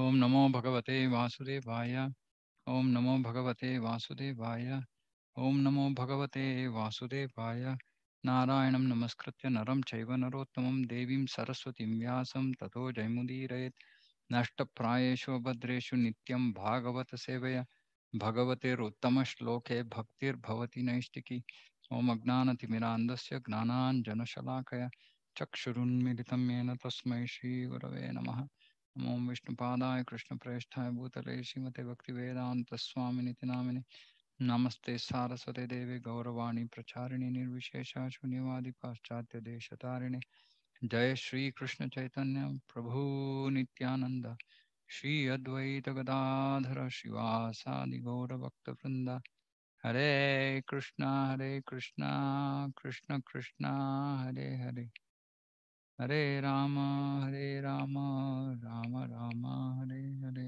ओम नमो भगवते वासुदेवाय ओम नमो भगवते वासुदेवाय ओम नमो भगवते वासुदेवाय नारायण नमस्कृत्य नरम चैव नरोत्तमं देवीं सरस्वतीं व्यासं ततो जयमुदीरयेत् नष्टप्रायेषु अभद्रेषु नित्यं भागवतसेवया भगवतेरुत्तमश्लोके भक्तिर्भवति नैष्टिकी ॐ अज्ञानतिमिरान्धस्य ज्ञानाञ्जनशलाकया चक्षुरुन्मिलितं येन तस्मै श्रीगुरवे नमः पादाय कृष्ण प्रेष्ठाय भूतले श्रीमते भक्तिवेदान्तस्वामिनिति नामिने नमस्ते सारस्वते देवे गौरवाणी प्रचारिणि निर्विशेषा देश तारिणी जय श्री कृष्ण चैतन्य प्रभु नित्यानंद श्री अद्वैत गदाधर भक्त वृंद हरे कृष्णा हरे कृष्णा कृष्ण कृष्णा हरे हरे ಹರೇ ರಾಮ ಹರೇ ರಾಮ ರಾಮ ರಾಮ ಹರೇ ಹರೇ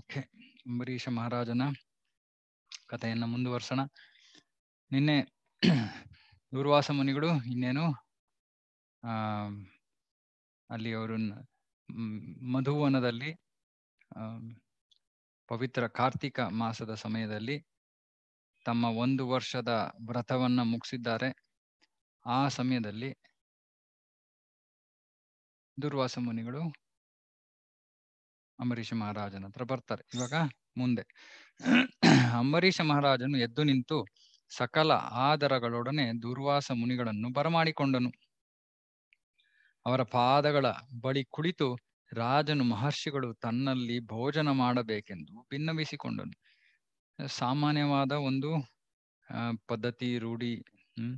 ಓಕೆ ಅಂಬರೀಷ ಮಹಾರಾಜನ ಕಥೆಯನ್ನು ಮುಂದುವರ್ಸೋಣ ನಿನ್ನೆ ದುರ್ವಾಸ ಮುನಿಗಳು ಇನ್ನೇನು ಆ ಅಲ್ಲಿ ಅವರು ಮಧುವನದಲ್ಲಿ ಪವಿತ್ರ ಕಾರ್ತಿಕ ಮಾಸದ ಸಮಯದಲ್ಲಿ ತಮ್ಮ ಒಂದು ವರ್ಷದ ವ್ರತವನ್ನು ಮುಗಿಸಿದ್ದಾರೆ ಆ ಸಮಯದಲ್ಲಿ ದುರ್ವಾಸ ಮುನಿಗಳು ಅಂಬರೀಷ ಮಹಾರಾಜನ ಹತ್ರ ಬರ್ತಾರೆ ಇವಾಗ ಮುಂದೆ ಅಂಬರೀಷ ಮಹಾರಾಜನು ಎದ್ದು ನಿಂತು ಸಕಲ ಆದರಗಳೊಡನೆ ದುರ್ವಾಸ ಮುನಿಗಳನ್ನು ಬರಮಾಡಿಕೊಂಡನು ಅವರ ಪಾದಗಳ ಬಳಿ ಕುಳಿತು ರಾಜನು ಮಹರ್ಷಿಗಳು ತನ್ನಲ್ಲಿ ಭೋಜನ ಮಾಡಬೇಕೆಂದು ಭಿನ್ನವಿಸಿಕೊಂಡನು ಸಾಮಾನ್ಯವಾದ ಒಂದು ಪದ್ಧತಿ ರೂಢಿ ಹ್ಮ್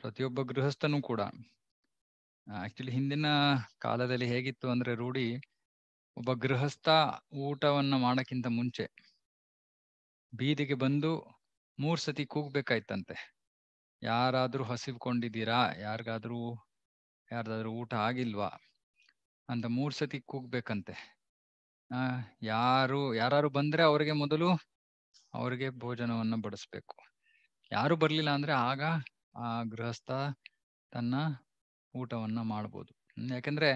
ಪ್ರತಿಯೊಬ್ಬ ಗೃಹಸ್ಥನು ಕೂಡ ಆಕ್ಚುಲಿ ಹಿಂದಿನ ಕಾಲದಲ್ಲಿ ಹೇಗಿತ್ತು ಅಂದ್ರೆ ರೂಢಿ ಒಬ್ಬ ಗೃಹಸ್ಥ ಊಟವನ್ನ ಮಾಡಕ್ಕಿಂತ ಮುಂಚೆ ಬೀದಿಗೆ ಬಂದು ಮೂರ್ ಸತಿ ಕೂಗ್ಬೇಕಾಯ್ತಂತೆ ಯಾರಾದ್ರೂ ಹಸಿವ್ಕೊಂಡಿದ್ದೀರಾ ಯಾರಿಗಾದ್ರೂ ಯಾರ್ದಾದ್ರೂ ಊಟ ಆಗಿಲ್ವಾ ಅಂತ ಮೂರ್ ಸತಿ ಕೂಗ್ಬೇಕಂತೆ ಆ ಯಾರು ಯಾರು ಬಂದ್ರೆ ಅವರಿಗೆ ಮೊದಲು ಅವ್ರಿಗೆ ಭೋಜನವನ್ನ ಬಡಿಸ್ಬೇಕು ಯಾರು ಬರ್ಲಿಲ್ಲ ಅಂದ್ರೆ ಆಗ ಆ ಗೃಹಸ್ಥ ತನ್ನ ಊಟವನ್ನ ಮಾಡ್ಬೋದು ಯಾಕಂದ್ರೆ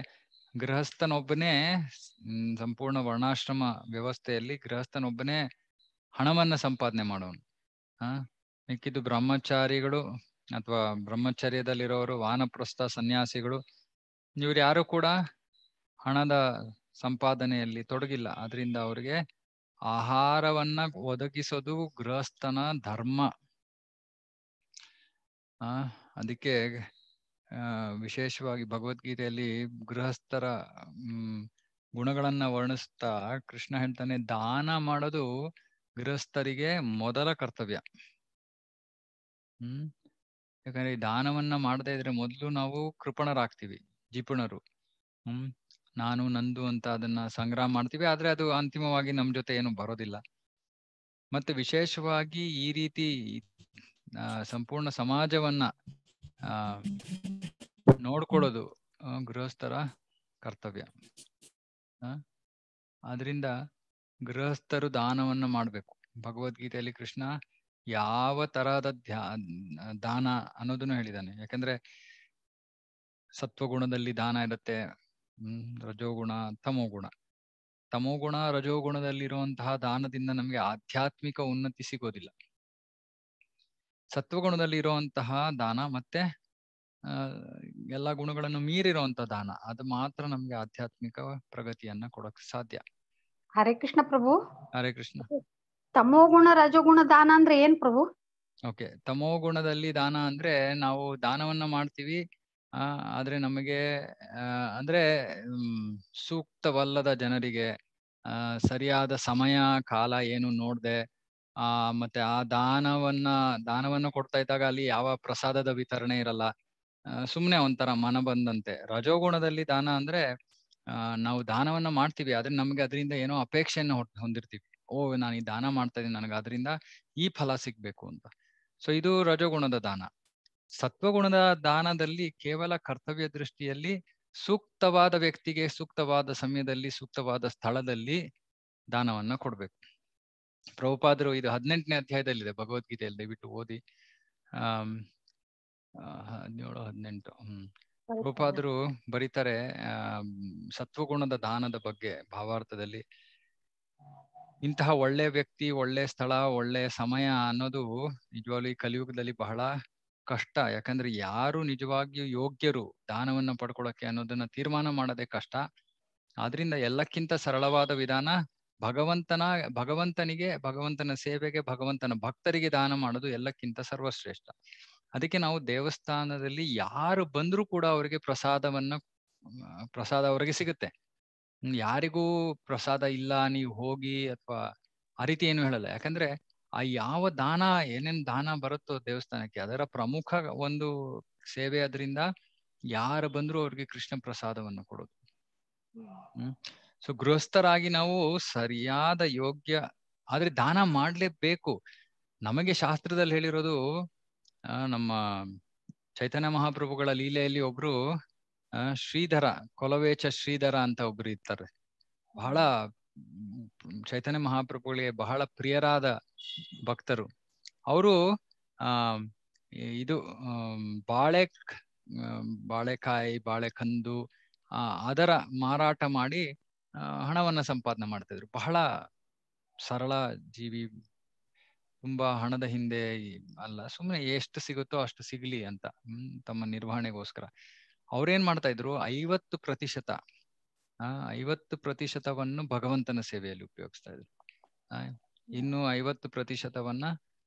ಗೃಹಸ್ಥನೊಬ್ಬನೇ ಸಂಪೂರ್ಣ ವರ್ಣಾಶ್ರಮ ವ್ಯವಸ್ಥೆಯಲ್ಲಿ ಗೃಹಸ್ಥನೊಬ್ಬನೇ ಹಣವನ್ನ ಸಂಪಾದನೆ ಮಾಡೋನು ಆ ಮಿಕ್ಕಿದ್ದು ಬ್ರಹ್ಮಚಾರಿಗಳು ಅಥವಾ ಬ್ರಹ್ಮಚಾರ್ಯದಲ್ಲಿರೋರು ವಾನಪ್ರಸ್ಥ ಸನ್ಯಾಸಿಗಳು ಇವ್ರು ಯಾರು ಕೂಡ ಹಣದ ಸಂಪಾದನೆಯಲ್ಲಿ ತೊಡಗಿಲ್ಲ ಅದರಿಂದ ಅವ್ರಿಗೆ ಆಹಾರವನ್ನ ಒದಗಿಸೋದು ಗೃಹಸ್ಥನ ಧರ್ಮ ಆ ಅದಕ್ಕೆ ವಿಶೇಷವಾಗಿ ಭಗವದ್ಗೀತೆಯಲ್ಲಿ ಗೃಹಸ್ಥರ ಹ್ಮ್ ಗುಣಗಳನ್ನ ವರ್ಣಿಸ್ತಾ ಕೃಷ್ಣ ಹೇಳ್ತಾನೆ ದಾನ ಮಾಡೋದು ಗೃಹಸ್ಥರಿಗೆ ಮೊದಲ ಕರ್ತವ್ಯ ಹ್ಮ್ ಯಾಕಂದ್ರೆ ದಾನವನ್ನ ಮಾಡದೇ ಇದ್ರೆ ಮೊದಲು ನಾವು ಕೃಪಣರಾಗ್ತಿವಿ ಜಿಪುಣರು ಹ್ಮ್ ನಾನು ನಂದು ಅಂತ ಅದನ್ನ ಸಂಗ್ರಹ ಮಾಡ್ತೀವಿ ಆದ್ರೆ ಅದು ಅಂತಿಮವಾಗಿ ನಮ್ ಜೊತೆ ಏನು ಬರೋದಿಲ್ಲ ಮತ್ತೆ ವಿಶೇಷವಾಗಿ ಈ ರೀತಿ ಸಂಪೂರ್ಣ ಸಮಾಜವನ್ನ ಆ ನೋಡ್ಕೊಳ್ಳೋದು ಗೃಹಸ್ಥರ ಕರ್ತವ್ಯ ಆದ್ರಿಂದ ಗೃಹಸ್ಥರು ದಾನವನ್ನ ಮಾಡ್ಬೇಕು ಭಗವದ್ಗೀತೆಯಲ್ಲಿ ಕೃಷ್ಣ ಯಾವ ತರಹದ ದಾನ ಅನ್ನೋದನ್ನು ಹೇಳಿದಾನೆ ಯಾಕಂದ್ರೆ ಸತ್ವಗುಣದಲ್ಲಿ ದಾನ ಇರುತ್ತೆ ಹ್ಮ್ ರಜೋಗುಣ ತಮೋಗುಣ ತಮೋಗುಣ ರಜೋಗುಣದಲ್ಲಿರುವಂತಹ ದಾನದಿಂದ ನಮಗೆ ಆಧ್ಯಾತ್ಮಿಕ ಉನ್ನತಿ ಸಿಗೋದಿಲ್ಲ ಸತ್ವಗುಣದಲ್ಲಿ ಇರುವಂತಹ ದಾನ ಮತ್ತೆ ಎಲ್ಲ ಗುಣಗಳನ್ನು ಮೀರಿರುವಂತಹ ದಾನ ಅದು ಮಾತ್ರ ನಮ್ಗೆ ಆಧ್ಯಾತ್ಮಿಕ ಪ್ರಗತಿಯನ್ನ ಕೊಡಕ್ ಸಾಧ್ಯ ಹರೇ ಕೃಷ್ಣ ಪ್ರಭು ಹರೇ ಕೃಷ್ಣ ತಮೋಗುಣ ರಜೋಗುಣ ದಾನ ಅಂದ್ರೆ ಏನ್ ಪ್ರಭು ಓಕೆ ತಮೋಗುಣದಲ್ಲಿ ದಾನ ಅಂದ್ರೆ ನಾವು ದಾನವನ್ನ ಮಾಡ್ತೀವಿ ಆ ಆದ್ರೆ ನಮಗೆ ಅಂದ್ರೆ ಸೂಕ್ತವಲ್ಲದ ಜನರಿಗೆ ಸರಿಯಾದ ಸಮಯ ಕಾಲ ಏನು ನೋಡ್ದೆ ಆ ಮತ್ತೆ ಆ ದಾನವನ್ನ ದಾನವನ್ನ ಕೊಡ್ತಾ ಇದ್ದಾಗ ಅಲ್ಲಿ ಯಾವ ಪ್ರಸಾದದ ವಿತರಣೆ ಇರಲ್ಲ ಸುಮ್ಮನೆ ಒಂಥರ ಮನ ಬಂದಂತೆ ರಜೋಗುಣದಲ್ಲಿ ದಾನ ಅಂದ್ರೆ ನಾವು ದಾನವನ್ನ ಮಾಡ್ತೀವಿ ಆದ್ರೆ ನಮ್ಗೆ ಅದರಿಂದ ಏನೋ ಅಪೇಕ್ಷೆಯನ್ನು ಹೊಂದಿರ್ತೀವಿ ಓ ನಾನು ಈ ದಾನ ಮಾಡ್ತಾ ಇದ್ದೀನಿ ನನಗೆ ಅದರಿಂದ ಈ ಫಲ ಸಿಗ್ಬೇಕು ಅಂತ ಸೊ ಇದು ರಜೋಗುಣದ ದಾನ ಸತ್ವಗುಣದ ದಾನದಲ್ಲಿ ಕೇವಲ ಕರ್ತವ್ಯ ದೃಷ್ಟಿಯಲ್ಲಿ ಸೂಕ್ತವಾದ ವ್ಯಕ್ತಿಗೆ ಸೂಕ್ತವಾದ ಸಮಯದಲ್ಲಿ ಸೂಕ್ತವಾದ ಸ್ಥಳದಲ್ಲಿ ದಾನವನ್ನ ಕೊಡ್ಬೇಕು ಪ್ರಭುಪಾದರು ಇದು ಹದಿನೆಂಟನೇ ಅಧ್ಯಾಯದಲ್ಲಿದೆ ಭಗವದ್ಗೀತೆಯಲ್ಲಿ ದಯವಿಟ್ಟು ಓದಿ ಆ ಹದಿನೇಳು ಹದಿನೆಂಟು ಹ್ಮ್ ಪ್ರಭುಪಾದರು ಬರೀತಾರೆ ಆ ಸತ್ವಗುಣದ ದಾನದ ಬಗ್ಗೆ ಭಾವಾರ್ಥದಲ್ಲಿ ಇಂತಹ ಒಳ್ಳೆ ವ್ಯಕ್ತಿ ಒಳ್ಳೆ ಸ್ಥಳ ಒಳ್ಳೆ ಸಮಯ ಅನ್ನೋದು ನಿಜವಾಗ್ಲೂ ಈ ಕಲಿಯುಗದಲ್ಲಿ ಬಹಳ ಕಷ್ಟ ಯಾಕಂದ್ರೆ ಯಾರು ನಿಜವಾಗಿಯೂ ಯೋಗ್ಯರು ದಾನವನ್ನ ಪಡ್ಕೊಳಕ್ಕೆ ಅನ್ನೋದನ್ನ ತೀರ್ಮಾನ ಮಾಡೋದೇ ಕಷ್ಟ ಆದ್ರಿಂದ ಎಲ್ಲಕ್ಕಿಂತ ಸರಳವಾದ ವಿಧಾನ ಭಗವಂತನ ಭಗವಂತನಿಗೆ ಭಗವಂತನ ಸೇವೆಗೆ ಭಗವಂತನ ಭಕ್ತರಿಗೆ ದಾನ ಮಾಡೋದು ಎಲ್ಲಕ್ಕಿಂತ ಸರ್ವಶ್ರೇಷ್ಠ ಅದಕ್ಕೆ ನಾವು ದೇವಸ್ಥಾನದಲ್ಲಿ ಯಾರು ಬಂದ್ರೂ ಕೂಡ ಅವರಿಗೆ ಪ್ರಸಾದವನ್ನ ಪ್ರಸಾದ ಅವರಿಗೆ ಸಿಗುತ್ತೆ ಯಾರಿಗೂ ಪ್ರಸಾದ ಇಲ್ಲ ನೀವು ಹೋಗಿ ಅಥವಾ ಆ ರೀತಿ ಏನು ಹೇಳಲ್ಲ ಯಾಕಂದ್ರೆ ಆ ಯಾವ ದಾನ ಏನೇನ್ ದಾನ ಬರುತ್ತೋ ದೇವಸ್ಥಾನಕ್ಕೆ ಅದರ ಪ್ರಮುಖ ಒಂದು ಸೇವೆ ಅದರಿಂದ ಯಾರು ಬಂದ್ರು ಅವ್ರಿಗೆ ಕೃಷ್ಣ ಪ್ರಸಾದವನ್ನು ಕೊಡೋದು ಸೊ ಗೃಹಸ್ಥರಾಗಿ ನಾವು ಸರಿಯಾದ ಯೋಗ್ಯ ಆದ್ರೆ ದಾನ ಮಾಡ್ಲೇಬೇಕು ನಮಗೆ ಶಾಸ್ತ್ರದಲ್ಲಿ ಹೇಳಿರೋದು ನಮ್ಮ ಚೈತನ್ಯ ಮಹಾಪ್ರಭುಗಳ ಲೀಲೆಯಲ್ಲಿ ಒಬ್ರು ಶ್ರೀಧರ ಕೊಲವೇಚ ಶ್ರೀಧರ ಅಂತ ಒಬ್ರು ಇರ್ತಾರೆ ಬಹಳ ಚೈತನ್ಯ ಮಹಾಪ್ರಭುಗಳಿಗೆ ಬಹಳ ಪ್ರಿಯರಾದ ಭಕ್ತರು ಅವರು ಆ ಇದು ಬಾಳೆ ಬಾಳೆಕಾಯಿ ಬಾಳೆಕಂದು ಅದರ ಮಾರಾಟ ಮಾಡಿ ಹಣವನ್ನ ಸಂಪಾದನೆ ಇದ್ರು ಬಹಳ ಸರಳ ಜೀವಿ ತುಂಬಾ ಹಣದ ಹಿಂದೆ ಅಲ್ಲ ಸುಮ್ಮನೆ ಎಷ್ಟು ಸಿಗುತ್ತೋ ಅಷ್ಟು ಸಿಗ್ಲಿ ಅಂತ ತಮ್ಮ ನಿರ್ವಹಣೆಗೋಸ್ಕರ ಅವ್ರೇನ್ ಮಾಡ್ತಾ ಇದ್ರು ಐವತ್ತು ಪ್ರತಿಶತ ಆ ಐವತ್ತು ಪ್ರತಿಶತವನ್ನು ಭಗವಂತನ ಸೇವೆಯಲ್ಲಿ ಉಪಯೋಗಿಸ್ತಾ ಇದ್ರು ಆ ಇನ್ನು ಐವತ್ತು ಪ್ರತಿಶತವನ್ನ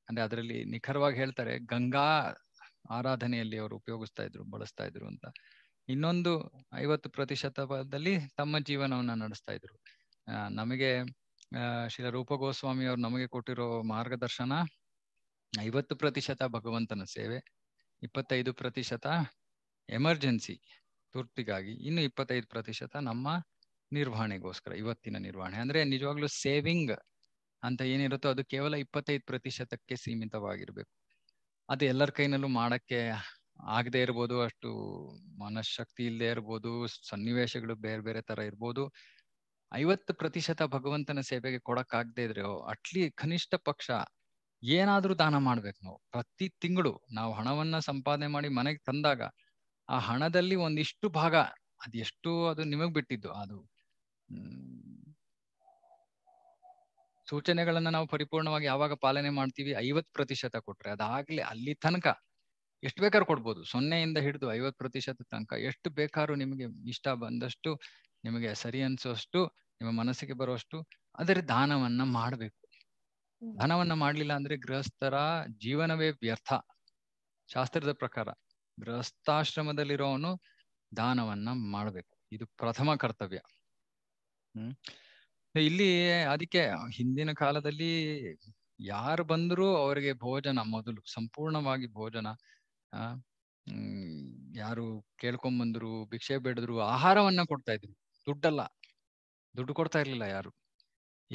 ಅಂದ್ರೆ ಅದರಲ್ಲಿ ನಿಖರವಾಗಿ ಹೇಳ್ತಾರೆ ಗಂಗಾ ಆರಾಧನೆಯಲ್ಲಿ ಅವರು ಉಪಯೋಗಿಸ್ತಾ ಇದ್ರು ಬಳಸ್ತಾ ಇದ್ರು ಅಂತ ಇನ್ನೊಂದು ಐವತ್ತು ಪ್ರತಿಶತದಲ್ಲಿ ತಮ್ಮ ಜೀವನವನ್ನ ನಡೆಸ್ತಾ ಇದ್ರು ನಮಗೆ ಶ್ರೀ ರೂಪ ಗೋಸ್ವಾಮಿ ಅವರು ನಮಗೆ ಕೊಟ್ಟಿರೋ ಮಾರ್ಗದರ್ಶನ ಐವತ್ತು ಪ್ರತಿಶತ ಭಗವಂತನ ಸೇವೆ ಇಪ್ಪತ್ತೈದು ಪ್ರತಿಶತ ಎಮರ್ಜೆನ್ಸಿ ತುರ್ತಿಗಾಗಿ ಇನ್ನು ಇಪ್ಪತ್ತೈದು ಪ್ರತಿಶತ ನಮ್ಮ ನಿರ್ವಹಣೆಗೋಸ್ಕರ ಇವತ್ತಿನ ನಿರ್ವಹಣೆ ಅಂದ್ರೆ ನಿಜವಾಗ್ಲೂ ಸೇವಿಂಗ್ ಅಂತ ಏನಿರುತ್ತೋ ಅದು ಕೇವಲ ಇಪ್ಪತ್ತೈದು ಪ್ರತಿಶತಕ್ಕೆ ಸೀಮಿತವಾಗಿರ್ಬೇಕು ಅದು ಎಲ್ಲರ ಕೈನಲ್ಲೂ ಮಾಡಕ್ಕೆ ಆಗದೆ ಇರ್ಬೋದು ಅಷ್ಟು ಮನಶಕ್ತಿ ಇಲ್ಲದೆ ಇರ್ಬೋದು ಸನ್ನಿವೇಶಗಳು ಬೇರೆ ಬೇರೆ ತರ ಇರ್ಬೋದು ಐವತ್ತು ಪ್ರತಿಶತ ಭಗವಂತನ ಸೇವೆಗೆ ಕೊಡಕ್ಕಾಗ್ದೇ ಇದ್ರೆ ಅಟ್ಲಿ ಕನಿಷ್ಠ ಪಕ್ಷ ಏನಾದ್ರೂ ದಾನ ಮಾಡ್ಬೇಕು ನಾವು ಪ್ರತಿ ತಿಂಗಳು ನಾವು ಹಣವನ್ನ ಸಂಪಾದನೆ ಮಾಡಿ ಮನೆಗೆ ತಂದಾಗ ಆ ಹಣದಲ್ಲಿ ಒಂದಿಷ್ಟು ಭಾಗ ಅದೆಷ್ಟು ಅದು ನಿಮಗ್ ಬಿಟ್ಟಿದ್ದು ಅದು ಸೂಚನೆಗಳನ್ನ ನಾವು ಪರಿಪೂರ್ಣವಾಗಿ ಯಾವಾಗ ಪಾಲನೆ ಮಾಡ್ತೀವಿ ಐವತ್ ಪ್ರತಿಶತ ಕೊಟ್ರೆ ಅದಾಗ್ಲಿ ಅಲ್ಲಿ ತನಕ ಎಷ್ಟು ಬೇಕಾದ್ರೂ ಕೊಡ್ಬೋದು ಸೊನ್ನೆಯಿಂದ ಹಿಡಿದು ಐವತ್ ಪ್ರತಿಶತ ತನಕ ಎಷ್ಟು ಬೇಕಾದ್ರೂ ನಿಮಗೆ ಇಷ್ಟ ಬಂದಷ್ಟು ನಿಮಗೆ ಸರಿ ಅನ್ಸೋಷ್ಟು ನಿಮ್ಮ ಮನಸ್ಸಿಗೆ ಬರುವಷ್ಟು ಅದರ ದಾನವನ್ನ ಮಾಡ್ಬೇಕು ದಾನವನ್ನ ಮಾಡ್ಲಿಲ್ಲ ಅಂದ್ರೆ ಗೃಹಸ್ಥರ ಜೀವನವೇ ವ್ಯರ್ಥ ಶಾಸ್ತ್ರದ ಪ್ರಕಾರ ಗೃಹಸ್ಥಾಶ್ರಮದಲ್ಲಿರೋನು ದಾನವನ್ನ ಮಾಡ್ಬೇಕು ಇದು ಪ್ರಥಮ ಕರ್ತವ್ಯ ಹ್ಮ್ ಇಲ್ಲಿ ಅದಕ್ಕೆ ಹಿಂದಿನ ಕಾಲದಲ್ಲಿ ಯಾರು ಬಂದ್ರು ಅವರಿಗೆ ಭೋಜನ ಮೊದಲು ಸಂಪೂರ್ಣವಾಗಿ ಭೋಜನ ಹ್ಮ್ ಯಾರು ಬಂದ್ರು ಭಿಕ್ಷೆ ಬೇಡದ್ರು ಆಹಾರವನ್ನ ಕೊಡ್ತಾ ಇದ್ರು ದುಡ್ಡಲ್ಲ ದುಡ್ಡು ಕೊಡ್ತಾ ಇರ್ಲಿಲ್ಲ ಯಾರು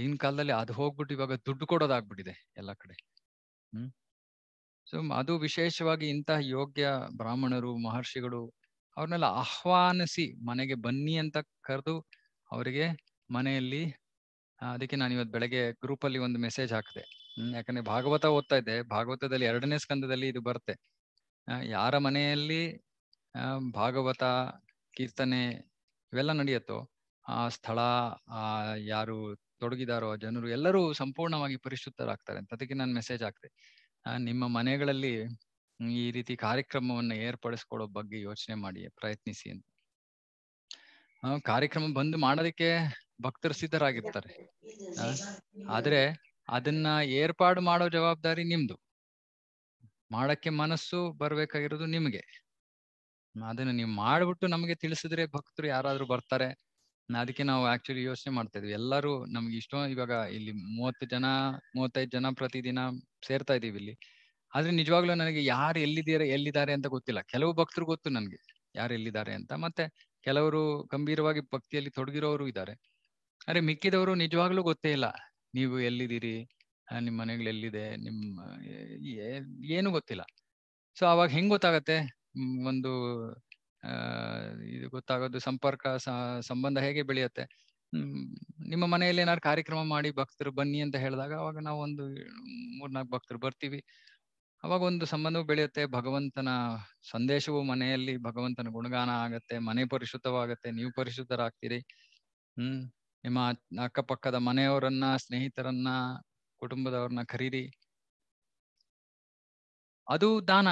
ಈಗಿನ ಕಾಲದಲ್ಲಿ ಅದು ಹೋಗ್ಬಿಟ್ಟು ಇವಾಗ ದುಡ್ಡು ಕೊಡೋದಾಗ್ಬಿಟ್ಟಿದೆ ಎಲ್ಲ ಕಡೆ ಹ್ಮ್ ಸೊ ಅದು ವಿಶೇಷವಾಗಿ ಇಂತಹ ಯೋಗ್ಯ ಬ್ರಾಹ್ಮಣರು ಮಹರ್ಷಿಗಳು ಅವ್ರನ್ನೆಲ್ಲ ಆಹ್ವಾನಿಸಿ ಮನೆಗೆ ಬನ್ನಿ ಅಂತ ಕರೆದು ಅವರಿಗೆ ಮನೆಯಲ್ಲಿ ಅದಕ್ಕೆ ನಾನು ಇವತ್ತು ಬೆಳಗ್ಗೆ ಗ್ರೂಪ್ ಅಲ್ಲಿ ಒಂದು ಮೆಸೇಜ್ ಹಾಕಿದೆ ಯಾಕಂದ್ರೆ ಭಾಗವತ ಓದ್ತಾ ಇದ್ದೆ ಭಾಗವತದಲ್ಲಿ ಎರಡನೇ ಸ್ಕಂದದಲ್ಲಿ ಇದು ಬರುತ್ತೆ ಯಾರ ಮನೆಯಲ್ಲಿ ಭಾಗವತ ಕೀರ್ತನೆ ಇವೆಲ್ಲ ನಡೆಯುತ್ತೋ ಆ ಸ್ಥಳ ಆ ಯಾರು ತೊಡಗಿದಾರೋ ಜನರು ಎಲ್ಲರೂ ಸಂಪೂರ್ಣವಾಗಿ ಪರಿಶುದ್ಧರಾಗ್ತಾರೆ ಅಂತ ಅದಕ್ಕೆ ನಾನು ಮೆಸೇಜ್ ಹಾಕ್ತೆ ನಿಮ್ಮ ಮನೆಗಳಲ್ಲಿ ಈ ರೀತಿ ಕಾರ್ಯಕ್ರಮವನ್ನು ಏರ್ಪಡಿಸ್ಕೊಳ್ಳೋ ಬಗ್ಗೆ ಯೋಚನೆ ಮಾಡಿ ಪ್ರಯತ್ನಿಸಿ ಅಂತ ಕಾರ್ಯಕ್ರಮ ಬಂದು ಮಾಡೋದಕ್ಕೆ ಭಕ್ತರು ಸಿದ್ಧರಾಗಿರ್ತಾರೆ ಆದ್ರೆ ಅದನ್ನ ಏರ್ಪಾಡು ಮಾಡೋ ಜವಾಬ್ದಾರಿ ನಿಮ್ದು ಮಾಡಕ್ಕೆ ಮನಸ್ಸು ಬರ್ಬೇಕಾಗಿರೋದು ನಿಮ್ಗೆ ಅದನ್ನ ನೀವು ಮಾಡ್ಬಿಟ್ಟು ನಮಗೆ ತಿಳಿಸಿದ್ರೆ ಭಕ್ತರು ಯಾರಾದ್ರೂ ಬರ್ತಾರೆ ಅದಕ್ಕೆ ನಾವು ಆಕ್ಚುಲಿ ಯೋಚನೆ ಮಾಡ್ತಾ ಇದ್ವಿ ಎಲ್ಲರೂ ನಮ್ಗೆ ಇಷ್ಟೋ ಇವಾಗ ಇಲ್ಲಿ ಮೂವತ್ತು ಜನ ಮೂವತ್ತೈದು ಜನ ಪ್ರತಿದಿನ ಸೇರ್ತಾ ಇದೀವಿ ಇಲ್ಲಿ ಆದ್ರೆ ನಿಜವಾಗ್ಲೂ ನನಗೆ ಯಾರು ಎಲ್ಲಿದ್ದೀರಾ ಎಲ್ಲಿದ್ದಾರೆ ಅಂತ ಗೊತ್ತಿಲ್ಲ ಕೆಲವು ಭಕ್ತರು ಗೊತ್ತು ನನ್ಗೆ ಯಾರು ಎಲ್ಲಿದ್ದಾರೆ ಅಂತ ಮತ್ತೆ ಕೆಲವರು ಗಂಭೀರವಾಗಿ ಭಕ್ತಿಯಲ್ಲಿ ತೊಡಗಿರೋರು ಇದ್ದಾರೆ ಅರೆ ಮಿಕ್ಕಿದವರು ನಿಜವಾಗ್ಲೂ ಗೊತ್ತೇ ಇಲ್ಲ ನೀವು ಎಲ್ಲಿದ್ದೀರಿ ನಿಮ್ಮ ಮನೆಗಳು ಎಲ್ಲಿದೆ ನಿಮ್ಮ ಏನು ಗೊತ್ತಿಲ್ಲ ಸೊ ಅವಾಗ ಹೆಂಗ್ ಗೊತ್ತಾಗತ್ತೆ ಒಂದು ಇದು ಗೊತ್ತಾಗೋದು ಸಂಪರ್ಕ ಸಂಬಂಧ ಹೇಗೆ ಬೆಳೆಯುತ್ತೆ ನಿಮ್ಮ ಮನೆಯಲ್ಲಿ ಏನಾದ್ರು ಕಾರ್ಯಕ್ರಮ ಮಾಡಿ ಭಕ್ತರು ಬನ್ನಿ ಅಂತ ಹೇಳಿದಾಗ ಅವಾಗ ನಾವು ಒಂದು ಮೂರ್ನಾಲ್ಕು ಭಕ್ತರು ಬರ್ತೀವಿ ಅವಾಗ ಒಂದು ಸಂಬಂಧವು ಬೆಳೆಯುತ್ತೆ ಭಗವಂತನ ಸಂದೇಶವು ಮನೆಯಲ್ಲಿ ಭಗವಂತನ ಗುಣಗಾನ ಆಗತ್ತೆ ಮನೆ ಪರಿಶುದ್ಧವಾಗತ್ತೆ ನೀವು ಪರಿಶುದ್ಧರಾಗ್ತೀರಿ ಹ್ಮ್ ನಿಮ್ಮ ಅಕ್ಕಪಕ್ಕದ ಮನೆಯವರನ್ನ ಸ್ನೇಹಿತರನ್ನ ಕುಟುಂಬದವ್ರನ್ನ ಕರೀರಿ ಅದು ದಾನ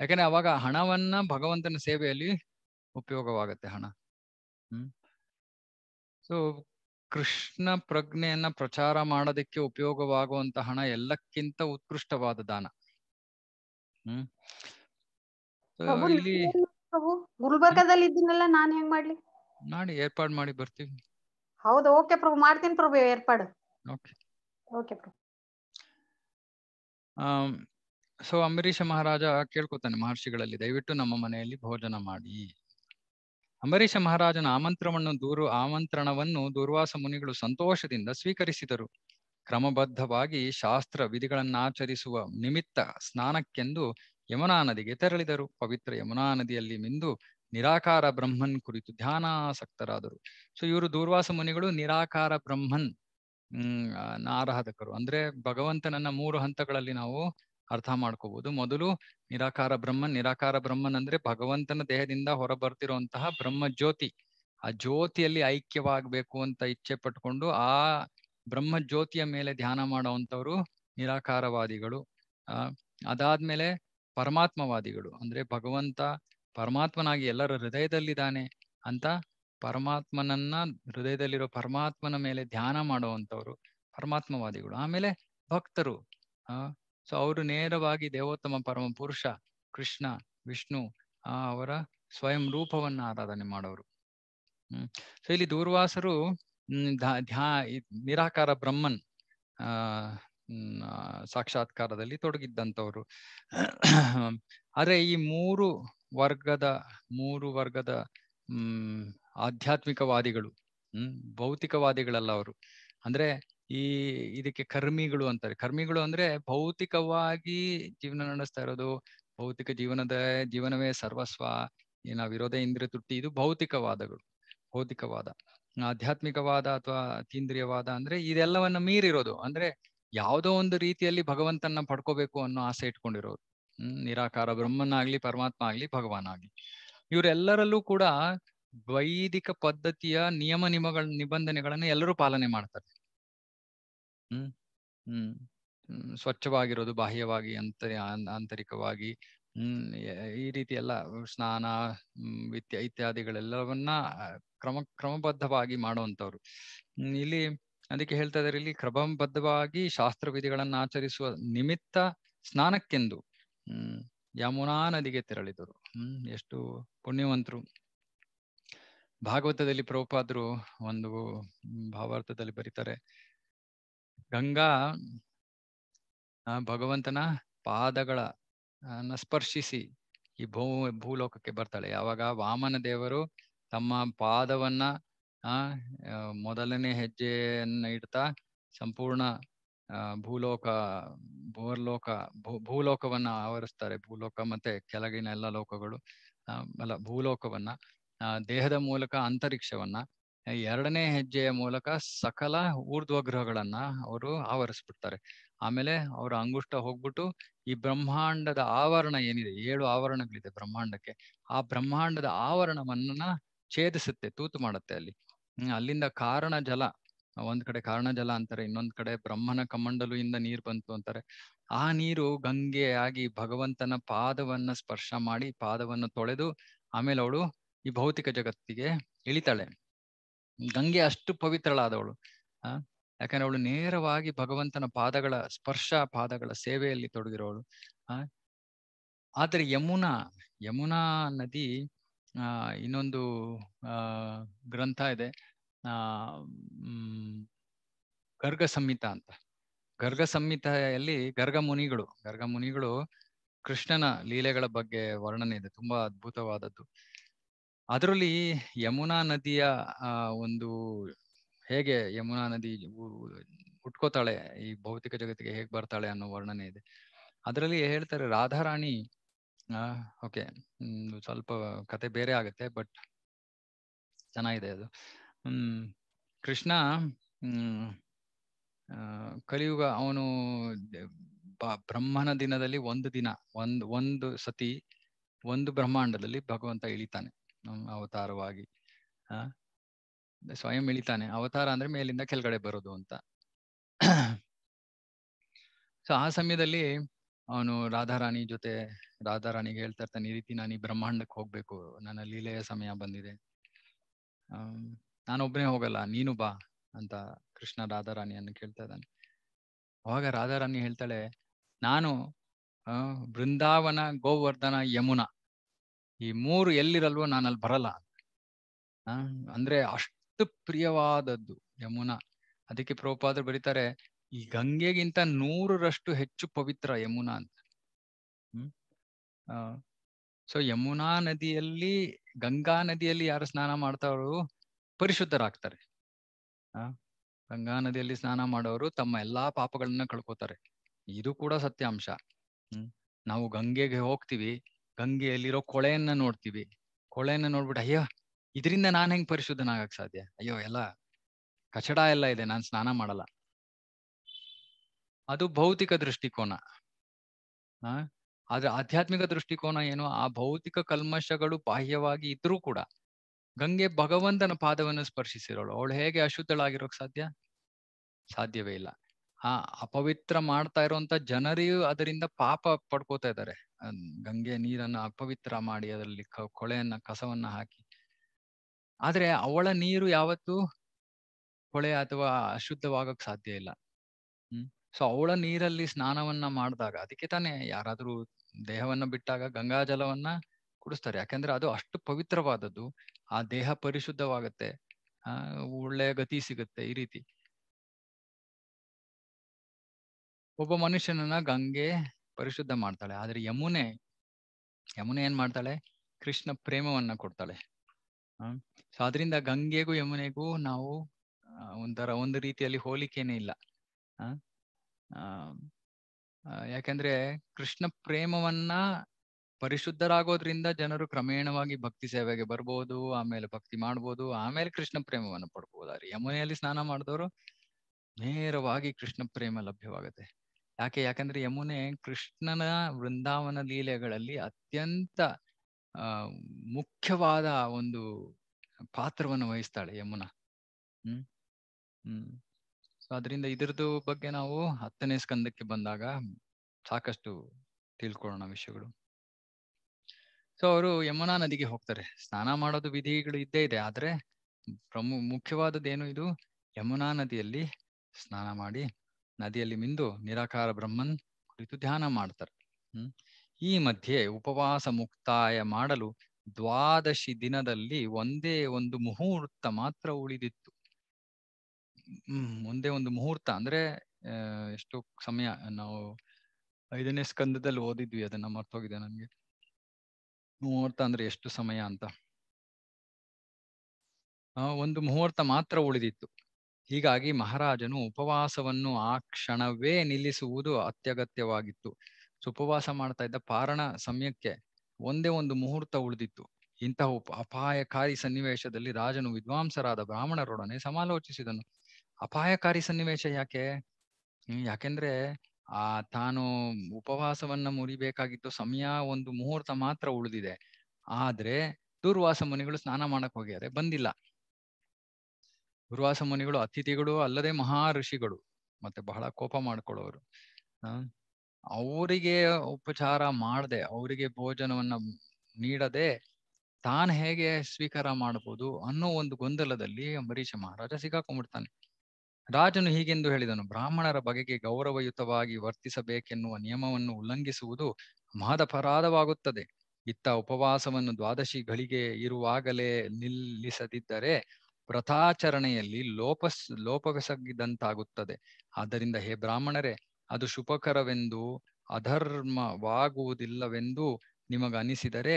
ಯಾಕಂದ್ರೆ ಅವಾಗ ಹಣವನ್ನ ಭಗವಂತನ ಸೇವೆಯಲ್ಲಿ ಉಪಯೋಗವಾಗುತ್ತೆ ಹಣ ಹ್ಮ್ ಸೊ ಕೃಷ್ಣ ಪ್ರಜ್ಞೆಯನ್ನ ಪ್ರಚಾರ ಮಾಡೋದಕ್ಕೆ ಉಪಯೋಗವಾಗುವಂತ ಹಣ ಎಲ್ಲಕ್ಕಿಂತ ಉತ್ಕೃಷ್ಟವಾದ ದಾನ ಹ್ಮ್ ಗುಲ್ಬರ್ಗದಲ್ಲಿ ಇದ್ದೀನಲ್ಲ ನಾನು ಹೆಂಗ್ ಮಾಡ್ಲಿ ಮಾಡಿ ಏರ್ಪಾಡ್ ಮಾಡಿ ಬರ್ತೀವಿ ಹೌದು ಓಕೆ ಪ್ರಭು ಮಾಡ್ತೀನಿ ಪ್ರಭು ಏರ್ಪಾಡು ಓಕೆ ಓಕೆ ಪ್ರಭು ಸೊ ಅಂಬರೀಷ ಮಹಾರಾಜ ಕೇಳ್ಕೊತಾನೆ ಮಹರ್ಷಿಗಳಲ್ಲಿ ದಯವಿಟ್ಟು ನಮ್ಮ ಮನೆಯಲ್ಲಿ ಭೋಜನ ಮಾಡಿ ಅಂಬರೀಷ ಮಹಾರಾಜನ ಆಮಂತ್ರವನ್ನು ದೂರು ಆಮಂತ್ರಣವನ್ನು ದೂರ್ವಾಸ ಮುನಿಗಳು ಸಂತೋಷದಿಂದ ಸ್ವೀಕರಿಸಿದರು ಕ್ರಮಬದ್ಧವಾಗಿ ಶಾಸ್ತ್ರ ವಿಧಿಗಳನ್ನಾಚರಿಸುವ ನಿಮಿತ್ತ ಸ್ನಾನಕ್ಕೆಂದು ಯಮುನಾ ನದಿಗೆ ತೆರಳಿದರು ಪವಿತ್ರ ಯಮುನಾ ನದಿಯಲ್ಲಿ ಮಿಂದು ನಿರಾಕಾರ ಬ್ರಹ್ಮನ್ ಕುರಿತು ಧ್ಯಾನಾಸಕ್ತರಾದರು ಸೊ ಇವರು ದೂರ್ವಾಸ ಮುನಿಗಳು ನಿರಾಕಾರ ಬ್ರಹ್ಮನ್ ಹ್ಮ್ ಆರಾಧಕರು ಅಂದ್ರೆ ಭಗವಂತನನ್ನ ಮೂರು ಹಂತಗಳಲ್ಲಿ ನಾವು ಅರ್ಥ ಮಾಡ್ಕೋಬಹುದು ಮೊದಲು ನಿರಾಕಾರ ಬ್ರಹ್ಮನ್ ನಿರಾಕಾರ ಬ್ರಹ್ಮನ್ ಅಂದ್ರೆ ಭಗವಂತನ ದೇಹದಿಂದ ಹೊರ ಬರ್ತಿರುವಂತಹ ಬ್ರಹ್ಮ ಜ್ಯೋತಿ ಆ ಜ್ಯೋತಿಯಲ್ಲಿ ಐಕ್ಯವಾಗಬೇಕು ಅಂತ ಇಚ್ಛೆ ಪಟ್ಕೊಂಡು ಆ ಬ್ರಹ್ಮ ಜ್ಯೋತಿಯ ಮೇಲೆ ಧ್ಯಾನ ಮಾಡುವಂಥವ್ರು ನಿರಾಕಾರವಾದಿಗಳು ಆ ಅದಾದ್ಮೇಲೆ ಪರಮಾತ್ಮವಾದಿಗಳು ಅಂದ್ರೆ ಭಗವಂತ ಪರಮಾತ್ಮನಾಗಿ ಎಲ್ಲರ ಹೃದಯದಲ್ಲಿದ್ದಾನೆ ಅಂತ ಪರಮಾತ್ಮನನ್ನ ಹೃದಯದಲ್ಲಿರೋ ಪರಮಾತ್ಮನ ಮೇಲೆ ಧ್ಯಾನ ಮಾಡುವಂಥವ್ರು ಪರಮಾತ್ಮವಾದಿಗಳು ಆಮೇಲೆ ಭಕ್ತರು ಆ ಸೊ ಅವರು ನೇರವಾಗಿ ದೇವೋತ್ತಮ ಪರಮ ಪುರುಷ ಕೃಷ್ಣ ವಿಷ್ಣು ಆ ಅವರ ಸ್ವಯಂ ರೂಪವನ್ನ ಆರಾಧನೆ ಮಾಡೋರು ಹ್ಮ್ ಸೊ ಇಲ್ಲಿ ದೂರ್ವಾಸರು ಧ್ಯಾ ನಿರಾಕಾರ ಬ್ರಹ್ಮನ್ ಆ ಸಾಕ್ಷಾತ್ಕಾರದಲ್ಲಿ ತೊಡಗಿದ್ದಂಥವ್ರು ಆದ್ರೆ ಈ ಮೂರು ವರ್ಗದ ಮೂರು ವರ್ಗದ ಹ್ಮ್ ಆಧ್ಯಾತ್ಮಿಕವಾದಿಗಳು ಹ್ಮ್ ಭೌತಿಕವಾದಿಗಳಲ್ಲ ಅವರು ಅಂದ್ರೆ ಈ ಇದಕ್ಕೆ ಕರ್ಮಿಗಳು ಅಂತಾರೆ ಕರ್ಮಿಗಳು ಅಂದ್ರೆ ಭೌತಿಕವಾಗಿ ಜೀವನ ನಡೆಸ್ತಾ ಇರೋದು ಭೌತಿಕ ಜೀವನದ ಜೀವನವೇ ಸರ್ವಸ್ವ ವಿರೋಧ ಇಂದ್ರಿಯ ತುಟ್ಟಿ ಇದು ಭೌತಿಕವಾದಗಳು ಭೌತಿಕವಾದ ಆಧ್ಯಾತ್ಮಿಕವಾದ ಅಥವಾ ಅತೀಂದ್ರಿಯವಾದ ಅಂದ್ರೆ ಇದೆಲ್ಲವನ್ನ ಮೀರಿರೋದು ಅಂದ್ರೆ ಯಾವುದೋ ಒಂದು ರೀತಿಯಲ್ಲಿ ಭಗವಂತನ ಪಡ್ಕೋಬೇಕು ಅನ್ನೋ ಆಸೆ ಇಟ್ಕೊಂಡಿರೋರು ಹ್ಮ್ ನಿರಾಕಾರ ಬ್ರಹ್ಮನಾಗ್ಲಿ ಪರಮಾತ್ಮ ಆಗ್ಲಿ ಭಗವಾನ್ ಆಗ್ಲಿ ಇವರೆಲ್ಲರಲ್ಲೂ ಕೂಡ ವೈದಿಕ ಪದ್ಧತಿಯ ನಿಯಮ ನಿಮಗಳ ನಿಬಂಧನೆಗಳನ್ನ ಎಲ್ಲರೂ ಪಾಲನೆ ಮಾಡ್ತಾರೆ ಹ್ಮ್ ಹ್ಮ್ ಸ್ವಚ್ಛವಾಗಿರೋದು ಬಾಹ್ಯವಾಗಿ ಅಂತರಿ ಆಂತರಿಕವಾಗಿ ಹ್ಮ್ ಈ ರೀತಿ ಎಲ್ಲ ಸ್ನಾನ ಇತ್ಯ ಇತ್ಯಾದಿಗಳೆಲ್ಲವನ್ನ ಕ್ರಮ ಕ್ರಮಬದ್ಧವಾಗಿ ಮಾಡುವಂತವ್ರು ಇಲ್ಲಿ ಅದಕ್ಕೆ ಹೇಳ್ತಾ ಇದಾರೆ ಇಲ್ಲಿ ಕ್ರಮಬದ್ಧವಾಗಿ ಶಾಸ್ತ್ರ ಆಚರಿಸುವ ನಿಮಿತ್ತ ಸ್ನಾನಕ್ಕೆಂದು ಹ್ಮ್ ಯಮುನಾ ನದಿಗೆ ತೆರಳಿದರು ಹ್ಮ್ ಎಷ್ಟು ಪುಣ್ಯವಂತರು ಭಾಗವತದಲ್ಲಿ ಪ್ರಭುಪಾದ್ರು ಒಂದು ಭಾವಾರ್ಥದಲ್ಲಿ ಬರೀತಾರೆ ಗಂಗಾ ಭಗವಂತನ ಪಾದಗಳ ಸ್ಪರ್ಶಿಸಿ ಈ ಭೂ ಭೂಲೋಕಕ್ಕೆ ಬರ್ತಾಳೆ ಯಾವಾಗ ವಾಮನ ದೇವರು ತಮ್ಮ ಪಾದವನ್ನ ಆ ಮೊದಲನೇ ಹೆಜ್ಜೆಯನ್ನ ಇಡ್ತಾ ಸಂಪೂರ್ಣ ಭೂಲೋಕ ಭೂರ್ಲೋಕ ಭೂ ಭೂಲೋಕವನ್ನ ಆವರಿಸ್ತಾರೆ ಭೂಲೋಕ ಮತ್ತೆ ಕೆಳಗಿನ ಎಲ್ಲ ಲೋಕಗಳು ಅಲ್ಲ ಭೂಲೋಕವನ್ನ ದೇಹದ ಮೂಲಕ ಅಂತರಿಕ್ಷವನ್ನ ಎರಡನೇ ಹೆಜ್ಜೆಯ ಮೂಲಕ ಸಕಲ ಗ್ರಹಗಳನ್ನ ಅವರು ಆವರಿಸ್ಬಿಡ್ತಾರೆ ಆಮೇಲೆ ಅವರ ಅಂಗುಷ್ಟ ಹೋಗ್ಬಿಟ್ಟು ಈ ಬ್ರಹ್ಮಾಂಡದ ಆವರಣ ಏನಿದೆ ಏಳು ಆವರಣಗಳಿದೆ ಬ್ರಹ್ಮಾಂಡಕ್ಕೆ ಆ ಬ್ರಹ್ಮಾಂಡದ ಆವರಣವನ್ನ ಛೇದಿಸುತ್ತೆ ತೂತು ಮಾಡುತ್ತೆ ಅಲ್ಲಿ ಅಲ್ಲಿಂದ ಕಾರಣ ಜಲ ಒಂದ್ ಕಡೆ ಕಾರಣ ಜಲ ಅಂತಾರೆ ಇನ್ನೊಂದ್ ಕಡೆ ಬ್ರಹ್ಮನ ಇಂದ ನೀರು ಬಂತು ಅಂತಾರೆ ಆ ನೀರು ಗಂಗೆ ಆಗಿ ಭಗವಂತನ ಪಾದವನ್ನ ಸ್ಪರ್ಶ ಮಾಡಿ ಪಾದವನ್ನು ತೊಳೆದು ಆಮೇಲೆ ಅವಳು ಈ ಭೌತಿಕ ಜಗತ್ತಿಗೆ ಇಳಿತಾಳೆ ಗಂಗೆ ಅಷ್ಟು ಪವಿತ್ರಳಾದವಳು ಆ ಯಾಕಂದ್ರೆ ಅವಳು ನೇರವಾಗಿ ಭಗವಂತನ ಪಾದಗಳ ಸ್ಪರ್ಶ ಪಾದಗಳ ಸೇವೆಯಲ್ಲಿ ತೊಡಗಿರೋಳು ಆ ಆದ್ರೆ ಯಮುನಾ ಯಮುನಾ ನದಿ ಆ ಇನ್ನೊಂದು ಆ ಗ್ರಂಥ ಇದೆ ಆ ಗರ್ಗ ಸಂಹಿತ ಅಂತ ಗರ್ಗ ಸಂಹಿತೆಯಲ್ಲಿ ಗರ್ಗ ಮುನಿಗಳು ಗರ್ಗ ಮುನಿಗಳು ಕೃಷ್ಣನ ಲೀಲೆಗಳ ಬಗ್ಗೆ ವರ್ಣನೆ ಇದೆ ತುಂಬಾ ಅದ್ಭುತವಾದದ್ದು ಅದರಲ್ಲಿ ಯಮುನಾ ನದಿಯ ಒಂದು ಹೇಗೆ ಯಮುನಾ ನದಿ ಉಟ್ಕೋತಾಳೆ ಈ ಭೌತಿಕ ಜಗತ್ತಿಗೆ ಹೇಗೆ ಬರ್ತಾಳೆ ಅನ್ನೋ ವರ್ಣನೆ ಇದೆ ಅದರಲ್ಲಿ ಹೇಳ್ತಾರೆ ರಾಧಾರಾಣಿ ಓಕೆ ಸ್ವಲ್ಪ ಕತೆ ಬೇರೆ ಆಗುತ್ತೆ ಬಟ್ ಚೆನ್ನಾಗಿದೆ ಅದು ಹ್ಮ್ ಕೃಷ್ಣ ಕಲಿಯುಗ ಅವನು ಬ್ರಹ್ಮನ ದಿನದಲ್ಲಿ ಒಂದು ದಿನ ಒಂದು ಒಂದು ಸತಿ ಒಂದು ಬ್ರಹ್ಮಾಂಡದಲ್ಲಿ ಭಗವಂತ ಇಳಿತಾನೆ ಅವತಾರವಾಗಿ ಹ ಸ್ವಯಂ ಇಳಿತಾನೆ ಅವತಾರ ಅಂದ್ರೆ ಮೇಲಿಂದ ಕೆಳಗಡೆ ಬರೋದು ಅಂತ ಸೊ ಆ ಸಮಯದಲ್ಲಿ ಅವನು ರಾಧಾರಾಣಿ ಜೊತೆ ರಾಧಾರಾಣಿಗೆ ಹೇಳ್ತಾ ಇರ್ತಾನೆ ಈ ರೀತಿ ನಾನು ಈ ಬ್ರಹ್ಮಾಂಡಕ್ಕೆ ಹೋಗ್ಬೇಕು ನನ್ನ ಲೀಲೆಯ ಸಮಯ ಬಂದಿದೆ ಅಹ್ ನಾನೊಬ್ಬನೇ ಹೋಗಲ್ಲ ನೀನು ಬಾ ಅಂತ ಕೃಷ್ಣ ರಾಧಾರಾಣಿಯನ್ನು ಕೇಳ್ತಾ ಇದ್ದಾನೆ ಅವಾಗ ರಾಧಾರಾಣಿ ಹೇಳ್ತಾಳೆ ನಾನು ಬೃಂದಾವನ ಗೋವರ್ಧನ ಯಮುನಾ ಈ ಮೂರು ಎಲ್ಲಿರಲ್ವೋ ನಾನು ಅಲ್ಲಿ ಬರಲ್ಲ ಅಂದ್ರೆ ಅಷ್ಟು ಪ್ರಿಯವಾದದ್ದು ಯಮುನಾ ಅದಕ್ಕೆ ಪ್ರೋಪಾದ್ರು ಬರೀತಾರೆ ಈ ಗಂಗೆಗಿಂತ ನೂರರಷ್ಟು ಹೆಚ್ಚು ಪವಿತ್ರ ಯಮುನಾ ಅಂತ ಹ್ಮ್ ಸೊ ಯಮುನಾ ನದಿಯಲ್ಲಿ ಗಂಗಾ ನದಿಯಲ್ಲಿ ಯಾರು ಸ್ನಾನ ಮಾಡ್ತಾರೋ ಪರಿಶುದ್ಧರಾಗ್ತಾರೆ ಆ ಗಂಗಾ ನದಿಯಲ್ಲಿ ಸ್ನಾನ ಮಾಡೋರು ತಮ್ಮ ಎಲ್ಲಾ ಪಾಪಗಳನ್ನ ಕಳ್ಕೋತಾರೆ ಇದು ಕೂಡ ಸತ್ಯಾಂಶ ಹ್ಮ್ ನಾವು ಗಂಗೆಗೆ ಹೋಗ್ತಿವಿ ಗಂಗೆಯಲ್ಲಿರೋ ಕೊಳೆಯನ್ನ ನೋಡ್ತೀವಿ ಕೊಳೆಯನ್ನ ನೋಡ್ಬಿಟ್ಟು ಅಯ್ಯೋ ಇದರಿಂದ ನಾನ್ ಹೆಂಗ್ ಪರಿಶುದ್ಧನಾಗಕ್ ಸಾಧ್ಯ ಅಯ್ಯೋ ಎಲ್ಲ ಕಚಡ ಎಲ್ಲ ಇದೆ ನಾನ್ ಸ್ನಾನ ಮಾಡಲ್ಲ ಅದು ಭೌತಿಕ ದೃಷ್ಟಿಕೋನ ಆ ಆದ್ರೆ ಆಧ್ಯಾತ್ಮಿಕ ದೃಷ್ಟಿಕೋನ ಏನು ಆ ಭೌತಿಕ ಕಲ್ಮಶಗಳು ಬಾಹ್ಯವಾಗಿ ಇದ್ರೂ ಕೂಡ ಗಂಗೆ ಭಗವಂತನ ಪಾದವನ್ನು ಸ್ಪರ್ಶಿಸಿರೋಳು ಅವಳು ಹೇಗೆ ಅಶುದ್ಧಳಾಗಿರೋಕ್ ಸಾಧ್ಯ ಸಾಧ್ಯವೇ ಇಲ್ಲ ಆ ಅಪವಿತ್ರ ಮಾಡ್ತಾ ಇರುವಂತ ಜನರಿಗೂ ಅದರಿಂದ ಪಾಪ ಪಡ್ಕೋತಾ ಇದ್ದಾರೆ ಗಂಗೆ ನೀರನ್ನು ಅಪವಿತ್ರ ಮಾಡಿ ಅದರಲ್ಲಿ ಕೊಳೆಯನ್ನ ಕಸವನ್ನ ಹಾಕಿ ಆದ್ರೆ ಅವಳ ನೀರು ಯಾವತ್ತು ಕೊಳೆ ಅಥವಾ ಅಶುದ್ಧವಾಗಕ್ ಸಾಧ್ಯ ಇಲ್ಲ ಹ್ಮ್ ಸೊ ಅವಳ ನೀರಲ್ಲಿ ಸ್ನಾನವನ್ನ ಮಾಡಿದಾಗ ಅದಕ್ಕೆ ತಾನೇ ಯಾರಾದ್ರೂ ದೇಹವನ್ನ ಬಿಟ್ಟಾಗ ಗಂಗಾ ಜಲವನ್ನ ಕುಡಿಸ್ತಾರೆ ಯಾಕಂದ್ರೆ ಅದು ಅಷ್ಟು ಪವಿತ್ರವಾದದ್ದು ಆ ದೇಹ ಪರಿಶುದ್ಧವಾಗತ್ತೆ ಆ ಒಳ್ಳೆಯ ಗತಿ ಸಿಗುತ್ತೆ ಈ ರೀತಿ ಒಬ್ಬ ಮನುಷ್ಯನನ್ನ ಗಂಗೆ ಪರಿಶುದ್ಧ ಮಾಡ್ತಾಳೆ ಆದ್ರೆ ಯಮುನೆ ಯಮುನೆ ಏನ್ ಮಾಡ್ತಾಳೆ ಕೃಷ್ಣ ಪ್ರೇಮವನ್ನ ಕೊಡ್ತಾಳೆ ಸೊ ಅದರಿಂದ ಗಂಗೆಗೂ ಯಮುನೆಗೂ ನಾವು ಒಂಥರ ಒಂದು ರೀತಿಯಲ್ಲಿ ಹೋಲಿಕೆನೇ ಇಲ್ಲ ಯಾಕಂದ್ರೆ ಕೃಷ್ಣ ಪ್ರೇಮವನ್ನ ಪರಿಶುದ್ಧರಾಗೋದ್ರಿಂದ ಜನರು ಕ್ರಮೇಣವಾಗಿ ಭಕ್ತಿ ಸೇವೆಗೆ ಬರ್ಬೋದು ಆಮೇಲೆ ಭಕ್ತಿ ಮಾಡ್ಬೋದು ಆಮೇಲೆ ಕೃಷ್ಣ ಪ್ರೇಮವನ್ನು ಆದ್ರೆ ಯಮುನೆಯಲ್ಲಿ ಸ್ನಾನ ಮಾಡಿದವರು ನೇರವಾಗಿ ಕೃಷ್ಣ ಪ್ರೇಮ ಲಭ್ಯವಾಗುತ್ತೆ ಯಾಕೆ ಯಾಕಂದ್ರೆ ಯಮುನೆ ಕೃಷ್ಣನ ವೃಂದಾವನ ಲೀಲೆಗಳಲ್ಲಿ ಅತ್ಯಂತ ಮುಖ್ಯವಾದ ಒಂದು ಪಾತ್ರವನ್ನು ವಹಿಸ್ತಾಳೆ ಯಮುನಾ ಹ್ಮ್ ಹ್ಮ್ ಸೊ ಅದರಿಂದ ಇದರದ್ದು ಬಗ್ಗೆ ನಾವು ಹತ್ತನೇ ಸ್ಕಂದಕ್ಕೆ ಬಂದಾಗ ಸಾಕಷ್ಟು ತಿಳ್ಕೊಳ್ಳೋಣ ವಿಷಯಗಳು ಸೊ ಅವರು ಯಮುನಾ ನದಿಗೆ ಹೋಗ್ತಾರೆ ಸ್ನಾನ ಮಾಡೋದು ವಿಧಿಗಳು ಇದ್ದೇ ಇದೆ ಆದ್ರೆ ಪ್ರಮು ಮುಖ್ಯವಾದದ್ದು ಏನು ಇದು ಯಮುನಾ ನದಿಯಲ್ಲಿ ಸ್ನಾನ ಮಾಡಿ ನದಿಯಲ್ಲಿ ಮಿಂದು ನಿರಾಕಾರ ಬ್ರಹ್ಮನ್ ಕುರಿತು ಧ್ಯಾನ ಮಾಡ್ತಾರೆ ಹ್ಮ್ ಈ ಮಧ್ಯೆ ಉಪವಾಸ ಮುಕ್ತಾಯ ಮಾಡಲು ದ್ವಾದಶಿ ದಿನದಲ್ಲಿ ಒಂದೇ ಒಂದು ಮುಹೂರ್ತ ಮಾತ್ರ ಉಳಿದಿತ್ತು ಒಂದೇ ಒಂದು ಮುಹೂರ್ತ ಅಂದ್ರೆ ಎಷ್ಟು ಸಮಯ ನಾವು ಐದನೇ ಸ್ಕಂದದಲ್ಲಿ ಓದಿದ್ವಿ ಅದನ್ನ ಮರ್ತೋಗಿದೆ ನನ್ಗೆ ಮುಹೂರ್ತ ಅಂದ್ರೆ ಎಷ್ಟು ಸಮಯ ಅಂತ ಒಂದು ಮುಹೂರ್ತ ಮಾತ್ರ ಉಳಿದಿತ್ತು ಹೀಗಾಗಿ ಮಹಾರಾಜನು ಉಪವಾಸವನ್ನು ಆ ಕ್ಷಣವೇ ನಿಲ್ಲಿಸುವುದು ಅತ್ಯಗತ್ಯವಾಗಿತ್ತು ಉಪವಾಸ ಮಾಡ್ತಾ ಇದ್ದ ಪಾರಣ ಸಮಯಕ್ಕೆ ಒಂದೇ ಒಂದು ಮುಹೂರ್ತ ಉಳಿದಿತ್ತು ಇಂತಹ ಅಪಾಯಕಾರಿ ಸನ್ನಿವೇಶದಲ್ಲಿ ರಾಜನು ವಿದ್ವಾಂಸರಾದ ಬ್ರಾಹ್ಮಣರೊಡನೆ ಸಮಾಲೋಚಿಸಿದನು ಅಪಾಯಕಾರಿ ಸನ್ನಿವೇಶ ಯಾಕೆ ಯಾಕೆಂದ್ರೆ ಆ ತಾನು ಉಪವಾಸವನ್ನ ಮುರಿಬೇಕಾಗಿತ್ತು ಸಮಯ ಒಂದು ಮುಹೂರ್ತ ಮಾತ್ರ ಉಳಿದಿದೆ ಆದ್ರೆ ದುರ್ವಾಸ ಮುನಿಗಳು ಸ್ನಾನ ಮಾಡಕ್ ಹೋಗ್ಯಾರೆ ಬಂದಿಲ್ಲ ಗುರುವಾಸ ಮುನಿಗಳು ಅತಿಥಿಗಳು ಅಲ್ಲದೆ ಮಹಾ ಋಷಿಗಳು ಮತ್ತೆ ಬಹಳ ಕೋಪ ಮಾಡ್ಕೊಳ್ಳೋರು ಅವರಿಗೆ ಉಪಚಾರ ಮಾಡದೆ ಅವರಿಗೆ ಭೋಜನವನ್ನ ನೀಡದೆ ತಾನು ಹೇಗೆ ಸ್ವೀಕಾರ ಮಾಡಬಹುದು ಅನ್ನೋ ಒಂದು ಗೊಂದಲದಲ್ಲಿ ಅಂಬರೀಷ ಮಹಾರಾಜ ಸಿಗಾಕೊಂಡ್ಬಿಡ್ತಾನೆ ರಾಜನು ಹೀಗೆಂದು ಹೇಳಿದನು ಬ್ರಾಹ್ಮಣರ ಬಗೆಗೆ ಗೌರವಯುತವಾಗಿ ವರ್ತಿಸಬೇಕೆನ್ನುವ ನಿಯಮವನ್ನು ಉಲ್ಲಂಘಿಸುವುದು ಮಹದಪರಾಧವಾಗುತ್ತದೆ ಇತ್ತ ಉಪವಾಸವನ್ನು ದ್ವಾದಶಿ ಗಳಿಗೆ ಇರುವಾಗಲೇ ನಿಲ್ಲಿಸದಿದ್ದರೆ ವ್ರತಾಚರಣೆಯಲ್ಲಿ ಲೋಪ ಲೋಪವೆಸಗಿದಂತಾಗುತ್ತದೆ ಆದ್ದರಿಂದ ಹೇ ಬ್ರಾಹ್ಮಣರೇ ಅದು ಶುಭಕರವೆಂದು ಅಧರ್ಮವಾಗುವುದಿಲ್ಲವೆಂದು ನಿಮಗನಿಸಿದರೆ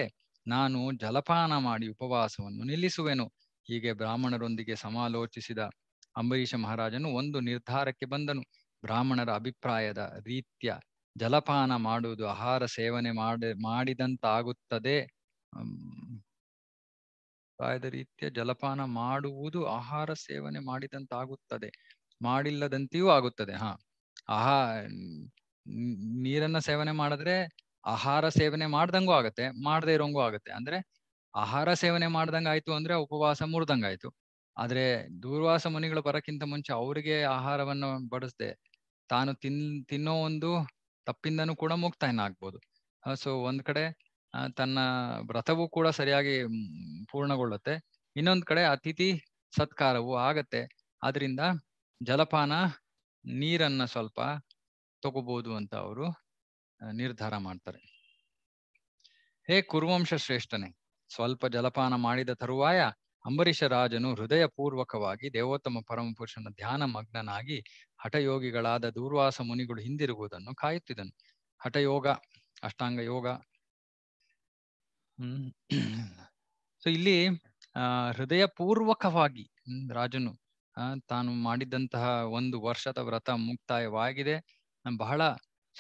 ನಾನು ಜಲಪಾನ ಮಾಡಿ ಉಪವಾಸವನ್ನು ನಿಲ್ಲಿಸುವೆನು ಹೀಗೆ ಬ್ರಾಹ್ಮಣರೊಂದಿಗೆ ಸಮಾಲೋಚಿಸಿದ ಅಂಬರೀಷ ಮಹಾರಾಜನು ಒಂದು ನಿರ್ಧಾರಕ್ಕೆ ಬಂದನು ಬ್ರಾಹ್ಮಣರ ಅಭಿಪ್ರಾಯದ ರೀತ್ಯ ಜಲಪಾನ ಮಾಡುವುದು ಆಹಾರ ಸೇವನೆ ಮಾಡ ಮಾಡಿದಂತಾಗುತ್ತದೆ ಕಾಯದ ರೀತಿಯ ಜಲಪಾನ ಮಾಡುವುದು ಆಹಾರ ಸೇವನೆ ಮಾಡಿದಂತಾಗುತ್ತದೆ ಮಾಡಿಲ್ಲದಂತೆಯೂ ಆಗುತ್ತದೆ ಹಾ ಆಹಾ ನೀರನ್ನ ಸೇವನೆ ಮಾಡಿದ್ರೆ ಆಹಾರ ಸೇವನೆ ಮಾಡ್ದಂಗೂ ಆಗತ್ತೆ ಮಾಡದೇ ಇರೋಂಗೂ ಆಗತ್ತೆ ಅಂದ್ರೆ ಆಹಾರ ಸೇವನೆ ಮಾಡ್ದಂಗಾಯ್ತು ಆಯ್ತು ಅಂದ್ರೆ ಉಪವಾಸ ಮುರಿದಂಗಾಯ್ತು ಆದ್ರೆ ದೂರ್ವಾಸ ಮುನಿಗಳು ಬರಕ್ಕಿಂತ ಮುಂಚೆ ಅವರಿಗೆ ಆಹಾರವನ್ನು ಬಡಿಸದೆ ತಾನು ತಿನ್ ತಿನ್ನೋ ಒಂದು ತಪ್ಪಿಂದನೂ ಕೂಡ ಮುಕ್ತಾಯನ ಆಗ್ಬೋದು ಸೊ ಒಂದ್ ಕಡೆ ತನ್ನ ವ್ರತವೂ ಕೂಡ ಸರಿಯಾಗಿ ಪೂರ್ಣಗೊಳ್ಳುತ್ತೆ ಇನ್ನೊಂದ್ ಕಡೆ ಅತಿಥಿ ಸತ್ಕಾರವು ಆಗತ್ತೆ ಆದ್ರಿಂದ ಜಲಪಾನ ನೀರನ್ನ ಸ್ವಲ್ಪ ತಗೋಬಹುದು ಅಂತ ಅವರು ನಿರ್ಧಾರ ಮಾಡ್ತಾರೆ ಹೇ ಕುರುವಂಶ ಶ್ರೇಷ್ಠನೇ ಸ್ವಲ್ಪ ಜಲಪಾನ ಮಾಡಿದ ತರುವಾಯ ಅಂಬರೀಷ ರಾಜನು ಹೃದಯ ಪೂರ್ವಕವಾಗಿ ದೇವೋತ್ತಮ ಪರಮಪುರುಷನ ಧ್ಯಾನ ಮಗ್ನನಾಗಿ ಹಠಯೋಗಿಗಳಾದ ದೂರ್ವಾಸ ಮುನಿಗಳು ಹಿಂದಿರುಗುವುದನ್ನು ಕಾಯುತ್ತಿದ್ದನು ಹಠಯೋಗ ಅಷ್ಟಾಂಗ ಯೋಗ ಸೊ ಇಲ್ಲಿ ಹೃದಯ ಪೂರ್ವಕವಾಗಿ ರಾಜನು ತಾನು ಮಾಡಿದಂತಹ ಒಂದು ವರ್ಷದ ವ್ರತ ಮುಕ್ತಾಯವಾಗಿದೆ ಬಹಳ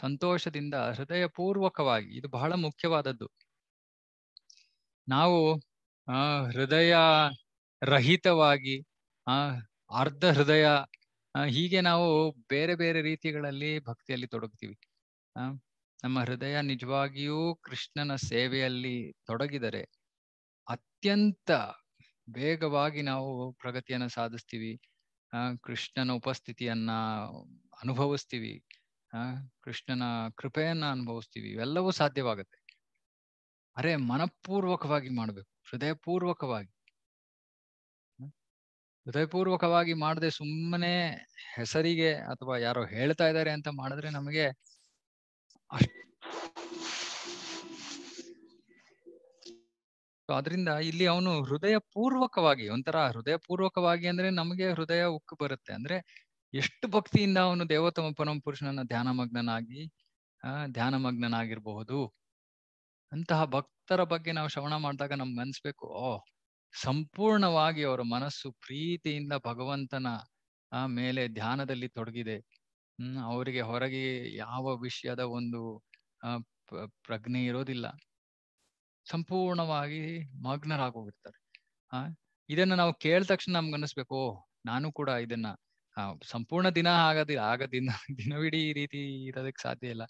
ಸಂತೋಷದಿಂದ ಹೃದಯ ಪೂರ್ವಕವಾಗಿ ಇದು ಬಹಳ ಮುಖ್ಯವಾದದ್ದು ನಾವು ಆ ಹೃದಯ ರಹಿತವಾಗಿ ಆ ಅರ್ಧ ಹೃದಯ ಹೀಗೆ ನಾವು ಬೇರೆ ಬೇರೆ ರೀತಿಗಳಲ್ಲಿ ಭಕ್ತಿಯಲ್ಲಿ ತೊಡಗ್ತೀವಿ ನಮ್ಮ ಹೃದಯ ನಿಜವಾಗಿಯೂ ಕೃಷ್ಣನ ಸೇವೆಯಲ್ಲಿ ತೊಡಗಿದರೆ ಅತ್ಯಂತ ವೇಗವಾಗಿ ನಾವು ಪ್ರಗತಿಯನ್ನು ಸಾಧಿಸ್ತೀವಿ ಕೃಷ್ಣನ ಉಪಸ್ಥಿತಿಯನ್ನ ಅನುಭವಿಸ್ತೀವಿ ಕೃಷ್ಣನ ಕೃಪೆಯನ್ನ ಅನುಭವಿಸ್ತೀವಿ ಇವೆಲ್ಲವೂ ಸಾಧ್ಯವಾಗುತ್ತೆ ಅರೆ ಮನಪೂರ್ವಕವಾಗಿ ಮಾಡಬೇಕು ಹೃದಯಪೂರ್ವಕವಾಗಿ ಹೃದಯಪೂರ್ವಕವಾಗಿ ಮಾಡದೆ ಸುಮ್ಮನೆ ಹೆಸರಿಗೆ ಅಥವಾ ಯಾರೋ ಹೇಳ್ತಾ ಇದ್ದಾರೆ ಅಂತ ಮಾಡಿದ್ರೆ ನಮಗೆ ಅದರಿಂದ ಇಲ್ಲಿ ಅವನು ಹೃದಯ ಪೂರ್ವಕವಾಗಿ ಒಂಥರ ಹೃದಯ ಪೂರ್ವಕವಾಗಿ ಅಂದ್ರೆ ನಮಗೆ ಹೃದಯ ಉಕ್ಕು ಬರುತ್ತೆ ಅಂದ್ರೆ ಎಷ್ಟು ಭಕ್ತಿಯಿಂದ ಅವನು ದೇವತಮ ಪರಮ ಪುರುಷನನ್ನ ಧ್ಯಾನ ಆ ಧ್ಯಾನ ಅಂತಹ ಭಕ್ತರ ಬಗ್ಗೆ ನಾವು ಶ್ರವಣ ಮಾಡಿದಾಗ ನಮ್ಗೆ ಅನ್ಸ್ಬೇಕು ಓ ಸಂಪೂರ್ಣವಾಗಿ ಅವರ ಮನಸ್ಸು ಪ್ರೀತಿಯಿಂದ ಭಗವಂತನ ಆ ಮೇಲೆ ಧ್ಯಾನದಲ್ಲಿ ತೊಡಗಿದೆ ಹ್ಮ್ ಅವರಿಗೆ ಹೊರಗೆ ಯಾವ ವಿಷಯದ ಒಂದು ಪ್ರಜ್ಞೆ ಇರೋದಿಲ್ಲ ಸಂಪೂರ್ಣವಾಗಿ ಮಗ್ನರಾಗೋಗಿರ್ತಾರೆ ಆ ಇದನ್ನ ನಾವು ಕೇಳಿದ ತಕ್ಷಣ ನಮ್ಗೆ ಅನಿಸ್ಬೇಕು ನಾನು ಕೂಡ ಇದನ್ನ ಸಂಪೂರ್ಣ ದಿನ ಆಗದಿ ಆಗ ದಿನ ದಿನವಿಡೀ ಈ ರೀತಿ ಇರೋದಕ್ ಸಾಧ್ಯ ಇಲ್ಲ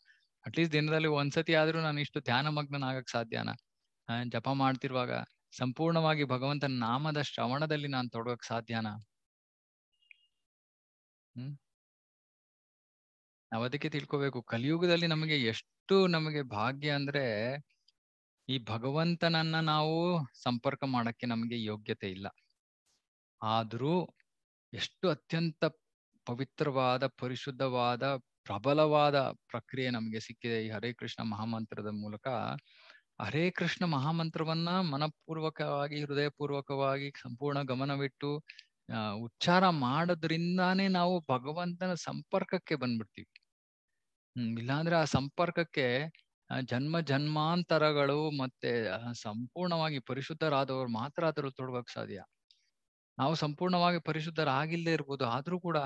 ಅಟ್ಲೀಸ್ಟ್ ದಿನದಲ್ಲಿ ಒಂದ್ಸತಿ ಆದ್ರೂ ನಾನು ಇಷ್ಟು ಧ್ಯಾನ ಮಗ್ನ ಆಗಕ್ ಸಾಧ್ಯನಾ ಜಪ ಮಾಡ್ತಿರುವಾಗ ಸಂಪೂರ್ಣವಾಗಿ ಭಗವಂತನ ನಾಮದ ಶ್ರವಣದಲ್ಲಿ ನಾನು ತೊಡಗಕ್ ಸಾಧ್ಯನಾ ಹ್ಮ್ ನಾವ್ ಅದಕ್ಕೆ ತಿಳ್ಕೋಬೇಕು ಕಲಿಯುಗದಲ್ಲಿ ನಮಗೆ ಎಷ್ಟು ನಮಗೆ ಭಾಗ್ಯ ಅಂದ್ರೆ ಈ ಭಗವಂತನನ್ನ ನಾವು ಸಂಪರ್ಕ ಮಾಡಕ್ಕೆ ನಮಗೆ ಯೋಗ್ಯತೆ ಇಲ್ಲ ಆದ್ರೂ ಎಷ್ಟು ಅತ್ಯಂತ ಪವಿತ್ರವಾದ ಪರಿಶುದ್ಧವಾದ ಪ್ರಬಲವಾದ ಪ್ರಕ್ರಿಯೆ ನಮಗೆ ಸಿಕ್ಕಿದೆ ಈ ಹರೇ ಕೃಷ್ಣ ಮಹಾಮಂತ್ರದ ಮೂಲಕ ಹರೇ ಕೃಷ್ಣ ಮಹಾಮಂತ್ರವನ್ನ ಮನಪೂರ್ವಕವಾಗಿ ಹೃದಯಪೂರ್ವಕವಾಗಿ ಸಂಪೂರ್ಣ ಗಮನವಿಟ್ಟು ಉಚ್ಚಾರ ಮಾಡೋದ್ರಿಂದಾನೇ ನಾವು ಭಗವಂತನ ಸಂಪರ್ಕಕ್ಕೆ ಬಂದ್ಬಿಡ್ತೀವಿ ಹ್ಮ್ ಇಲ್ಲಾಂದ್ರೆ ಆ ಸಂಪರ್ಕಕ್ಕೆ ಜನ್ಮ ಜನ್ಮಾಂತರಗಳು ಮತ್ತೆ ಸಂಪೂರ್ಣವಾಗಿ ಪರಿಶುದ್ಧರಾದವರು ಮಾತ್ರ ಅದರಲ್ಲಿ ತೊಡಗಕ್ ಸಾಧ್ಯ ನಾವು ಸಂಪೂರ್ಣವಾಗಿ ಪರಿಶುದ್ಧರಾಗಿಲ್ಲದೆ ಇರ್ಬೋದು ಆದ್ರೂ ಕೂಡ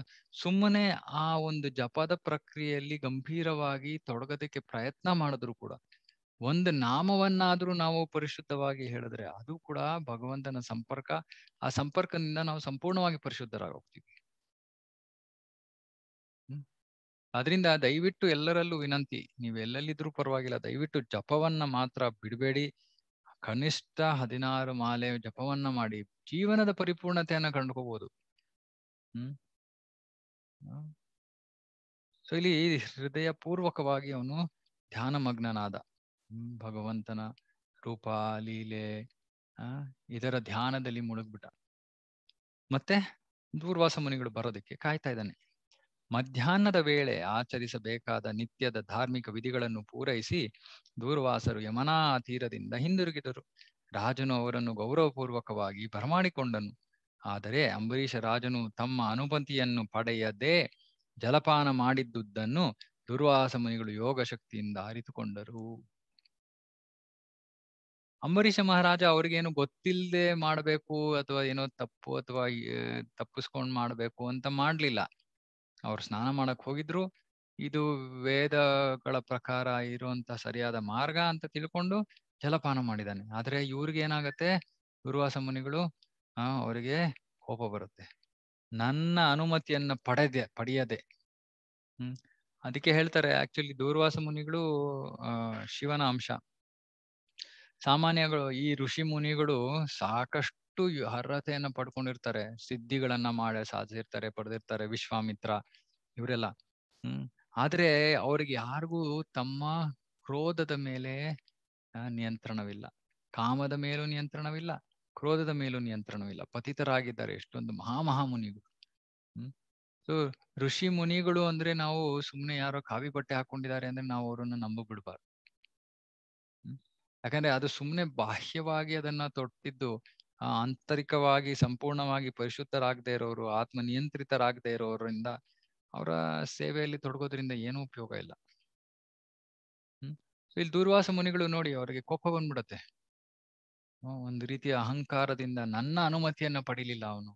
ಸುಮ್ಮನೆ ಆ ಒಂದು ಜಪದ ಪ್ರಕ್ರಿಯೆಯಲ್ಲಿ ಗಂಭೀರವಾಗಿ ತೊಡಗದಕ್ಕೆ ಪ್ರಯತ್ನ ಮಾಡಿದ್ರು ಕೂಡ ಒಂದು ನಾಮವನ್ನಾದ್ರೂ ನಾವು ಪರಿಶುದ್ಧವಾಗಿ ಹೇಳಿದ್ರೆ ಅದು ಕೂಡ ಭಗವಂತನ ಸಂಪರ್ಕ ಆ ಸಂಪರ್ಕದಿಂದ ನಾವು ಸಂಪೂರ್ಣವಾಗಿ ಪರಿಶುದ್ಧರಾಗೋಗ್ತೀವಿ ಅದರಿಂದ ದಯವಿಟ್ಟು ಎಲ್ಲರಲ್ಲೂ ವಿನಂತಿ ನೀವು ಪರವಾಗಿಲ್ಲ ದಯವಿಟ್ಟು ಜಪವನ್ನ ಮಾತ್ರ ಬಿಡಬೇಡಿ ಕನಿಷ್ಠ ಹದಿನಾರು ಮಾಲೆ ಜಪವನ್ನ ಮಾಡಿ ಜೀವನದ ಪರಿಪೂರ್ಣತೆಯನ್ನ ಕಂಡುಕೋಬಹುದು ಹ್ಮ್ ಸೊ ಇಲ್ಲಿ ಹೃದಯ ಪೂರ್ವಕವಾಗಿ ಅವನು ಧ್ಯಾನ ಮಗ್ನನಾದ ಭಗವಂತನ ರೂಪ ಲೀಲೆ ಆ ಇದರ ಧ್ಯಾನದಲ್ಲಿ ಮುಳುಗ್ಬಿಟ್ಟ ಮತ್ತೆ ದೂರ್ವಾಸ ಮುನಿಗಳು ಬರೋದಕ್ಕೆ ಕಾಯ್ತಾ ಇದ್ದಾನೆ ಮಧ್ಯಾಹ್ನದ ವೇಳೆ ಆಚರಿಸಬೇಕಾದ ನಿತ್ಯದ ಧಾರ್ಮಿಕ ವಿಧಿಗಳನ್ನು ಪೂರೈಸಿ ದೂರ್ವಾಸರು ಯಮನಾ ತೀರದಿಂದ ಹಿಂದಿರುಗಿದರು ರಾಜನು ಅವರನ್ನು ಗೌರವಪೂರ್ವಕವಾಗಿ ಬರಮಾಡಿಕೊಂಡನು ಆದರೆ ಅಂಬರೀಷ ರಾಜನು ತಮ್ಮ ಅನುಮತಿಯನ್ನು ಪಡೆಯದೆ ಜಲಪಾನ ಮಾಡಿದ್ದುದನ್ನು ದುರ್ವಾಸ ಮುನಿಗಳು ಯೋಗ ಶಕ್ತಿಯಿಂದ ಅರಿತುಕೊಂಡರು ಅಂಬರೀಷ ಮಹಾರಾಜ ಅವ್ರಿಗೇನು ಗೊತ್ತಿಲ್ಲದೆ ಮಾಡಬೇಕು ಅಥವಾ ಏನೋ ತಪ್ಪು ಅಥವಾ ತಪ್ಪಿಸ್ಕೊಂಡು ಮಾಡಬೇಕು ಅಂತ ಮಾಡ್ಲಿಲ್ಲ ಅವ್ರು ಸ್ನಾನ ಮಾಡಕ್ ಹೋಗಿದ್ರು ಇದು ವೇದಗಳ ಪ್ರಕಾರ ಇರುವಂತ ಸರಿಯಾದ ಮಾರ್ಗ ಅಂತ ತಿಳ್ಕೊಂಡು ಜಲಪಾನ ಮಾಡಿದಾನೆ ಆದ್ರೆ ಇವ್ರಿಗೆ ಏನಾಗತ್ತೆ ದುರ್ವಾಸ ಮುನಿಗಳು ಆ ಅವರಿಗೆ ಕೋಪ ಬರುತ್ತೆ ನನ್ನ ಅನುಮತಿಯನ್ನ ಪಡೆದೆ ಪಡೆಯದೆ ಹ್ಮ್ ಅದಕ್ಕೆ ಹೇಳ್ತಾರೆ ಆಕ್ಚುಲಿ ದೂರ್ವಾಸ ಮುನಿಗಳು ಶಿವನ ಅಂಶ ಸಾಮಾನ್ಯಗಳು ಈ ಋಷಿ ಮುನಿಗಳು ಸಾಕಷ್ಟು ಎಷ್ಟು ಅರ್ಹತೆಯನ್ನ ಪಡ್ಕೊಂಡಿರ್ತಾರೆ ಸಿದ್ಧಿಗಳನ್ನ ಮಾಡಿ ಸಾಧಿಸಿರ್ತಾರೆ ಪಡೆದಿರ್ತಾರೆ ವಿಶ್ವಾಮಿತ್ರ ಇವರೆಲ್ಲ ಹ್ಮ್ ಆದ್ರೆ ಅವ್ರಿಗೆ ಯಾರಿಗೂ ತಮ್ಮ ಕ್ರೋಧದ ಮೇಲೆ ನಿಯಂತ್ರಣವಿಲ್ಲ ಕಾಮದ ಮೇಲೂ ನಿಯಂತ್ರಣವಿಲ್ಲ ಕ್ರೋಧದ ಮೇಲೂ ನಿಯಂತ್ರಣವಿಲ್ಲ ಪತಿತರಾಗಿದ್ದಾರೆ ಎಷ್ಟೊಂದು ಮಹಾ ಮಹಾಮುನಿಗಳು ಹ್ಮ್ ಸೊ ಋಷಿ ಮುನಿಗಳು ಅಂದ್ರೆ ನಾವು ಸುಮ್ನೆ ಯಾರೋ ಕಾವಿ ಬಟ್ಟೆ ಹಾಕೊಂಡಿದ್ದಾರೆ ಅಂದ್ರೆ ನಾವು ಅವರನ್ನ ನಂಬ ಬಿಡ್ಬಾರ್ದು ಯಾಕಂದ್ರೆ ಅದು ಸುಮ್ನೆ ಬಾಹ್ಯವಾಗಿ ಅದನ್ನ ತೊಟ್ಟಿದ್ದು ಆಂತರಿಕವಾಗಿ ಸಂಪೂರ್ಣವಾಗಿ ಪರಿಶುದ್ಧರಾಗದೇ ಇರೋರು ಆತ್ಮ ನಿಯಂತ್ರಿತರಾಗದೇ ಇರೋರಿಂದ ಅವರ ಸೇವೆಯಲ್ಲಿ ತೊಡಗೋದ್ರಿಂದ ಏನೂ ಉಪಯೋಗ ಇಲ್ಲ ಹ್ಮ್ ಇಲ್ಲಿ ದೂರ್ವಾಸ ಮುನಿಗಳು ನೋಡಿ ಅವರಿಗೆ ಕೋಪ ಬಂದ್ಬಿಡತ್ತೆ ಒಂದು ರೀತಿಯ ಅಹಂಕಾರದಿಂದ ನನ್ನ ಅನುಮತಿಯನ್ನ ಪಡೀಲಿಲ್ಲ ಅವನು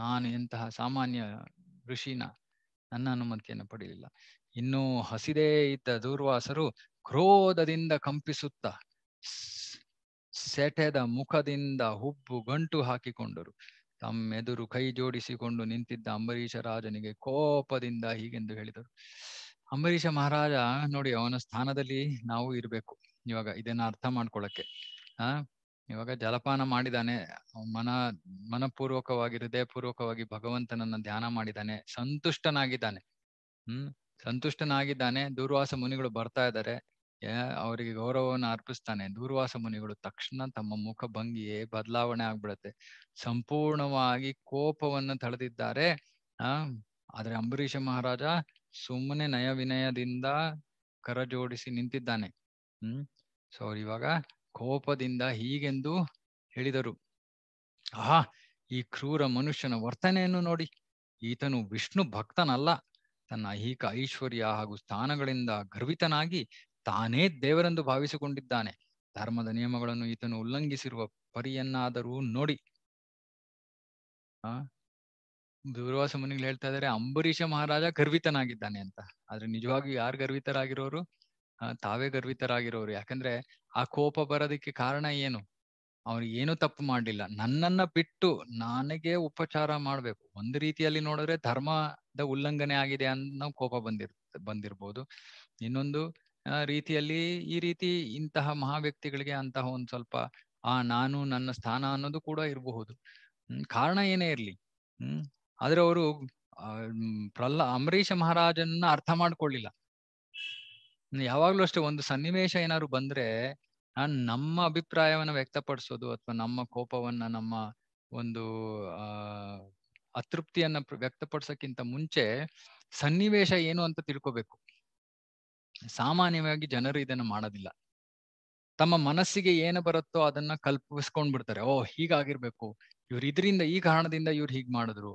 ನಾನು ಎಂತಹ ಸಾಮಾನ್ಯ ಋಷಿನ ನನ್ನ ಅನುಮತಿಯನ್ನ ಪಡೀಲಿಲ್ಲ ಇನ್ನು ಹಸಿದೇ ಇದ್ದ ದೂರ್ವಾಸರು ಕ್ರೋಧದಿಂದ ಕಂಪಿಸುತ್ತ ಸೆಟೆದ ಮುಖದಿಂದ ಹುಬ್ಬು ಗಂಟು ಹಾಕಿಕೊಂಡರು ತಮ್ಮೆದುರು ಕೈ ಜೋಡಿಸಿಕೊಂಡು ನಿಂತಿದ್ದ ಅಂಬರೀಷ ರಾಜನಿಗೆ ಕೋಪದಿಂದ ಹೀಗೆಂದು ಹೇಳಿದರು ಅಂಬರೀಷ ಮಹಾರಾಜ ನೋಡಿ ಅವನ ಸ್ಥಾನದಲ್ಲಿ ನಾವು ಇರಬೇಕು ಇವಾಗ ಇದನ್ನ ಅರ್ಥ ಮಾಡ್ಕೊಳಕ್ಕೆ ಆ ಇವಾಗ ಜಲಪಾನ ಮಾಡಿದಾನೆ ಮನ ಮನಪೂರ್ವಕವಾಗಿ ಹೃದಯಪೂರ್ವಕವಾಗಿ ಭಗವಂತನನ್ನ ಧ್ಯಾನ ಮಾಡಿದಾನೆ ಸಂತುಷ್ಟನಾಗಿದ್ದಾನೆ ಹ್ಮ್ ಸಂತುಷ್ಟನಾಗಿದ್ದಾನೆ ದುರ್ವಾಸ ಮುನಿಗಳು ಬರ್ತಾ ಇದ್ದಾರೆ ಅವರಿಗೆ ಗೌರವವನ್ನು ಅರ್ಪಿಸ್ತಾನೆ ದೂರ್ವಾಸ ಮುನಿಗಳು ತಕ್ಷಣ ತಮ್ಮ ಮುಖ ಭಂಗಿಯೇ ಬದಲಾವಣೆ ಆಗ್ಬಿಡತ್ತೆ ಸಂಪೂರ್ಣವಾಗಿ ಕೋಪವನ್ನು ತಳೆದಿದ್ದಾರೆ ಆ ಆದ್ರೆ ಅಂಬರೀಷ ಮಹಾರಾಜ ಸುಮ್ಮನೆ ನಯ ವಿನಯದಿಂದ ಕರ ಜೋಡಿಸಿ ನಿಂತಿದ್ದಾನೆ ಹ್ಮ್ ಸೊ ಅವ್ರು ಇವಾಗ ಕೋಪದಿಂದ ಹೀಗೆಂದು ಹೇಳಿದರು ಆಹ ಈ ಕ್ರೂರ ಮನುಷ್ಯನ ವರ್ತನೆಯನ್ನು ನೋಡಿ ಈತನು ವಿಷ್ಣು ಭಕ್ತನಲ್ಲ ತನ್ನ ಐಹಿಕ ಐಶ್ವರ್ಯ ಹಾಗೂ ಸ್ಥಾನಗಳಿಂದ ಗರ್ವಿತನಾಗಿ ತಾನೇ ದೇವರೆಂದು ಭಾವಿಸಿಕೊಂಡಿದ್ದಾನೆ ಧರ್ಮದ ನಿಯಮಗಳನ್ನು ಈತನು ಉಲ್ಲಂಘಿಸಿರುವ ಪರಿಯನ್ನಾದರೂ ನೋಡಿ ಆ ದುರ್ವಾಸ ಮುನಿಗಳು ಹೇಳ್ತಾ ಇದಾರೆ ಅಂಬರೀಷ ಮಹಾರಾಜ ಗರ್ವಿತನಾಗಿದ್ದಾನೆ ಅಂತ ಆದ್ರೆ ನಿಜವಾಗಿ ಯಾರು ಗರ್ವಿತರಾಗಿರೋರು ತಾವೇ ಗರ್ವಿತರಾಗಿರೋರು ಯಾಕಂದ್ರೆ ಆ ಕೋಪ ಬರೋದಕ್ಕೆ ಕಾರಣ ಏನು ಅವ್ರು ಏನು ತಪ್ಪು ಮಾಡಲಿಲ್ಲ ನನ್ನನ್ನ ಬಿಟ್ಟು ನನಗೆ ಉಪಚಾರ ಮಾಡ್ಬೇಕು ಒಂದು ರೀತಿಯಲ್ಲಿ ನೋಡಿದ್ರೆ ಧರ್ಮದ ಉಲ್ಲಂಘನೆ ಆಗಿದೆ ಅನ್ನೋ ಕೋಪ ಬಂದಿರ್ ಬಂದಿರ್ಬೋದು ಇನ್ನೊಂದು ರೀತಿಯಲ್ಲಿ ಈ ರೀತಿ ಇಂತಹ ಮಹಾ ವ್ಯಕ್ತಿಗಳಿಗೆ ಅಂತಹ ಒಂದು ಸ್ವಲ್ಪ ಆ ನಾನು ನನ್ನ ಸ್ಥಾನ ಅನ್ನೋದು ಕೂಡ ಇರಬಹುದು ಕಾರಣ ಏನೇ ಇರಲಿ ಹ್ಮ್ ಆದ್ರೆ ಅವರು ಪ್ರಹ್ಲಾ ಅಂಬರೀಷ ಮಹಾರಾಜನ್ನ ಅರ್ಥ ಮಾಡ್ಕೊಳ್ಳಿಲ್ಲ ಯಾವಾಗ್ಲೂ ಅಷ್ಟೇ ಒಂದು ಸನ್ನಿವೇಶ ಏನಾದ್ರು ಬಂದ್ರೆ ನಾನ್ ನಮ್ಮ ಅಭಿಪ್ರಾಯವನ್ನ ವ್ಯಕ್ತಪಡಿಸೋದು ಅಥವಾ ನಮ್ಮ ಕೋಪವನ್ನ ನಮ್ಮ ಒಂದು ಆ ಅತೃಪ್ತಿಯನ್ನ ವ್ಯಕ್ತಪಡಿಸೋಕ್ಕಿಂತ ಮುಂಚೆ ಸನ್ನಿವೇಶ ಏನು ಅಂತ ತಿಳ್ಕೊಬೇಕು ಸಾಮಾನ್ಯವಾಗಿ ಜನರು ಇದನ್ನ ಮಾಡೋದಿಲ್ಲ ತಮ್ಮ ಮನಸ್ಸಿಗೆ ಏನು ಬರುತ್ತೋ ಅದನ್ನ ಕಲ್ಪಿಸ್ಕೊಂಡ್ ಬಿಡ್ತಾರೆ ಓ ಹೀಗಾಗಿರ್ಬೇಕು ಇವ್ರು ಇದರಿಂದ ಈ ಕಾರಣದಿಂದ ಇವ್ರು ಹೀಗ್ ಮಾಡಿದ್ರು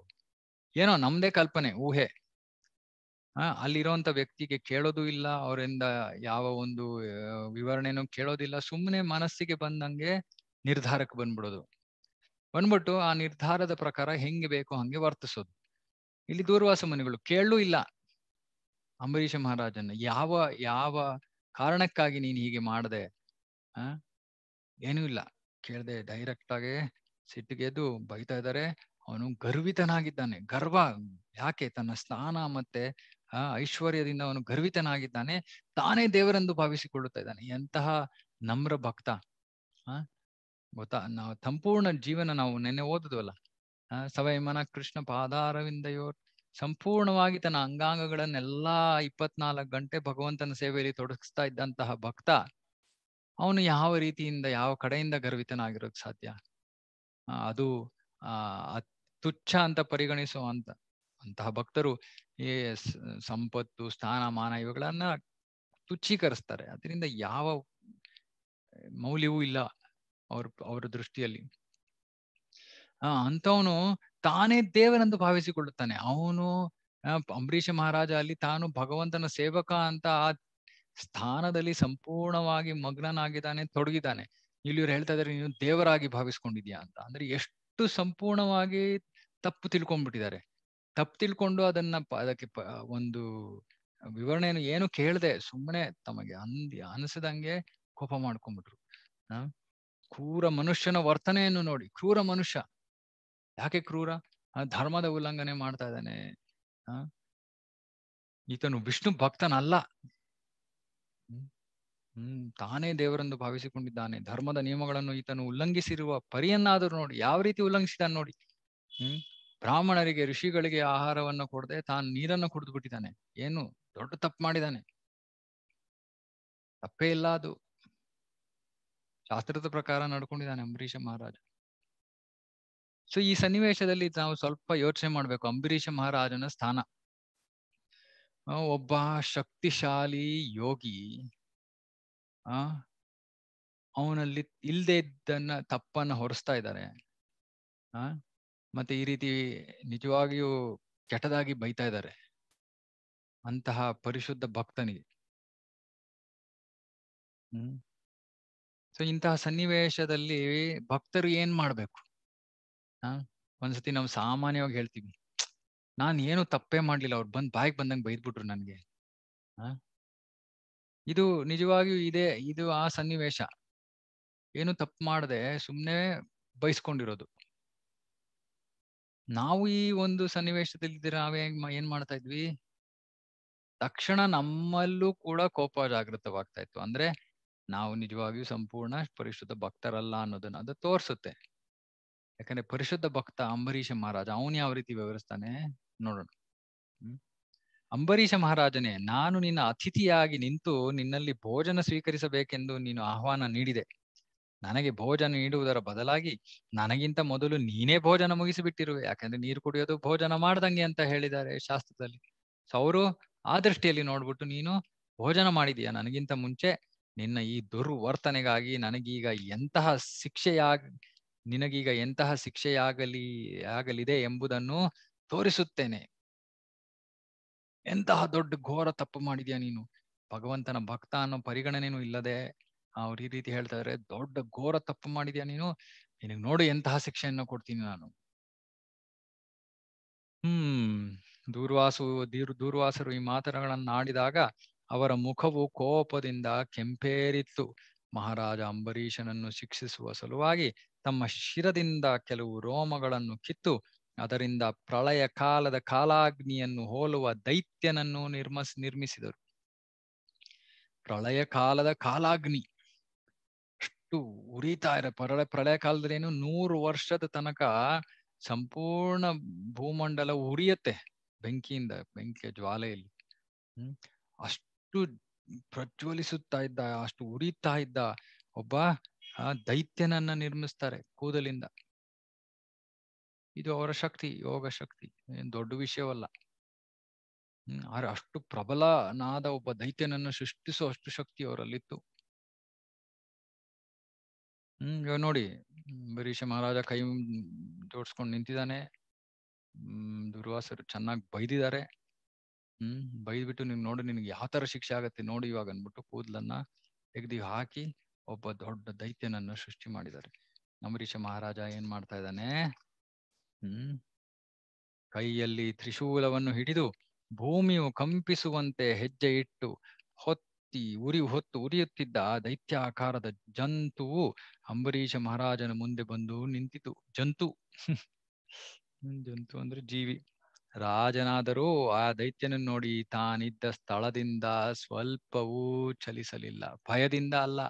ಏನೋ ನಮ್ದೇ ಕಲ್ಪನೆ ಊಹೆ ಆ ಅಲ್ಲಿರೋಂತ ವ್ಯಕ್ತಿಗೆ ಕೇಳೋದು ಇಲ್ಲ ಅವರಿಂದ ಯಾವ ಒಂದು ವಿವರಣೆನೂ ಕೇಳೋದಿಲ್ಲ ಸುಮ್ಮನೆ ಮನಸ್ಸಿಗೆ ಬಂದಂಗೆ ನಿರ್ಧಾರಕ್ಕೆ ಬಂದ್ಬಿಡೋದು ಬಂದ್ಬಿಟ್ಟು ಆ ನಿರ್ಧಾರದ ಪ್ರಕಾರ ಹೆಂಗೆ ಬೇಕೋ ಹಂಗೆ ವರ್ತಿಸೋದು ಇಲ್ಲಿ ದೂರ್ವಾಸ ಮನೆಗಳು ಕೇಳಲೂ ಇಲ್ಲ ಅಂಬರೀಷ ಮಹಾರಾಜನ ಯಾವ ಯಾವ ಕಾರಣಕ್ಕಾಗಿ ನೀನು ಹೀಗೆ ಮಾಡದೆ ಆ ಏನೂ ಇಲ್ಲ ಕೇಳದೆ ಡೈರೆಕ್ಟ್ ಆಗಿ ಸಿಟ್ಟಿಗೆದ್ದು ಬೈತಾ ಇದ್ದಾರೆ ಅವನು ಗರ್ವಿತನಾಗಿದ್ದಾನೆ ಗರ್ವ ಯಾಕೆ ತನ್ನ ಸ್ಥಾನ ಮತ್ತೆ ಆ ಐಶ್ವರ್ಯದಿಂದ ಅವನು ಗರ್ವಿತನಾಗಿದ್ದಾನೆ ತಾನೇ ದೇವರೆಂದು ಭಾವಿಸಿಕೊಳ್ಳುತ್ತಾ ಇದ್ದಾನೆ ಎಂತಹ ನಮ್ರ ಭಕ್ತ ಆ ಗೊತ್ತಾ ನಾವು ಸಂಪೂರ್ಣ ಜೀವನ ನಾವು ನೆನ್ನೆ ಓದಿದ್ವಲ್ಲ ಸವೈಮನ ಕೃಷ್ಣ ಪಾದಾರವಿಂದಯೋ ಸಂಪೂರ್ಣವಾಗಿ ತನ್ನ ಅಂಗಾಂಗಗಳನ್ನೆಲ್ಲಾ ಇಪ್ಪತ್ನಾಲ್ಕು ಗಂಟೆ ಭಗವಂತನ ಸೇವೆಯಲ್ಲಿ ತೊಡಗಿಸ್ತಾ ಇದ್ದಂತಹ ಭಕ್ತ ಅವನು ಯಾವ ರೀತಿಯಿಂದ ಯಾವ ಕಡೆಯಿಂದ ಗರ್ವಿತನಾಗಿರೋಕ್ ಸಾಧ್ಯ ಅದು ಆ ತುಚ್ಛ ಅಂತ ಪರಿಗಣಿಸುವಂತ ಅಂತಹ ಭಕ್ತರು ಈ ಸಂಪತ್ತು ಸ್ಥಾನಮಾನ ಇವುಗಳನ್ನ ತುಚ್ಛೀಕರಿಸ್ತಾರೆ ಅದರಿಂದ ಯಾವ ಮೌಲ್ಯವೂ ಇಲ್ಲ ಅವ್ರ ಅವ್ರ ದೃಷ್ಟಿಯಲ್ಲಿ ಆ ಅಂತವನು ತಾನೇ ದೇವನೆಂದು ಭಾವಿಸಿಕೊಳ್ಳುತ್ತಾನೆ ಅವನು ಅಂಬರೀಷ ಮಹಾರಾಜ ಅಲ್ಲಿ ತಾನು ಭಗವಂತನ ಸೇವಕ ಅಂತ ಆ ಸ್ಥಾನದಲ್ಲಿ ಸಂಪೂರ್ಣವಾಗಿ ಮಗ್ನನಾಗಿದ್ದಾನೆ ತೊಡಗಿದ್ದಾನೆ ಇಲ್ಲಿ ಇವ್ರು ಹೇಳ್ತಾ ಇದಾರೆ ನೀನು ದೇವರಾಗಿ ಭಾವಿಸ್ಕೊಂಡಿದ್ಯಾ ಅಂತ ಅಂದ್ರೆ ಎಷ್ಟು ಸಂಪೂರ್ಣವಾಗಿ ತಪ್ಪು ತಿಳ್ಕೊಂಡ್ಬಿಟ್ಟಿದ್ದಾರೆ ತಪ್ಪು ತಿಳ್ಕೊಂಡು ಅದನ್ನ ಅದಕ್ಕೆ ಒಂದು ವಿವರಣೆಯನ್ನು ಏನು ಕೇಳದೆ ಸುಮ್ಮನೆ ತಮಗೆ ಅಂದ್ ಅನಿಸದಂಗೆ ಕೋಪ ಮಾಡ್ಕೊಂಡ್ಬಿಟ್ರು ಕ್ರೂರ ಮನುಷ್ಯನ ವರ್ತನೆಯನ್ನು ನೋಡಿ ಕ್ರೂರ ಮನುಷ್ಯ ಯಾಕೆ ಕ್ರೂರ ಧರ್ಮದ ಉಲ್ಲಂಘನೆ ಮಾಡ್ತಾ ಇದ್ದಾನೆ ಈತನು ವಿಷ್ಣು ಭಕ್ತನಲ್ಲ ಹ್ಮ್ ತಾನೇ ದೇವರೆಂದು ಭಾವಿಸಿಕೊಂಡಿದ್ದಾನೆ ಧರ್ಮದ ನಿಯಮಗಳನ್ನು ಈತನು ಉಲ್ಲಂಘಿಸಿರುವ ಪರಿಯನ್ನಾದರೂ ನೋಡಿ ಯಾವ ರೀತಿ ಉಲ್ಲಂಘಿಸಿದಾನೆ ನೋಡಿ ಹ್ಮ್ ಬ್ರಾಹ್ಮಣರಿಗೆ ಋಷಿಗಳಿಗೆ ಆಹಾರವನ್ನು ಕೊಡದೆ ತಾನು ನೀರನ್ನು ಕುಡಿದು ಬಿಟ್ಟಿದ್ದಾನೆ ಏನು ದೊಡ್ಡ ತಪ್ಪು ಮಾಡಿದಾನೆ ತಪ್ಪೇ ಇಲ್ಲ ಅದು ಶಾಸ್ತ್ರದ ಪ್ರಕಾರ ನಡ್ಕೊಂಡಿದ್ದಾನೆ ಅಂಬರೀಷ ಮಹಾರಾಜ ಸೊ ಈ ಸನ್ನಿವೇಶದಲ್ಲಿ ನಾವು ಸ್ವಲ್ಪ ಯೋಚನೆ ಮಾಡ್ಬೇಕು ಅಂಬರೀಷ ಮಹಾರಾಜನ ಸ್ಥಾನ ಒಬ್ಬ ಶಕ್ತಿಶಾಲಿ ಯೋಗಿ ಆ ಅವನಲ್ಲಿ ಇಲ್ಲದೆ ಇದ್ದನ್ನ ತಪ್ಪನ್ನ ಹೊರಿಸ್ತಾ ಇದ್ದಾರೆ ಆ ಮತ್ತೆ ಈ ರೀತಿ ನಿಜವಾಗಿಯೂ ಕೆಟ್ಟದಾಗಿ ಬೈತಾ ಇದ್ದಾರೆ ಅಂತಹ ಪರಿಶುದ್ಧ ಭಕ್ತನಿಗೆ ಹ್ಮ್ ಸೊ ಇಂತಹ ಸನ್ನಿವೇಶದಲ್ಲಿ ಭಕ್ತರು ಏನ್ ಮಾಡ್ಬೇಕು ಹಾ ಒಂದ್ಸತಿ ನಾವು ಸಾಮಾನ್ಯವಾಗಿ ಹೇಳ್ತೀವಿ ನಾನ್ ಏನು ತಪ್ಪೇ ಮಾಡ್ಲಿಲ್ಲ ಅವ್ರು ಬಂದ್ ಬಾಯ್ ಬಂದಂಗೆ ಬೈದ್ಬಿಟ್ರು ನನ್ಗೆ ಹಾ ಇದು ನಿಜವಾಗಿಯೂ ಇದೆ ಇದು ಆ ಸನ್ನಿವೇಶ ಏನು ತಪ್ಪು ಮಾಡದೆ ಸುಮ್ಮನೆ ಬಯಸ್ಕೊಂಡಿರೋದು ನಾವು ಈ ಒಂದು ಸನ್ನಿವೇಶದಲ್ಲಿದ್ದೀರ ನಾವೇ ಏನ್ ಮಾಡ್ತಾ ಇದ್ವಿ ತಕ್ಷಣ ನಮ್ಮಲ್ಲೂ ಕೂಡ ಕೋಪ ಜಾಗೃತವಾಗ್ತಾ ಇತ್ತು ಅಂದ್ರೆ ನಾವು ನಿಜವಾಗಿಯೂ ಸಂಪೂರ್ಣ ಪರಿಶುದ್ಧ ಭಕ್ತರಲ್ಲ ಅನ್ನೋದನ್ನ ಅದು ತೋರಿಸುತ್ತೆ ಯಾಕಂದ್ರೆ ಪರಿಶುದ್ಧ ಭಕ್ತ ಅಂಬರೀಷ ಮಹಾರಾಜ ಅವನು ಯಾವ ರೀತಿ ವಿವರಿಸ್ತಾನೆ ನೋಡೋಣ ಅಂಬರೀಷ ಮಹಾರಾಜನೇ ನಾನು ನಿನ್ನ ಅತಿಥಿಯಾಗಿ ನಿಂತು ನಿನ್ನಲ್ಲಿ ಭೋಜನ ಸ್ವೀಕರಿಸಬೇಕೆಂದು ನೀನು ಆಹ್ವಾನ ನೀಡಿದೆ ನನಗೆ ಭೋಜನ ನೀಡುವುದರ ಬದಲಾಗಿ ನನಗಿಂತ ಮೊದಲು ನೀನೇ ಭೋಜನ ಮುಗಿಸಿಬಿಟ್ಟಿರುವೆ ಯಾಕಂದ್ರೆ ನೀರು ಕುಡಿಯೋದು ಭೋಜನ ಮಾಡ್ದಂಗೆ ಅಂತ ಹೇಳಿದ್ದಾರೆ ಶಾಸ್ತ್ರದಲ್ಲಿ ಸೊ ಅವರು ಆ ದೃಷ್ಟಿಯಲ್ಲಿ ನೋಡ್ಬಿಟ್ಟು ನೀನು ಭೋಜನ ಮಾಡಿದೀಯ ನನಗಿಂತ ಮುಂಚೆ ನಿನ್ನ ಈ ದುರ್ವರ್ತನೆಗಾಗಿ ನನಗೀಗ ಎಂತಹ ಶಿಕ್ಷೆಯಾಗಿ ನಿನಗೀಗ ಎಂತಹ ಶಿಕ್ಷೆಯಾಗಲಿ ಆಗಲಿದೆ ಎಂಬುದನ್ನು ತೋರಿಸುತ್ತೇನೆ ಎಂತಹ ದೊಡ್ಡ ಘೋರ ತಪ್ಪು ಮಾಡಿದ್ಯಾ ನೀನು ಭಗವಂತನ ಭಕ್ತ ಅನ್ನೋ ಪರಿಗಣನೆಯೂ ಇಲ್ಲದೆ ಅವ್ರು ಈ ರೀತಿ ಹೇಳ್ತಾ ಇದ್ರೆ ದೊಡ್ಡ ಘೋರ ತಪ್ಪು ಮಾಡಿದ್ಯಾ ನೀನು ನಿನಗ್ ನೋಡು ಎಂತಹ ಶಿಕ್ಷೆಯನ್ನು ಕೊಡ್ತೀನಿ ನಾನು ಹ್ಮ್ ದೂರ್ವಾಸು ದೀರ್ ದೂರ್ವಾಸರು ಈ ಮಾತುಗಳನ್ನ ಆಡಿದಾಗ ಅವರ ಮುಖವು ಕೋಪದಿಂದ ಕೆಂಪೇರಿತ್ತು ಮಹಾರಾಜ ಅಂಬರೀಷನನ್ನು ಶಿಕ್ಷಿಸುವ ಸಲುವಾಗಿ ತಮ್ಮ ಶಿರದಿಂದ ಕೆಲವು ರೋಮಗಳನ್ನು ಕಿತ್ತು ಅದರಿಂದ ಪ್ರಳಯ ಕಾಲದ ಕಾಲಾಗ್ನಿಯನ್ನು ಹೋಲುವ ದೈತ್ಯನನ್ನು ನಿರ್ಮಸ್ ನಿರ್ಮಿಸಿದರು ಪ್ರಳಯ ಕಾಲದ ಕಾಲಾಗ್ನಿ ಅಷ್ಟು ಉರಿತಾ ಇರ ಪ್ರಳಯ ಕಾಲದಲ್ಲಿ ಏನು ನೂರು ವರ್ಷದ ತನಕ ಸಂಪೂರ್ಣ ಭೂಮಂಡಲ ಉರಿಯತ್ತೆ ಬೆಂಕಿಯಿಂದ ಬೆಂಕಿಯ ಜ್ವಾಲೆಯಲ್ಲಿ ಹ್ಮ್ ಅಷ್ಟು ಪ್ರಜ್ವಲಿಸುತ್ತಾ ಇದ್ದ ಅಷ್ಟು ಉರಿತಾ ಇದ್ದ ಒಬ್ಬ ಆ ದೈತ್ಯನನ್ನ ನಿರ್ಮಿಸ್ತಾರೆ ಕೂದಲಿಂದ ಇದು ಅವರ ಶಕ್ತಿ ಯೋಗ ಶಕ್ತಿ ಏನ್ ದೊಡ್ಡ ವಿಷಯವಲ್ಲ ಆದ್ರೆ ಅಷ್ಟು ಪ್ರಬಲನಾದ ಒಬ್ಬ ದೈತ್ಯನನ್ನ ಸೃಷ್ಟಿಸುವ ಅಷ್ಟು ಶಕ್ತಿ ಅವರಲ್ಲಿತ್ತು ಹ್ಮ್ ನೋಡಿ ಬರೀಷ ಮಹಾರಾಜ ಕೈ ಜೋಡಿಸ್ಕೊಂಡು ನಿಂತಿದ್ದಾನೆ ಹ್ಮ್ ದುರ್ವಾಸರು ಚೆನ್ನಾಗಿ ಬೈದಿದ್ದಾರೆ ಹ್ಮ್ ಬೈದ್ಬಿಟ್ಟು ನಿನ್ ನೋಡಿ ನಿನ್ಗೆ ಯಾವ ತರ ಶಿಕ್ಷೆ ಆಗತ್ತೆ ನೋಡಿ ಇವಾಗ ಅನ್ಬಿಟ್ಟು ಕೂದಲನ್ನ ತೆಗ್ದಿ ಹಾಕಿ ಒಬ್ಬ ದೊಡ್ಡ ದೈತ್ಯನನ್ನು ಸೃಷ್ಟಿ ಮಾಡಿದ್ದಾರೆ ಅಂಬರೀಷ ಮಹಾರಾಜ ಏನ್ ಮಾಡ್ತಾ ಇದ್ದಾನೆ ಹ್ಮ್ ಕೈಯಲ್ಲಿ ತ್ರಿಶೂಲವನ್ನು ಹಿಡಿದು ಭೂಮಿಯು ಕಂಪಿಸುವಂತೆ ಹೆಜ್ಜೆ ಇಟ್ಟು ಹೊತ್ತಿ ಉರಿ ಹೊತ್ತು ಉರಿಯುತ್ತಿದ್ದ ಆ ದೈತ್ಯಾಕಾರದ ಜಂತುವು ಅಂಬರೀಷ ಮಹಾರಾಜನ ಮುಂದೆ ಬಂದು ನಿಂತಿತು ಜಂತು ಜಂತು ಅಂದ್ರೆ ಜೀವಿ ರಾಜನಾದರೂ ಆ ದೈತ್ಯನನ್ನು ನೋಡಿ ತಾನಿದ್ದ ಸ್ಥಳದಿಂದ ಸ್ವಲ್ಪವೂ ಚಲಿಸಲಿಲ್ಲ ಭಯದಿಂದ ಅಲ್ಲ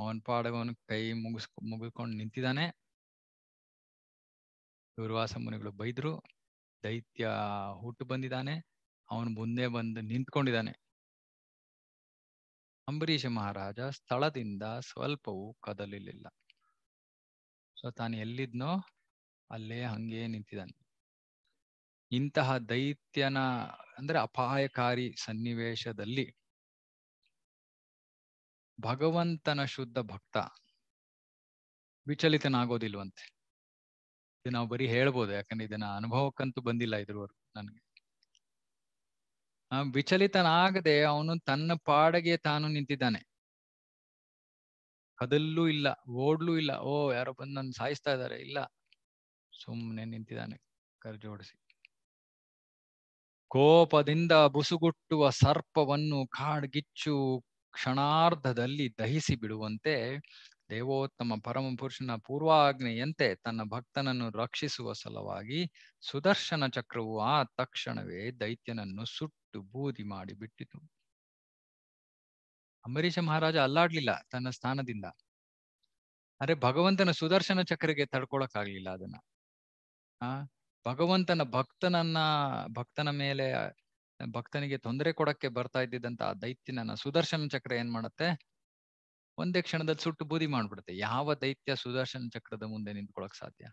ಅವನ್ ಪಾಡವನು ಕೈ ಮುಗಿಸ್ ಮುಗಿಸ್ಕೊಂಡು ನಿಂತಿದ್ದಾನೆ ದುರ್ವಾಸ ಮುನಿಗಳು ಬೈದ್ರು ದೈತ್ಯ ಹುಟ್ಟು ಬಂದಿದ್ದಾನೆ ಅವನು ಮುಂದೆ ಬಂದು ನಿಂತ್ಕೊಂಡಿದ್ದಾನೆ ಅಂಬರೀಷ ಮಹಾರಾಜ ಸ್ಥಳದಿಂದ ಸ್ವಲ್ಪವೂ ಕದಲಿಲ್ಲ ಸೊ ತಾನು ಎಲ್ಲಿದ್ನೋ ಅಲ್ಲೇ ಹಂಗೆ ನಿಂತಿದ್ದಾನೆ ಇಂತಹ ದೈತ್ಯನ ಅಂದ್ರೆ ಅಪಾಯಕಾರಿ ಸನ್ನಿವೇಶದಲ್ಲಿ ಭಗವಂತನ ಶುದ್ಧ ಭಕ್ತ ವಿಚಲಿತನಾಗೋದಿಲ್ವಂತೆ ಇದು ನಾವು ಬರೀ ಹೇಳ್ಬೋದು ಯಾಕಂದ್ರೆ ಇದನ್ನ ಅನುಭವಕ್ಕಂತೂ ಬಂದಿಲ್ಲ ಇದ್ರವರು ನನಗೆ ವಿಚಲಿತನಾಗದೆ ಅವನು ತನ್ನ ಪಾಡಗೆ ತಾನು ನಿಂತಿದ್ದಾನೆ ಕದಲ್ಲೂ ಇಲ್ಲ ಓಡ್ಲೂ ಇಲ್ಲ ಓ ಯಾರೋ ಬಂದು ನನ್ನ ಸಾಯಿಸ್ತಾ ಇದ್ದಾರೆ ಇಲ್ಲ ಸುಮ್ಮನೆ ನಿಂತಿದ್ದಾನೆ ಕರ್ಜೋಡಿಸಿ ಕೋಪದಿಂದ ಬುಸುಗುಟ್ಟುವ ಸರ್ಪವನ್ನು ಕಾಡ್ಗಿಚ್ಚು ಕ್ಷಣಾರ್ಧದಲ್ಲಿ ದಹಿಸಿ ಬಿಡುವಂತೆ ದೇವೋತ್ತಮ ಪರಮಪುರುಷನ ಪೂರ್ವಾಜ್ಞೆಯಂತೆ ತನ್ನ ಭಕ್ತನನ್ನು ರಕ್ಷಿಸುವ ಸಲುವಾಗಿ ಸುದರ್ಶನ ಚಕ್ರವು ಆ ತಕ್ಷಣವೇ ದೈತ್ಯನನ್ನು ಸುಟ್ಟು ಬೂದಿ ಬಿಟ್ಟಿತು ಅಂಬರೀಷ ಮಹಾರಾಜ ಅಲ್ಲಾಡ್ಲಿಲ್ಲ ತನ್ನ ಸ್ಥಾನದಿಂದ ಅರೆ ಭಗವಂತನ ಸುದರ್ಶನ ಚಕ್ರಗೆ ತಡ್ಕೊಳಕ್ಕಾಗ್ಲಿಲ್ಲ ಅದನ್ನ ಆ ಭಗವಂತನ ಭಕ್ತನನ್ನ ಭಕ್ತನ ಮೇಲೆ ಭಕ್ತನಿಗೆ ತೊಂದರೆ ಕೊಡಕ್ಕೆ ಬರ್ತಾ ಇದ್ದಿದ್ದಂತ ಆ ದೈತ್ಯನನ್ನ ಸುದರ್ಶನ ಚಕ್ರ ಏನ್ ಮಾಡುತ್ತೆ ಒಂದೇ ಕ್ಷಣದಲ್ಲಿ ಸುಟ್ಟು ಬೂದಿ ಮಾಡ್ಬಿಡುತ್ತೆ ಯಾವ ದೈತ್ಯ ಸುದರ್ಶನ ಚಕ್ರದ ಮುಂದೆ ನಿಂತ್ಕೊಳಕ್ ಸಾಧ್ಯ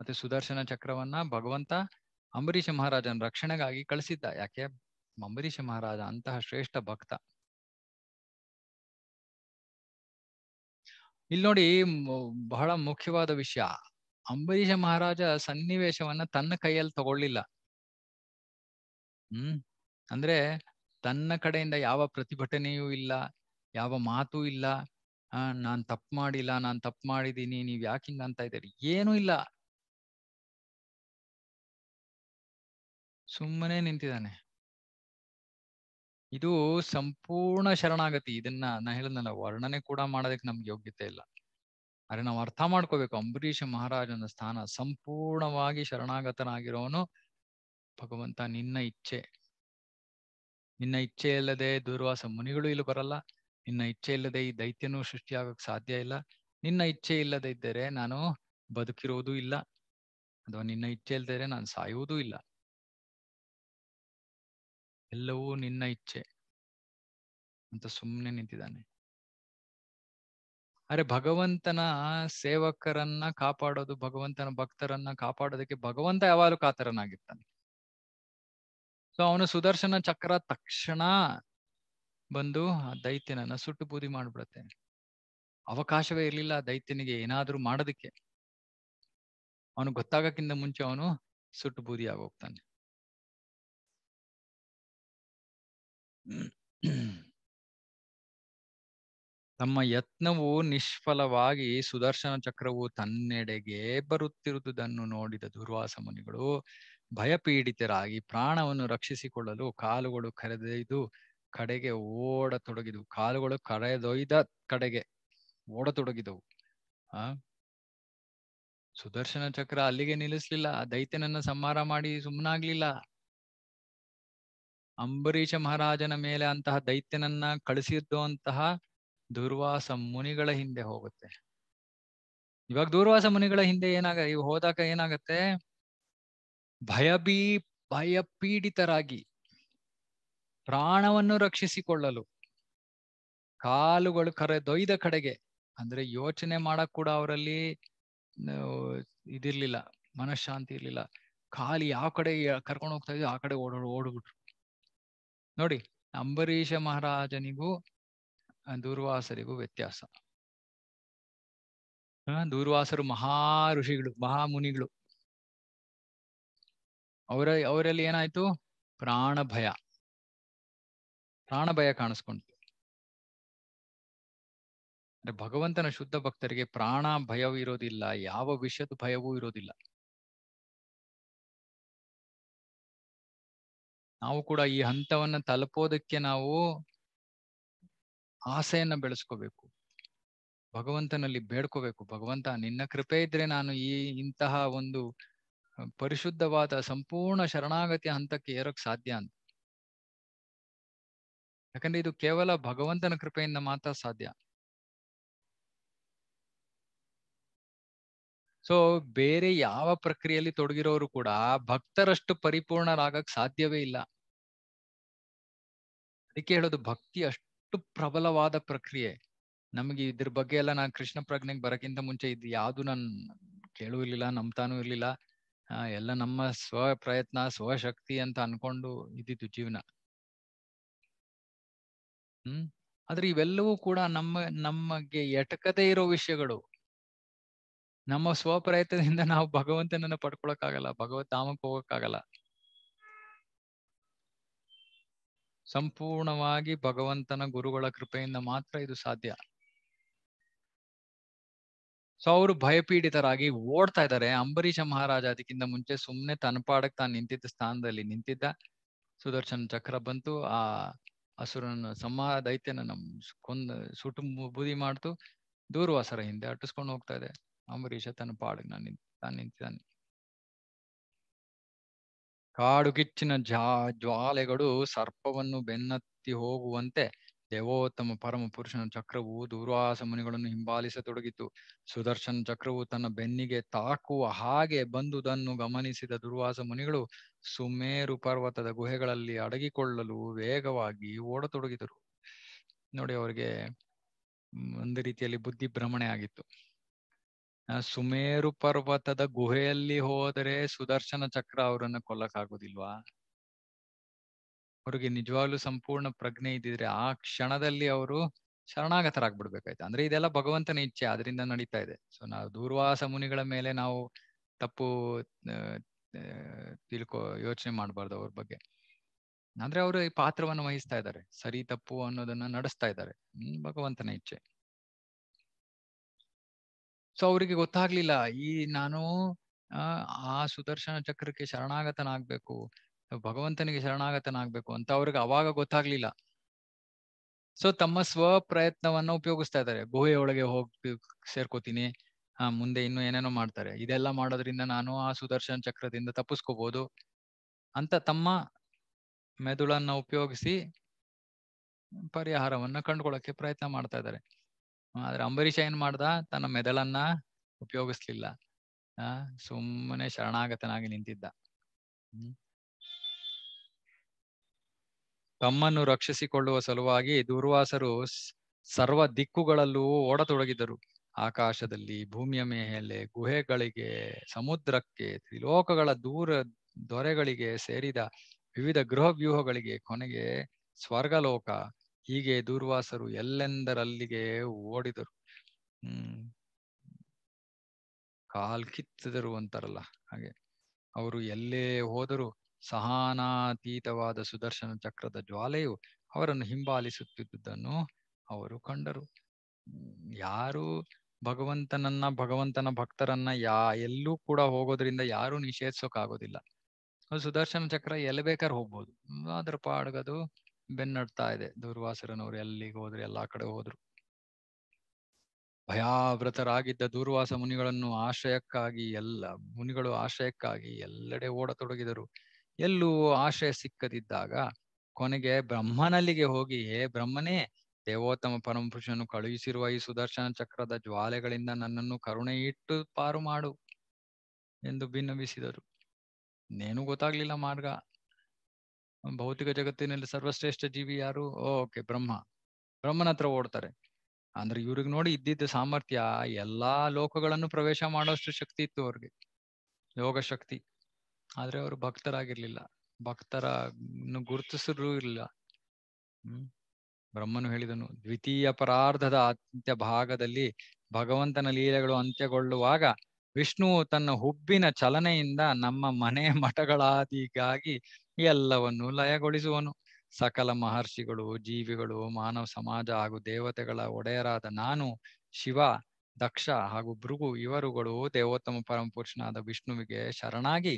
ಮತ್ತೆ ಸುದರ್ಶನ ಚಕ್ರವನ್ನ ಭಗವಂತ ಅಂಬರೀಷ ಮಹಾರಾಜನ ರಕ್ಷಣೆಗಾಗಿ ಕಳಿಸಿದ್ದ ಯಾಕೆ ಅಂಬರೀಷ ಮಹಾರಾಜ ಅಂತಹ ಶ್ರೇಷ್ಠ ಭಕ್ತ ಇಲ್ಲಿ ನೋಡಿ ಬಹಳ ಮುಖ್ಯವಾದ ವಿಷಯ ಅಂಬರೀಷ ಮಹಾರಾಜ ಸನ್ನಿವೇಶವನ್ನ ತನ್ನ ಕೈಯಲ್ಲಿ ತಗೊಳ್ಳಿಲ್ಲ ಹ್ಮ್ ಅಂದ್ರೆ ತನ್ನ ಕಡೆಯಿಂದ ಯಾವ ಪ್ರತಿಭಟನೆಯೂ ಇಲ್ಲ ಯಾವ ಮಾತೂ ಇಲ್ಲ ಆ ನಾನ್ ತಪ್ಪು ಮಾಡಿಲ್ಲ ನಾನ್ ತಪ್ಪು ಮಾಡಿದೀನಿ ನೀವ್ ಯಾಕೆ ಹಿಂಗ ಅಂತ ಇದ್ದೀರಿ ಏನು ಇಲ್ಲ ಸುಮ್ಮನೆ ನಿಂತಿದ್ದಾನೆ ಇದು ಸಂಪೂರ್ಣ ಶರಣಾಗತಿ ಇದನ್ನ ನಾ ಹೇಳಿದ್ನಲ್ಲ ವರ್ಣನೆ ಕೂಡ ಮಾಡೋದಕ್ಕೆ ನಮ್ಗೆ ಯೋಗ್ಯತೆ ಇಲ್ಲ ಆದ್ರೆ ನಾವು ಅರ್ಥ ಮಾಡ್ಕೋಬೇಕು ಅಂಬರೀಷ್ ಮಹಾರಾಜನ ಸ್ಥಾನ ಸಂಪೂರ್ಣವಾಗಿ ಶರಣಾಗತನಾಗಿರೋನು ಭಗವಂತ ನಿನ್ನ ಇಚ್ಛೆ ನಿನ್ನ ಇಚ್ಛೆ ಇಲ್ಲದೆ ದುರ್ವಾಸ ಮುನಿಗಳು ಇಲ್ಲಿ ಬರಲ್ಲ ನಿನ್ನ ಇಚ್ಛೆ ಇಲ್ಲದೆ ಈ ದೈತ್ಯನೂ ಸೃಷ್ಟಿಯಾಗಕ್ ಸಾಧ್ಯ ಇಲ್ಲ ನಿನ್ನ ಇಚ್ಛೆ ಇಲ್ಲದೆ ಇದ್ದರೆ ನಾನು ಬದುಕಿರುವುದು ಇಲ್ಲ ಅಥವಾ ನಿನ್ನ ಇಚ್ಛೆ ಇಲ್ಲದೆ ನಾನು ಸಾಯುವುದೂ ಇಲ್ಲ ಎಲ್ಲವೂ ನಿನ್ನ ಇಚ್ಛೆ ಅಂತ ಸುಮ್ಮನೆ ನಿಂತಿದ್ದಾನೆ ಅರೆ ಭಗವಂತನ ಸೇವಕರನ್ನ ಕಾಪಾಡೋದು ಭಗವಂತನ ಭಕ್ತರನ್ನ ಕಾಪಾಡೋದಕ್ಕೆ ಭಗವಂತ ಯಾವಾಗಲೂ ಕಾತರನಾಗಿರ್ತಾನೆ ಸೊ ಅವನು ಸುದರ್ಶನ ಚಕ್ರ ತಕ್ಷಣ ಬಂದು ಆ ದೈತ್ಯನನ್ನ ಸುಟ್ಟು ಬೂದಿ ಮಾಡ್ಬಿಡತ್ತೆ ಅವಕಾಶವೇ ಇರಲಿಲ್ಲ ದೈತ್ಯನಿಗೆ ಏನಾದ್ರೂ ಮಾಡೋದಕ್ಕೆ ಅವನು ಗೊತ್ತಾಗಕ್ಕಿಂತ ಮುಂಚೆ ಅವನು ಸುಟ್ಟು ಬೂದಿ ಆಗೋಗ್ತಾನೆ ತಮ್ಮ ಯತ್ನವು ನಿಷ್ಫಲವಾಗಿ ಸುದರ್ಶನ ಚಕ್ರವು ತನ್ನೆಡೆಗೆ ಬರುತ್ತಿರುವುದನ್ನು ನೋಡಿದ ದುರ್ವಾಸ ಮುನಿಗಳು ಭಯಪೀಡಿತರಾಗಿ ಪ್ರಾಣವನ್ನು ರಕ್ಷಿಸಿಕೊಳ್ಳಲು ಕಾಲುಗಳು ಕರೆದೊಯ್ದು ಕಡೆಗೆ ಓಡತೊಡಗಿದವು ಕಾಲುಗಳು ಕರೆದೊಯ್ದ ಕಡೆಗೆ ಓಡತೊಡಗಿದವು ಆ ಸುದರ್ಶನ ಚಕ್ರ ಅಲ್ಲಿಗೆ ನಿಲ್ಲಿಸ್ಲಿಲ್ಲ ದೈತ್ಯನನ್ನ ಸಂಹಾರ ಮಾಡಿ ಸುಮ್ಮನಾಗ್ಲಿಲ್ಲ ಅಂಬರೀಷ ಮಹಾರಾಜನ ಮೇಲೆ ಅಂತಹ ದೈತ್ಯನನ್ನ ಕಳಿಸಿದ್ದು ಅಂತಹ ದುರ್ವಾಸ ಮುನಿಗಳ ಹಿಂದೆ ಹೋಗುತ್ತೆ ಇವಾಗ ದುರ್ವಾಸ ಮುನಿಗಳ ಹಿಂದೆ ಏನಾಗ ಇವ್ ಹೋದಾಗ ಏನಾಗತ್ತೆ ಭಯಭೀ ಭಯ ಪೀಡಿತರಾಗಿ ಪ್ರಾಣವನ್ನು ರಕ್ಷಿಸಿಕೊಳ್ಳಲು ಕಾಲುಗಳು ದೊಯ್ದ ಕಡೆಗೆ ಅಂದ್ರೆ ಯೋಚನೆ ಮಾಡಕ್ ಕೂಡ ಅವರಲ್ಲಿ ಇದಿರ್ಲಿಲ್ಲ ಮನಃಶಾಂತಿ ಇರ್ಲಿಲ್ಲ ಖಾಲಿ ಯಾವ ಕಡೆ ಕರ್ಕೊಂಡು ಹೋಗ್ತಾ ಇದ್ದು ಆ ಕಡೆ ಓಡ ಓಡ್ಬಿಟ್ರು ನೋಡಿ ಅಂಬರೀಷ ಮಹಾರಾಜನಿಗೂ ದೂರ್ವಾಸರಿಗೂ ವ್ಯತ್ಯಾಸ ದುರ್ವಾಸರು ಮಹಾ ಋಷಿಗಳು ಮಹಾಮುನಿಗಳು ಅವರ ಅವರಲ್ಲಿ ಏನಾಯ್ತು ಪ್ರಾಣ ಭಯ ಪ್ರಾಣ ಭಯ ಕಾಣಿಸ್ಕೊಂಡು ಅಂದ್ರೆ ಭಗವಂತನ ಶುದ್ಧ ಭಕ್ತರಿಗೆ ಪ್ರಾಣ ಭಯವೂ ಇರೋದಿಲ್ಲ ಯಾವ ವಿಷಯದ ಭಯವೂ ಇರೋದಿಲ್ಲ ನಾವು ಕೂಡ ಈ ಹಂತವನ್ನ ತಲುಪೋದಕ್ಕೆ ನಾವು ಆಸೆಯನ್ನ ಬೆಳೆಸ್ಕೋಬೇಕು ಭಗವಂತನಲ್ಲಿ ಬೇಡ್ಕೋಬೇಕು ಭಗವಂತ ನಿನ್ನ ಕೃಪೆ ಇದ್ರೆ ನಾನು ಈ ಇಂತಹ ಒಂದು ಪರಿಶುದ್ಧವಾದ ಸಂಪೂರ್ಣ ಶರಣಾಗತಿಯ ಹಂತಕ್ಕೆ ಏರೋಕ್ ಸಾಧ್ಯ ಅಂತ ಯಾಕಂದ್ರೆ ಇದು ಕೇವಲ ಭಗವಂತನ ಕೃಪೆಯಿಂದ ಮಾತ್ರ ಸಾಧ್ಯ ಸೊ ಬೇರೆ ಯಾವ ಪ್ರಕ್ರಿಯೆಯಲ್ಲಿ ತೊಡಗಿರೋರು ಕೂಡ ಭಕ್ತರಷ್ಟು ಪರಿಪೂರ್ಣರಾಗಕ್ ಸಾಧ್ಯವೇ ಇಲ್ಲ ಅದಕ್ಕೆ ಹೇಳೋದು ಭಕ್ತಿ ಅಷ್ಟು ಪ್ರಬಲವಾದ ಪ್ರಕ್ರಿಯೆ ನಮಗೆ ಇದ್ರ ಬಗ್ಗೆ ಎಲ್ಲ ನಾನು ಕೃಷ್ಣ ಪ್ರಜ್ಞೆಗೆ ಬರಕ್ಕಿಂತ ಮುಂಚೆ ಇದು ಯಾವುದು ನಾನು ಕೇಳೂ ಇರ್ಲಿಲ್ಲ ನಂಬ್ತಾನೂ ಇರ್ಲಿಲ್ಲ ಆ ಎಲ್ಲ ನಮ್ಮ ಸ್ವ ಪ್ರಯತ್ನ ಸ್ವಶಕ್ತಿ ಅಂತ ಅನ್ಕೊಂಡು ಇದ್ದಿತ್ತು ಜೀವನ ಹ್ಮ್ ಆದ್ರೆ ಇವೆಲ್ಲವೂ ಕೂಡ ನಮ್ಮ ನಮಗೆ ಎಟಕದೆ ಇರೋ ವಿಷಯಗಳು ನಮ್ಮ ಸ್ವಪ್ರಯತ್ನದಿಂದ ನಾವು ಭಗವಂತನನ್ನ ಪಡ್ಕೊಳಕ್ಕಾಗಲ್ಲ ಭಗವತ್ ಧಾಮಕ್ಕೆ ಹೋಗಕ್ಕಾಗಲ್ಲ ಸಂಪೂರ್ಣವಾಗಿ ಭಗವಂತನ ಗುರುಗಳ ಕೃಪೆಯಿಂದ ಮಾತ್ರ ಇದು ಸಾಧ್ಯ ಸೊ ಅವರು ಭಯಪೀಡಿತರಾಗಿ ಓಡ್ತಾ ಇದ್ದಾರೆ ಅಂಬರೀಷ ಮಹಾರಾಜ ಅದಕ್ಕಿಂತ ಮುಂಚೆ ಸುಮ್ಮನೆ ತನ್ಪಾಡಕ್ ತಾನು ನಿಂತಿದ್ದ ಸ್ಥಾನದಲ್ಲಿ ನಿಂತಿದ್ದ ಸುದರ್ಶನ ಚಕ್ರ ಬಂತು ಆ ಹಸುರನ ಸಮ ದೈತ್ಯನ ನಮ್ ಕೊಂದ ಸುಟ್ಟು ಬೂದಿ ಮಾಡ್ತು ದೂರ್ವಾಸರ ಹಿಂದೆ ಅಟ್ಟಿಸ್ಕೊಂಡು ಹೋಗ್ತಾ ಇದೆ ಅಂಬರೀಷ ತನ್ನ ನಾನು ತಾನು ನಿಂತಿದ್ದಾನೆ ಕಾಡು ಕಿಚ್ಚಿನ ಜಾ ಜ್ವಾಲೆಗಳು ಸರ್ಪವನ್ನು ಬೆನ್ನತ್ತಿ ಹೋಗುವಂತೆ ದೇವೋತ್ತಮ ಪರಮ ಪುರುಷನ ಚಕ್ರವು ದೂರ್ವಾಸ ಮುನಿಗಳನ್ನು ಹಿಂಬಾಲಿಸತೊಡಗಿತು ಸುದರ್ಶನ ಚಕ್ರವು ತನ್ನ ಬೆನ್ನಿಗೆ ತಾಕುವ ಹಾಗೆ ಬಂದುದನ್ನು ಗಮನಿಸಿದ ದುರ್ವಾಸ ಮುನಿಗಳು ಸುಮೇರು ಪರ್ವತದ ಗುಹೆಗಳಲ್ಲಿ ಅಡಗಿಕೊಳ್ಳಲು ವೇಗವಾಗಿ ಓಡತೊಡಗಿದರು ನೋಡಿ ಅವರಿಗೆ ಒಂದು ರೀತಿಯಲ್ಲಿ ಬುದ್ಧಿ ಭ್ರಮಣೆ ಆಗಿತ್ತು ಸುಮೇರು ಪರ್ವತದ ಗುಹೆಯಲ್ಲಿ ಹೋದರೆ ಸುದರ್ಶನ ಚಕ್ರ ಅವರನ್ನು ಕೊಲ್ಲಕ್ಕಾಗೋದಿಲ್ವಾ ಅವ್ರಿಗೆ ನಿಜವಾಗ್ಲೂ ಸಂಪೂರ್ಣ ಪ್ರಜ್ಞೆ ಇದ್ದಿದ್ರೆ ಆ ಕ್ಷಣದಲ್ಲಿ ಅವರು ಶರಣಾಗತರಾಗ್ಬಿಡ್ಬೇಕಾಯ್ತು ಅಂದ್ರೆ ಇದೆಲ್ಲ ಭಗವಂತನ ಇಚ್ಛೆ ಅದರಿಂದ ನಡೀತಾ ಇದೆ ಸೊ ನಾವು ದೂರ್ವಾಸ ಮುನಿಗಳ ಮೇಲೆ ನಾವು ತಪ್ಪು ತಿಳ್ಕೊ ಯೋಚನೆ ಮಾಡಬಾರ್ದು ಅವ್ರ ಬಗ್ಗೆ ಅಂದ್ರೆ ಅವರು ಈ ಪಾತ್ರವನ್ನು ವಹಿಸ್ತಾ ಇದ್ದಾರೆ ಸರಿ ತಪ್ಪು ಅನ್ನೋದನ್ನ ನಡೆಸ್ತಾ ಇದ್ದಾರೆ ಭಗವಂತನ ಇಚ್ಛೆ ಸೊ ಅವರಿಗೆ ಗೊತ್ತಾಗ್ಲಿಲ್ಲ ಈ ನಾನು ಆ ಸುದರ್ಶನ ಚಕ್ರಕ್ಕೆ ಶರಣಾಗತನಾಗ್ಬೇಕು ಭಗವಂತನಿಗೆ ಶರಣಾಗತನಾಗ್ಬೇಕು ಅಂತ ಅವ್ರಿಗೆ ಅವಾಗ ಗೊತ್ತಾಗ್ಲಿಲ್ಲ ಸೊ ತಮ್ಮ ಸ್ವ ಪ್ರಯತ್ನವನ್ನ ಉಪಯೋಗಿಸ್ತಾ ಇದ್ದಾರೆ ಗುಹೆಯೊಳಗೆ ಹೋಗ್ ಸೇರ್ಕೋತೀನಿ ಆ ಮುಂದೆ ಇನ್ನು ಏನೇನೋ ಮಾಡ್ತಾರೆ ಇದೆಲ್ಲ ಮಾಡೋದ್ರಿಂದ ನಾನು ಆ ಸುದರ್ಶನ್ ಚಕ್ರದಿಂದ ತಪ್ಪಿಸ್ಕೋಬಹುದು ಅಂತ ತಮ್ಮ ಮೆದುಳನ್ನ ಉಪಯೋಗಿಸಿ ಪರಿಹಾರವನ್ನ ಕಂಡುಕೊಳ್ಳಕ್ಕೆ ಪ್ರಯತ್ನ ಮಾಡ್ತಾ ಇದ್ದಾರೆ ಆದ್ರೆ ಅಂಬರೀಷ ಏನ್ ಮಾಡ್ದ ತನ್ನ ಮೆದುಳನ್ನ ಉಪಯೋಗಿಸ್ಲಿಲ್ಲ ಆ ಸುಮ್ಮನೆ ಶರಣಾಗತನಾಗಿ ನಿಂತಿದ್ದ ಹ್ಮ್ ತಮ್ಮನ್ನು ರಕ್ಷಿಸಿಕೊಳ್ಳುವ ಸಲುವಾಗಿ ದುರ್ವಾಸರು ಸರ್ವ ದಿಕ್ಕುಗಳಲ್ಲೂ ಓಡತೊಡಗಿದರು ಆಕಾಶದಲ್ಲಿ ಭೂಮಿಯ ಮೇಲೆ ಗುಹೆಗಳಿಗೆ ಸಮುದ್ರಕ್ಕೆ ತ್ರಿಲೋಕಗಳ ದೂರ ದೊರೆಗಳಿಗೆ ಸೇರಿದ ವಿವಿಧ ಗೃಹ ವ್ಯೂಹಗಳಿಗೆ ಕೊನೆಗೆ ಸ್ವರ್ಗಲೋಕ ಹೀಗೆ ದೂರ್ವಾಸರು ಎಲ್ಲೆಂದರಲ್ಲಿಗೆ ಓಡಿದರು ಹ್ಮ್ ಕಾಲ್ ಕಿತ್ತಿದರು ಅಂತಾರಲ್ಲ ಹಾಗೆ ಅವರು ಎಲ್ಲೇ ಹೋದರು ಸಹನಾತೀತವಾದ ಸುದರ್ಶನ ಚಕ್ರದ ಜ್ವಾಲೆಯು ಅವರನ್ನು ಹಿಂಬಾಲಿಸುತ್ತಿದ್ದುದನ್ನು ಅವರು ಕಂಡರು ಯಾರು ಭಗವಂತನನ್ನ ಭಗವಂತನ ಭಕ್ತರನ್ನ ಯಾ ಎಲ್ಲೂ ಕೂಡ ಹೋಗೋದ್ರಿಂದ ಯಾರು ನಿಷೇಧಿಸೋಕಾಗೋದಿಲ್ಲ ಸುದರ್ಶನ ಚಕ್ರ ಎಲ್ಲಿ ಬೇಕಾದ್ರೆ ಹೋಗ್ಬೋದು ಅದ್ರ ಪಾಡ್ಗದು ಬೆನ್ನಡ್ತಾ ಇದೆ ದುರ್ವಾಸರನವರು ಎಲ್ಲಿಗೆ ಹೋದ್ರು ಎಲ್ಲಾ ಕಡೆ ಹೋದ್ರು ಭಯಾವೃತರಾಗಿದ್ದ ದೂರ್ವಾಸ ಮುನಿಗಳನ್ನು ಆಶ್ರಯಕ್ಕಾಗಿ ಎಲ್ಲ ಮುನಿಗಳು ಆಶ್ರಯಕ್ಕಾಗಿ ಎಲ್ಲೆಡೆ ಓಡತೊಡಗಿದರು ಎಲ್ಲೂ ಆಶ್ರಯ ಸಿಕ್ಕದಿದ್ದಾಗ ಕೊನೆಗೆ ಬ್ರಹ್ಮನಲ್ಲಿಗೆ ಹೋಗಿ ಹೇ ಬ್ರಹ್ಮನೇ ದೇವೋತ್ತಮ ಪರಮಪುರುಷನು ಕಳುಹಿಸಿರುವ ಈ ಸುದರ್ಶನ ಚಕ್ರದ ಜ್ವಾಲೆಗಳಿಂದ ನನ್ನನ್ನು ಕರುಣೆ ಇಟ್ಟು ಪಾರು ಮಾಡು ಎಂದು ಭಿನ್ನವಿಸಿದರು ನೇನು ಗೊತ್ತಾಗ್ಲಿಲ್ಲ ಮಾರ್ಗ ಭೌತಿಕ ಜಗತ್ತಿನಲ್ಲಿ ಸರ್ವಶ್ರೇಷ್ಠ ಜೀವಿ ಯಾರು ಓಕೆ ಬ್ರಹ್ಮ ಬ್ರಹ್ಮನ ಹತ್ರ ಓಡ್ತಾರೆ ಅಂದ್ರೆ ಇವ್ರಿಗೆ ನೋಡಿ ಇದ್ದಿದ್ದ ಸಾಮರ್ಥ್ಯ ಎಲ್ಲಾ ಲೋಕಗಳನ್ನು ಪ್ರವೇಶ ಮಾಡೋಷ್ಟು ಶಕ್ತಿ ಇತ್ತು ಅವ್ರಿಗೆ ಯೋಗ ಶಕ್ತಿ ಆದ್ರೆ ಅವರು ಭಕ್ತರಾಗಿರ್ಲಿಲ್ಲ ಭಕ್ತರನ್ನು ಗುರುತಿಸಲು ಇರ್ಲಿಲ್ಲ ಹ್ಮ್ ಬ್ರಹ್ಮನು ಹೇಳಿದನು ದ್ವಿತೀಯ ಪರಾರ್ಧದ ಅಂತ್ಯ ಭಾಗದಲ್ಲಿ ಭಗವಂತನ ಲೀಲೆಗಳು ಅಂತ್ಯಗೊಳ್ಳುವಾಗ ವಿಷ್ಣುವು ತನ್ನ ಹುಬ್ಬಿನ ಚಲನೆಯಿಂದ ನಮ್ಮ ಮನೆ ಮಠಗಳಾದಿಗಾಗಿ ಎಲ್ಲವನ್ನು ಲಯಗೊಳಿಸುವನು ಸಕಲ ಮಹರ್ಷಿಗಳು ಜೀವಿಗಳು ಮಾನವ ಸಮಾಜ ಹಾಗೂ ದೇವತೆಗಳ ಒಡೆಯರಾದ ನಾನು ಶಿವ ದಕ್ಷ ಹಾಗೂ ಭೃಗು ಇವರುಗಳು ದೇವೋತ್ತಮ ಪರಮಪುರುಷನಾದ ವಿಷ್ಣುವಿಗೆ ಶರಣಾಗಿ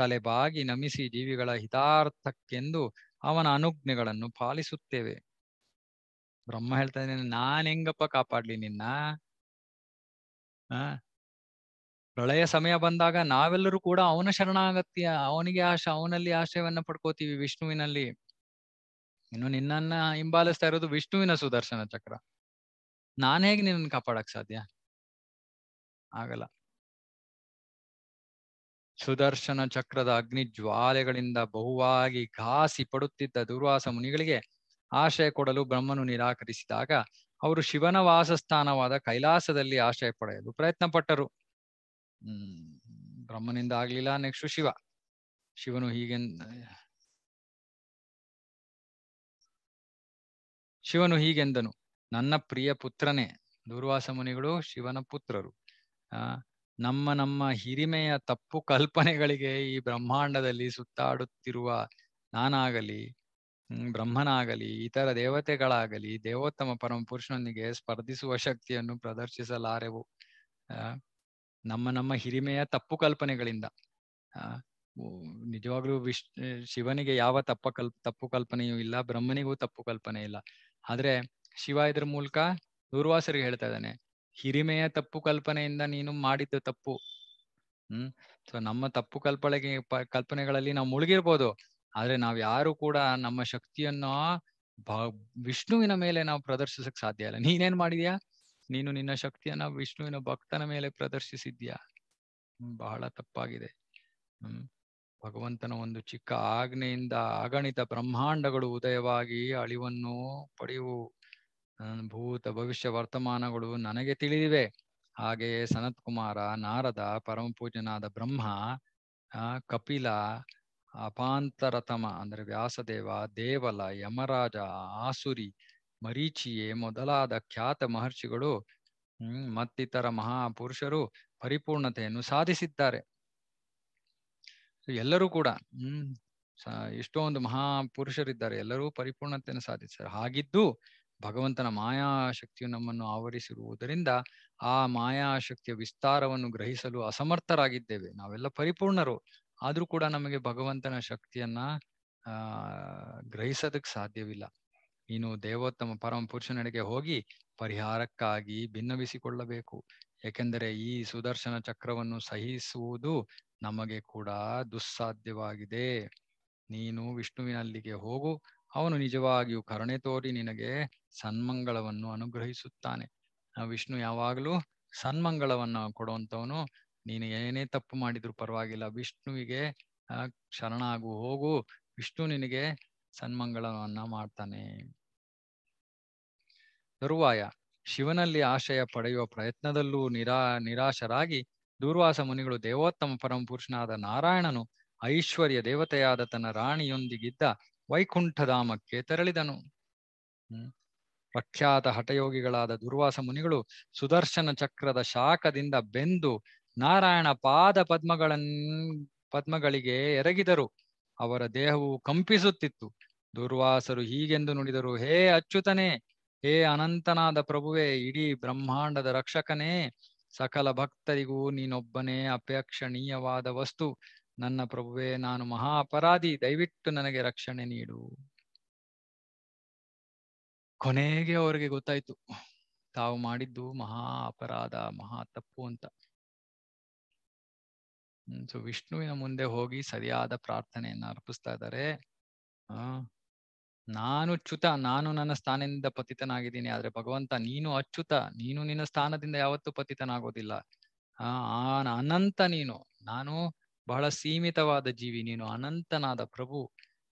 ತಲೆಬಾಗಿ ನಮಿಸಿ ಜೀವಿಗಳ ಹಿತಾರ್ಥಕ್ಕೆಂದು ಅವನ ಅನುಜ್ಞೆಗಳನ್ನು ಪಾಲಿಸುತ್ತೇವೆ ಬ್ರಹ್ಮ ಹೇಳ್ತಾ ಇದ್ದೇನೆ ನಾನ್ ಹೆಂಗಪ್ಪ ಕಾಪಾಡ್ಲಿ ನಿನ್ನ ಆ ಪ್ರಳಯ ಸಮಯ ಬಂದಾಗ ನಾವೆಲ್ಲರೂ ಕೂಡ ಅವನ ಶರಣಾಗತ್ಯ ಅವನಿಗೆ ಆಶ ಅವನಲ್ಲಿ ಆಶಯವನ್ನ ಪಡ್ಕೋತೀವಿ ವಿಷ್ಣುವಿನಲ್ಲಿ ಇನ್ನು ನಿನ್ನನ್ನ ಹಿಂಬಾಲಿಸ್ತಾ ಇರೋದು ವಿಷ್ಣುವಿನ ಸುದರ್ಶನ ಚಕ್ರ ನಾನು ಹೇಗೆ ನಿನ್ನ ಕಾಪಾಡಕ್ ಸಾಧ್ಯ ಆಗಲ್ಲ ಸುದರ್ಶನ ಚಕ್ರದ ಅಗ್ನಿ ಜ್ವಾಲೆಗಳಿಂದ ಬಹುವಾಗಿ ಘಾಸಿ ಪಡುತ್ತಿದ್ದ ದುರ್ವಾಸ ಮುನಿಗಳಿಗೆ ಆಶ್ರಯ ಕೊಡಲು ಬ್ರಹ್ಮನು ನಿರಾಕರಿಸಿದಾಗ ಅವರು ಶಿವನ ವಾಸಸ್ಥಾನವಾದ ಕೈಲಾಸದಲ್ಲಿ ಆಶ್ರಯ ಪಡೆಯಲು ಪ್ರಯತ್ನ ಪಟ್ಟರು ಹ್ಮ್ ಬ್ರಹ್ಮನಿಂದ ಆಗ್ಲಿಲ್ಲ ನೆಕ್ಸ್ಟ್ ಶಿವ ಶಿವನು ಹೀಗೆ ಶಿವನು ಹೀಗೆಂದನು ನನ್ನ ಪ್ರಿಯ ಪುತ್ರನೇ ದುರ್ವಾಸ ಮುನಿಗಳು ಶಿವನ ಪುತ್ರರು ಆ ನಮ್ಮ ನಮ್ಮ ಹಿರಿಮೆಯ ತಪ್ಪು ಕಲ್ಪನೆಗಳಿಗೆ ಈ ಬ್ರಹ್ಮಾಂಡದಲ್ಲಿ ಸುತ್ತಾಡುತ್ತಿರುವ ನಾನಾಗಲಿ ಬ್ರಹ್ಮನಾಗಲಿ ಇತರ ದೇವತೆಗಳಾಗಲಿ ದೇವೋತ್ತಮ ಪರಮ ಪುರುಷನೊಂದಿಗೆ ಸ್ಪರ್ಧಿಸುವ ಶಕ್ತಿಯನ್ನು ಪ್ರದರ್ಶಿಸಲಾರೆವು ನಮ್ಮ ನಮ್ಮ ಹಿರಿಮೆಯ ತಪ್ಪು ಕಲ್ಪನೆಗಳಿಂದ ನಿಜವಾಗ್ಲೂ ವಿಶ್ ಶಿವನಿಗೆ ಯಾವ ತಪ್ಪ ಕಲ್ ತಪ್ಪು ಕಲ್ಪನೆಯೂ ಇಲ್ಲ ಬ್ರಹ್ಮನಿಗೂ ತಪ್ಪು ಕಲ್ಪನೆ ಇಲ್ಲ ಆದ್ರೆ ಶಿವ ಇದ್ರ ಮೂಲಕ ದೂರ್ವಾಸರಿಗೆ ಹೇಳ್ತಾ ಇದ್ದಾನೆ ಹಿರಿಮೆಯ ತಪ್ಪು ಕಲ್ಪನೆಯಿಂದ ನೀನು ಮಾಡಿದ್ದ ತಪ್ಪು ಹ್ಮ್ ಸೊ ನಮ್ಮ ತಪ್ಪು ಕಲ್ಪನೆಗೆ ಕಲ್ಪನೆಗಳಲ್ಲಿ ನಾವು ಮುಳುಗಿರ್ಬೋದು ಆದ್ರೆ ನಾವ್ ಯಾರು ಕೂಡ ನಮ್ಮ ಶಕ್ತಿಯನ್ನ ವಿಷ್ಣುವಿನ ಮೇಲೆ ನಾವು ಪ್ರದರ್ಶಿಸಕ್ ಸಾಧ್ಯ ಇಲ್ಲ ನೀನೇನ್ ಮಾಡಿದ್ಯಾ ನೀನು ನಿನ್ನ ಶಕ್ತಿಯನ್ನ ವಿಷ್ಣುವಿನ ಭಕ್ತನ ಮೇಲೆ ಪ್ರದರ್ಶಿಸಿದ್ಯಾ ಬಹಳ ತಪ್ಪಾಗಿದೆ ಹ್ಮ್ ಭಗವಂತನ ಒಂದು ಚಿಕ್ಕ ಆಜ್ಞೆಯಿಂದ ಅಗಣಿತ ಬ್ರಹ್ಮಾಂಡಗಳು ಉದಯವಾಗಿ ಅಳಿವನ್ನು ಪಡೆಯುವು ಭೂತ ಭವಿಷ್ಯ ವರ್ತಮಾನಗಳು ನನಗೆ ತಿಳಿದಿವೆ ಹಾಗೆಯೇ ಸನತ್ ಕುಮಾರ ನಾರದ ಪರಮ ಪೂಜ್ಯನಾದ ಬ್ರಹ್ಮ ಕಪಿಲ ಅಪಾಂತರತಮ ಅಂದ್ರೆ ವ್ಯಾಸದೇವ ದೇವಲ ಯಮರಾಜ ಆಸುರಿ ಮರೀಚಿಯೇ ಮೊದಲಾದ ಖ್ಯಾತ ಮಹರ್ಷಿಗಳು ಹ್ಮ್ ಮತ್ತಿತರ ಮಹಾಪುರುಷರು ಪರಿಪೂರ್ಣತೆಯನ್ನು ಸಾಧಿಸಿದ್ದಾರೆ ಎಲ್ಲರೂ ಕೂಡ ಹ್ಮ್ ಇಷ್ಟೊಂದು ಮಹಾಪುರುಷರಿದ್ದಾರೆ ಎಲ್ಲರೂ ಪರಿಪೂರ್ಣತೆಯನ್ನು ಸಾಧಿಸಿದ್ದಾರೆ ಹಾಗಿದ್ದು ಭಗವಂತನ ಮಾಯಾ ಶಕ್ತಿಯು ನಮ್ಮನ್ನು ಆವರಿಸಿರುವುದರಿಂದ ಆ ಮಾಯಾ ಶಕ್ತಿಯ ವಿಸ್ತಾರವನ್ನು ಗ್ರಹಿಸಲು ಅಸಮರ್ಥರಾಗಿದ್ದೇವೆ ನಾವೆಲ್ಲ ಪರಿಪೂರ್ಣರು ಆದ್ರೂ ಕೂಡ ನಮಗೆ ಭಗವಂತನ ಶಕ್ತಿಯನ್ನ ಆ ಗ್ರಹಿಸೋದಕ್ ಸಾಧ್ಯವಿಲ್ಲ ನೀನು ದೇವೋತ್ತಮ ಪರಮ ಪುರುಷನಡೆಗೆ ಹೋಗಿ ಪರಿಹಾರಕ್ಕಾಗಿ ಭಿನ್ನವಿಸಿಕೊಳ್ಳಬೇಕು ಏಕೆಂದರೆ ಈ ಸುದರ್ಶನ ಚಕ್ರವನ್ನು ಸಹಿಸುವುದು ನಮಗೆ ಕೂಡ ದುಸ್ಸಾಧ್ಯವಾಗಿದೆ ನೀನು ವಿಷ್ಣುವಿನಲ್ಲಿಗೆ ಹೋಗು ಅವನು ನಿಜವಾಗಿಯೂ ಕರುಣೆ ತೋರಿ ನಿನಗೆ ಸನ್ಮಂಗಳವನ್ನು ಅನುಗ್ರಹಿಸುತ್ತಾನೆ ವಿಷ್ಣು ಯಾವಾಗಲೂ ಸನ್ಮಂಗಳವನ್ನು ಕೊಡುವಂಥವನು ನೀನು ಏನೇ ತಪ್ಪು ಮಾಡಿದ್ರು ಪರವಾಗಿಲ್ಲ ವಿಷ್ಣುವಿಗೆ ಶರಣಾಗು ಹೋಗು ವಿಷ್ಣು ನಿನಗೆ ಸನ್ಮಂಗಳವನ್ನ ಮಾಡ್ತಾನೆ ತರುವಾಯ ಶಿವನಲ್ಲಿ ಆಶ್ರಯ ಪಡೆಯುವ ಪ್ರಯತ್ನದಲ್ಲೂ ನಿರಾ ನಿರಾಶರಾಗಿ ದೂರ್ವಾಸ ಮುನಿಗಳು ದೇವೋತ್ತಮ ಪರಮಪುರುಷನಾದ ನಾರಾಯಣನು ಐಶ್ವರ್ಯ ದೇವತೆಯಾದ ತನ್ನ ರಾಣಿಯೊಂದಿಗಿದ್ದ ವೈಕುಂಠಧಾಮಕ್ಕೆ ತೆರಳಿದನು ಪ್ರಖ್ಯಾತ ಹಠಯೋಗಿಗಳಾದ ದುರ್ವಾಸ ಮುನಿಗಳು ಸುದರ್ಶನ ಚಕ್ರದ ಶಾಖದಿಂದ ಬೆಂದು ನಾರಾಯಣ ಪಾದ ಪದ್ಮಗಳನ್ ಪದ್ಮಗಳಿಗೆ ಎರಗಿದರು ಅವರ ದೇಹವು ಕಂಪಿಸುತ್ತಿತ್ತು ದುರ್ವಾಸರು ಹೀಗೆಂದು ನುಡಿದರು ಹೇ ಅಚ್ಚುತನೇ ಹೇ ಅನಂತನಾದ ಪ್ರಭುವೇ ಇಡೀ ಬ್ರಹ್ಮಾಂಡದ ರಕ್ಷಕನೇ ಸಕಲ ಭಕ್ತರಿಗೂ ನೀನೊಬ್ಬನೇ ಅಪೇಕ್ಷಣೀಯವಾದ ವಸ್ತು ನನ್ನ ಪ್ರಭುವೇ ನಾನು ಮಹಾ ಅಪರಾಧಿ ದಯವಿಟ್ಟು ನನಗೆ ರಕ್ಷಣೆ ನೀಡು ಕೊನೆಗೆ ಅವರಿಗೆ ಗೊತ್ತಾಯ್ತು ತಾವು ಮಾಡಿದ್ದು ಮಹಾ ಅಪರಾಧ ಮಹಾ ತಪ್ಪು ಅಂತ ಸೊ ವಿಷ್ಣುವಿನ ಮುಂದೆ ಹೋಗಿ ಸರಿಯಾದ ಪ್ರಾರ್ಥನೆಯನ್ನು ಅರ್ಪಿಸ್ತಾ ಇದ್ದಾರೆ ನಾನು ಚ್ಯುತ ನಾನು ನನ್ನ ಸ್ಥಾನದಿಂದ ಪತಿತನಾಗಿದ್ದೀನಿ ಆದ್ರೆ ಭಗವಂತ ನೀನು ಅಚ್ಯುತ ನೀನು ನಿನ್ನ ಸ್ಥಾನದಿಂದ ಯಾವತ್ತೂ ಪತಿತನಾಗೋದಿಲ್ಲ ಆ ಅನಂತ ನೀನು ನಾನು ಬಹಳ ಸೀಮಿತವಾದ ಜೀವಿ ನೀನು ಅನಂತನಾದ ಪ್ರಭು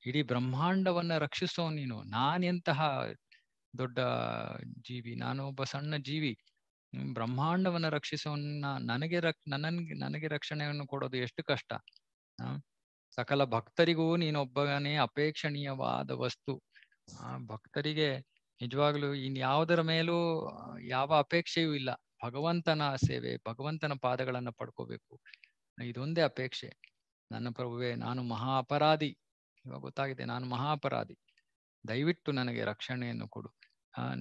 ಇಡೀ ಬ್ರಹ್ಮಾಂಡವನ್ನ ರಕ್ಷಿಸೋ ನೀನು ನಾನೆಂತಹ ದೊಡ್ಡ ಜೀವಿ ನಾನು ಒಬ್ಬ ಸಣ್ಣ ಜೀವಿ ಬ್ರಹ್ಮಾಂಡವನ್ನ ರಕ್ಷಿಸೋನ್ನ ನನಗೆ ರಕ್ ನನಗೆ ನನಗೆ ರಕ್ಷಣೆಯನ್ನು ಕೊಡೋದು ಎಷ್ಟು ಕಷ್ಟ ಸಕಲ ಭಕ್ತರಿಗೂ ನೀನೊಬ್ಬನೇ ಅಪೇಕ್ಷಣೀಯವಾದ ವಸ್ತು ಆ ಭಕ್ತರಿಗೆ ನಿಜವಾಗ್ಲು ಇನ್ಯಾವುದರ ಮೇಲೂ ಯಾವ ಅಪೇಕ್ಷೆಯೂ ಇಲ್ಲ ಭಗವಂತನ ಸೇವೆ ಭಗವಂತನ ಪಾದಗಳನ್ನ ಪಡ್ಕೋಬೇಕು ಇದೊಂದೇ ಅಪೇಕ್ಷೆ ನನ್ನ ಪ್ರಭುವೆ ನಾನು ಮಹಾ ಅಪರಾಧಿ ಇವಾಗ ಗೊತ್ತಾಗಿದೆ ನಾನು ಮಹಾ ಅಪರಾಧಿ ದಯವಿಟ್ಟು ನನಗೆ ರಕ್ಷಣೆಯನ್ನು ಕೊಡು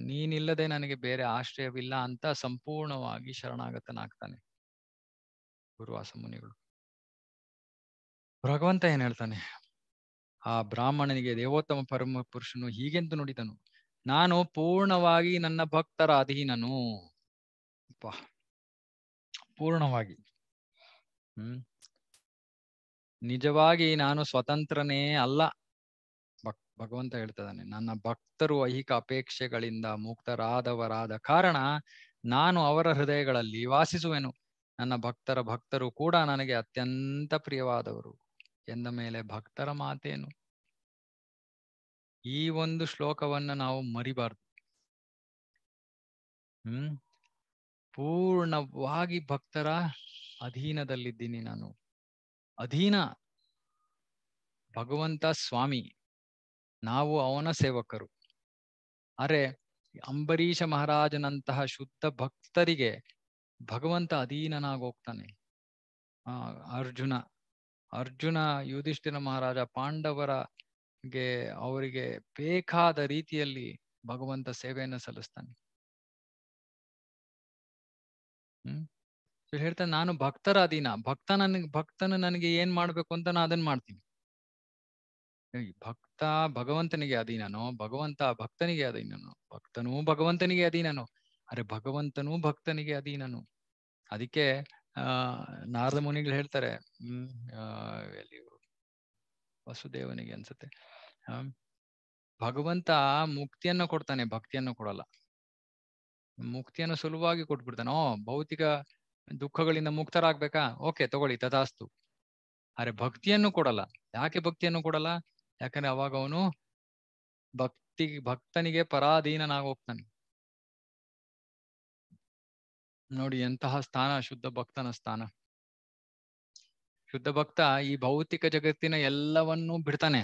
ನೀನಿಲ್ಲದೆ ನನಗೆ ಬೇರೆ ಆಶ್ರಯವಿಲ್ಲ ಅಂತ ಸಂಪೂರ್ಣವಾಗಿ ಶರಣಾಗತನಾಗ್ತಾನೆ ಗುರುವಾಸ ಮುನಿಗಳು ಭಗವಂತ ಏನ್ ಹೇಳ್ತಾನೆ ಆ ಬ್ರಾಹ್ಮಣನಿಗೆ ದೇವೋತ್ತಮ ಪರಮ ಪುರುಷನು ಹೀಗೆಂದು ನುಡಿದನು ನಾನು ಪೂರ್ಣವಾಗಿ ನನ್ನ ಭಕ್ತರ ಅಧೀನನು ಪೂರ್ಣವಾಗಿ ಹ್ಮ್ ನಿಜವಾಗಿ ನಾನು ಸ್ವತಂತ್ರನೇ ಅಲ್ಲ ಭಕ್ ಭಗವಂತ ಹೇಳ್ತದಾನೆ ನನ್ನ ಭಕ್ತರು ಐಹಿಕ ಅಪೇಕ್ಷೆಗಳಿಂದ ಮುಕ್ತರಾದವರಾದ ಕಾರಣ ನಾನು ಅವರ ಹೃದಯಗಳಲ್ಲಿ ವಾಸಿಸುವೆನು ನನ್ನ ಭಕ್ತರ ಭಕ್ತರು ಕೂಡ ನನಗೆ ಅತ್ಯಂತ ಪ್ರಿಯವಾದವರು ಎಂದ ಮೇಲೆ ಭಕ್ತರ ಮಾತೇನು ಈ ಒಂದು ಶ್ಲೋಕವನ್ನ ನಾವು ಮರಿಬಾರ್ದು ಹ್ಮ್ ಪೂರ್ಣವಾಗಿ ಭಕ್ತರ ಅಧೀನದಲ್ಲಿದ್ದೀನಿ ನಾನು ಅಧೀನ ಭಗವಂತ ಸ್ವಾಮಿ ನಾವು ಅವನ ಸೇವಕರು ಅರೆ ಅಂಬರೀಷ ಮಹಾರಾಜನಂತಹ ಶುದ್ಧ ಭಕ್ತರಿಗೆ ಭಗವಂತ ಅಧೀನನಾಗೋಗ್ತಾನೆ ಆ ಅರ್ಜುನ ಅರ್ಜುನ ಯುಧಿಷ್ಠಿರ ಮಹಾರಾಜ ಪಾಂಡವರ ಗೆ ಅವರಿಗೆ ಬೇಕಾದ ರೀತಿಯಲ್ಲಿ ಭಗವಂತ ಸೇವೆಯನ್ನು ಸಲ್ಲಿಸ್ತಾನೆ ಹ್ಮ್ ಹೇಳ್ತಾರೆ ನಾನು ಭಕ್ತರ ಅಧೀನ ಭಕ್ತ ನನಗೆ ಭಕ್ತನ ನನಗೆ ಏನ್ ಮಾಡ್ಬೇಕು ಅಂತ ನಾನು ಅದನ್ನ ಮಾಡ್ತೀನಿ ಭಕ್ತ ಭಗವಂತನಿಗೆ ಅಧೀನನೋ ಭಗವಂತ ಭಕ್ತನಿಗೆ ಅಧೀನನು ಭಕ್ತನೂ ಭಗವಂತನಿಗೆ ಅಧೀನನು ಅರೆ ಭಗವಂತನೂ ಭಕ್ತನಿಗೆ ಅಧೀನನು ಅದಕ್ಕೆ ಆ ನಾರದ ಮುನಿಗಳು ಹೇಳ್ತಾರೆ ಹ್ಮ್ ವಸುದೇವನಿಗೆ ಅನ್ಸುತ್ತೆ ಭಗವಂತ ಮುಕ್ತಿಯನ್ನ ಕೊಡ್ತಾನೆ ಭಕ್ತಿಯನ್ನು ಕೊಡಲ್ಲ ಮುಕ್ತಿಯನ್ನು ಸುಲಭವಾಗಿ ಕೊಟ್ಬಿಡ್ತಾನೆ ಓ ಭೌತಿಕ ದುಃಖಗಳಿಂದ ಮುಕ್ತರಾಗ್ಬೇಕಾ ಓಕೆ ತಗೊಳ್ಳಿ ತಥಾಸ್ತು ಅರೆ ಭಕ್ತಿಯನ್ನು ಕೊಡಲ್ಲ ಯಾಕೆ ಭಕ್ತಿಯನ್ನು ಕೊಡಲ್ಲ ಯಾಕಂದ್ರೆ ಅವಾಗ ಅವನು ಭಕ್ತಿ ಭಕ್ತನಿಗೆ ಪರಾಧೀನನಾಗಿ ಹೋಗ್ತಾನೆ ನೋಡಿ ಎಂತಹ ಸ್ಥಾನ ಶುದ್ಧ ಭಕ್ತನ ಸ್ಥಾನ ಶುದ್ಧ ಭಕ್ತ ಈ ಭೌತಿಕ ಜಗತ್ತಿನ ಎಲ್ಲವನ್ನೂ ಬಿಡ್ತಾನೆ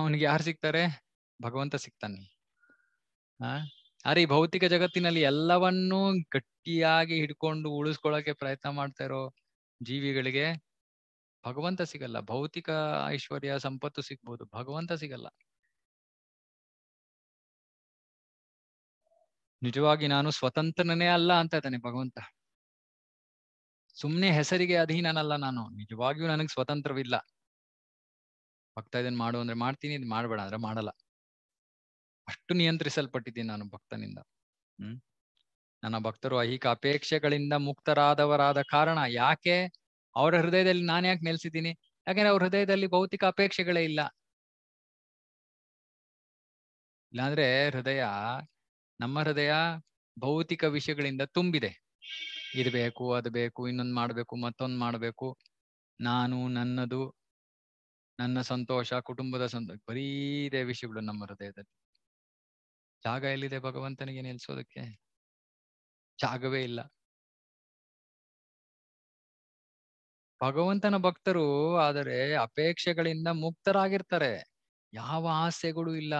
ಅವನಿಗೆ ಯಾರು ಸಿಗ್ತಾರೆ ಭಗವಂತ ಸಿಗ್ತಾನೆ ಆ ಅರೆ ಈ ಭೌತಿಕ ಜಗತ್ತಿನಲ್ಲಿ ಎಲ್ಲವನ್ನೂ ಗಟ್ಟಿಯಾಗಿ ಹಿಡ್ಕೊಂಡು ಉಳಿಸ್ಕೊಳ್ಳಕ್ಕೆ ಪ್ರಯತ್ನ ಮಾಡ್ತಾ ಇರೋ ಜೀವಿಗಳಿಗೆ ಭಗವಂತ ಸಿಗಲ್ಲ ಭೌತಿಕ ಐಶ್ವರ್ಯ ಸಂಪತ್ತು ಸಿಗ್ಬೋದು ಭಗವಂತ ಸಿಗಲ್ಲ ನಿಜವಾಗಿ ನಾನು ಸ್ವತಂತ್ರನೇ ಅಲ್ಲ ಅಂತ ಇದ್ದಾನೆ ಭಗವಂತ ಸುಮ್ನೆ ಹೆಸರಿಗೆ ಅಧೀನನಲ್ಲ ನಾನು ನಿಜವಾಗಿಯೂ ನನಗೆ ಸ್ವತಂತ್ರವಿಲ್ಲ ಭಕ್ತ ಇದನ್ ಮಾಡು ಅಂದ್ರೆ ಮಾಡ್ತೀನಿ ಇದ್ ಮಾಡ್ಬೇಡ ಅಂದ್ರೆ ಮಾಡಲ್ಲ ಅಷ್ಟು ನಿಯಂತ್ರಿಸಲ್ಪಟ್ಟಿದ್ದೀನಿ ನಾನು ಭಕ್ತನಿಂದ ಹ್ಮ್ ನನ್ನ ಭಕ್ತರು ಐಹಿಕ ಅಪೇಕ್ಷೆಗಳಿಂದ ಮುಕ್ತರಾದವರಾದ ಕಾರಣ ಯಾಕೆ ಅವರ ಹೃದಯದಲ್ಲಿ ನಾನು ಯಾಕೆ ನೆಲೆಸಿದ್ದೀನಿ ಯಾಕೆಂದ್ರೆ ಅವ್ರ ಹೃದಯದಲ್ಲಿ ಭೌತಿಕ ಅಪೇಕ್ಷೆಗಳೇ ಇಲ್ಲ ಇಲ್ಲಾಂದ್ರೆ ಹೃದಯ ನಮ್ಮ ಹೃದಯ ಭೌತಿಕ ವಿಷಯಗಳಿಂದ ತುಂಬಿದೆ ಇದು ಬೇಕು ಅದು ಬೇಕು ಇನ್ನೊಂದು ಮಾಡ್ಬೇಕು ಮತ್ತೊಂದು ಮಾಡಬೇಕು ನಾನು ನನ್ನದು ನನ್ನ ಸಂತೋಷ ಕುಟುಂಬದ ಸಂತೋಷ ಬರೀ ವಿಷಯಗಳು ನಮ್ಮ ಹೃದಯದಲ್ಲಿ ಜಾಗ ಎಲ್ಲಿದೆ ಭಗವಂತನಿಗೆ ನಿಲ್ಸೋದಕ್ಕೆ ಜಾಗವೇ ಇಲ್ಲ ಭಗವಂತನ ಭಕ್ತರು ಆದರೆ ಅಪೇಕ್ಷೆಗಳಿಂದ ಮುಕ್ತರಾಗಿರ್ತಾರೆ ಯಾವ ಆಸೆಗಳು ಇಲ್ಲ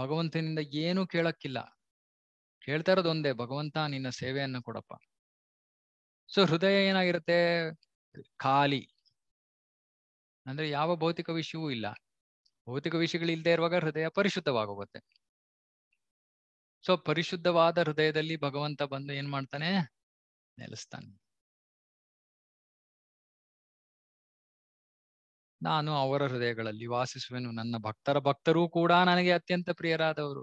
ಭಗವಂತನಿಂದ ಏನು ಕೇಳಕ್ಕಿಲ್ಲ ಕೇಳ್ತಾ ಇರೋದೊಂದೇ ಭಗವಂತ ನಿನ್ನ ಸೇವೆಯನ್ನು ಕೊಡಪ್ಪ ಸೊ ಹೃದಯ ಏನಾಗಿರುತ್ತೆ ಖಾಲಿ ಅಂದ್ರೆ ಯಾವ ಭೌತಿಕ ವಿಷಯವೂ ಇಲ್ಲ ಭೌತಿಕ ವಿಷಯಗಳಿಲ್ಲದೆ ಇರುವಾಗ ಹೃದಯ ಪರಿಶುದ್ಧವಾಗೋಗುತ್ತೆ ಸೊ ಪರಿಶುದ್ಧವಾದ ಹೃದಯದಲ್ಲಿ ಭಗವಂತ ಬಂದು ಏನ್ ಮಾಡ್ತಾನೆ ನೆಲೆಸ್ತಾನೆ ನಾನು ಅವರ ಹೃದಯಗಳಲ್ಲಿ ವಾಸಿಸುವೆನು ನನ್ನ ಭಕ್ತರ ಭಕ್ತರೂ ಕೂಡ ನನಗೆ ಅತ್ಯಂತ ಪ್ರಿಯರಾದವರು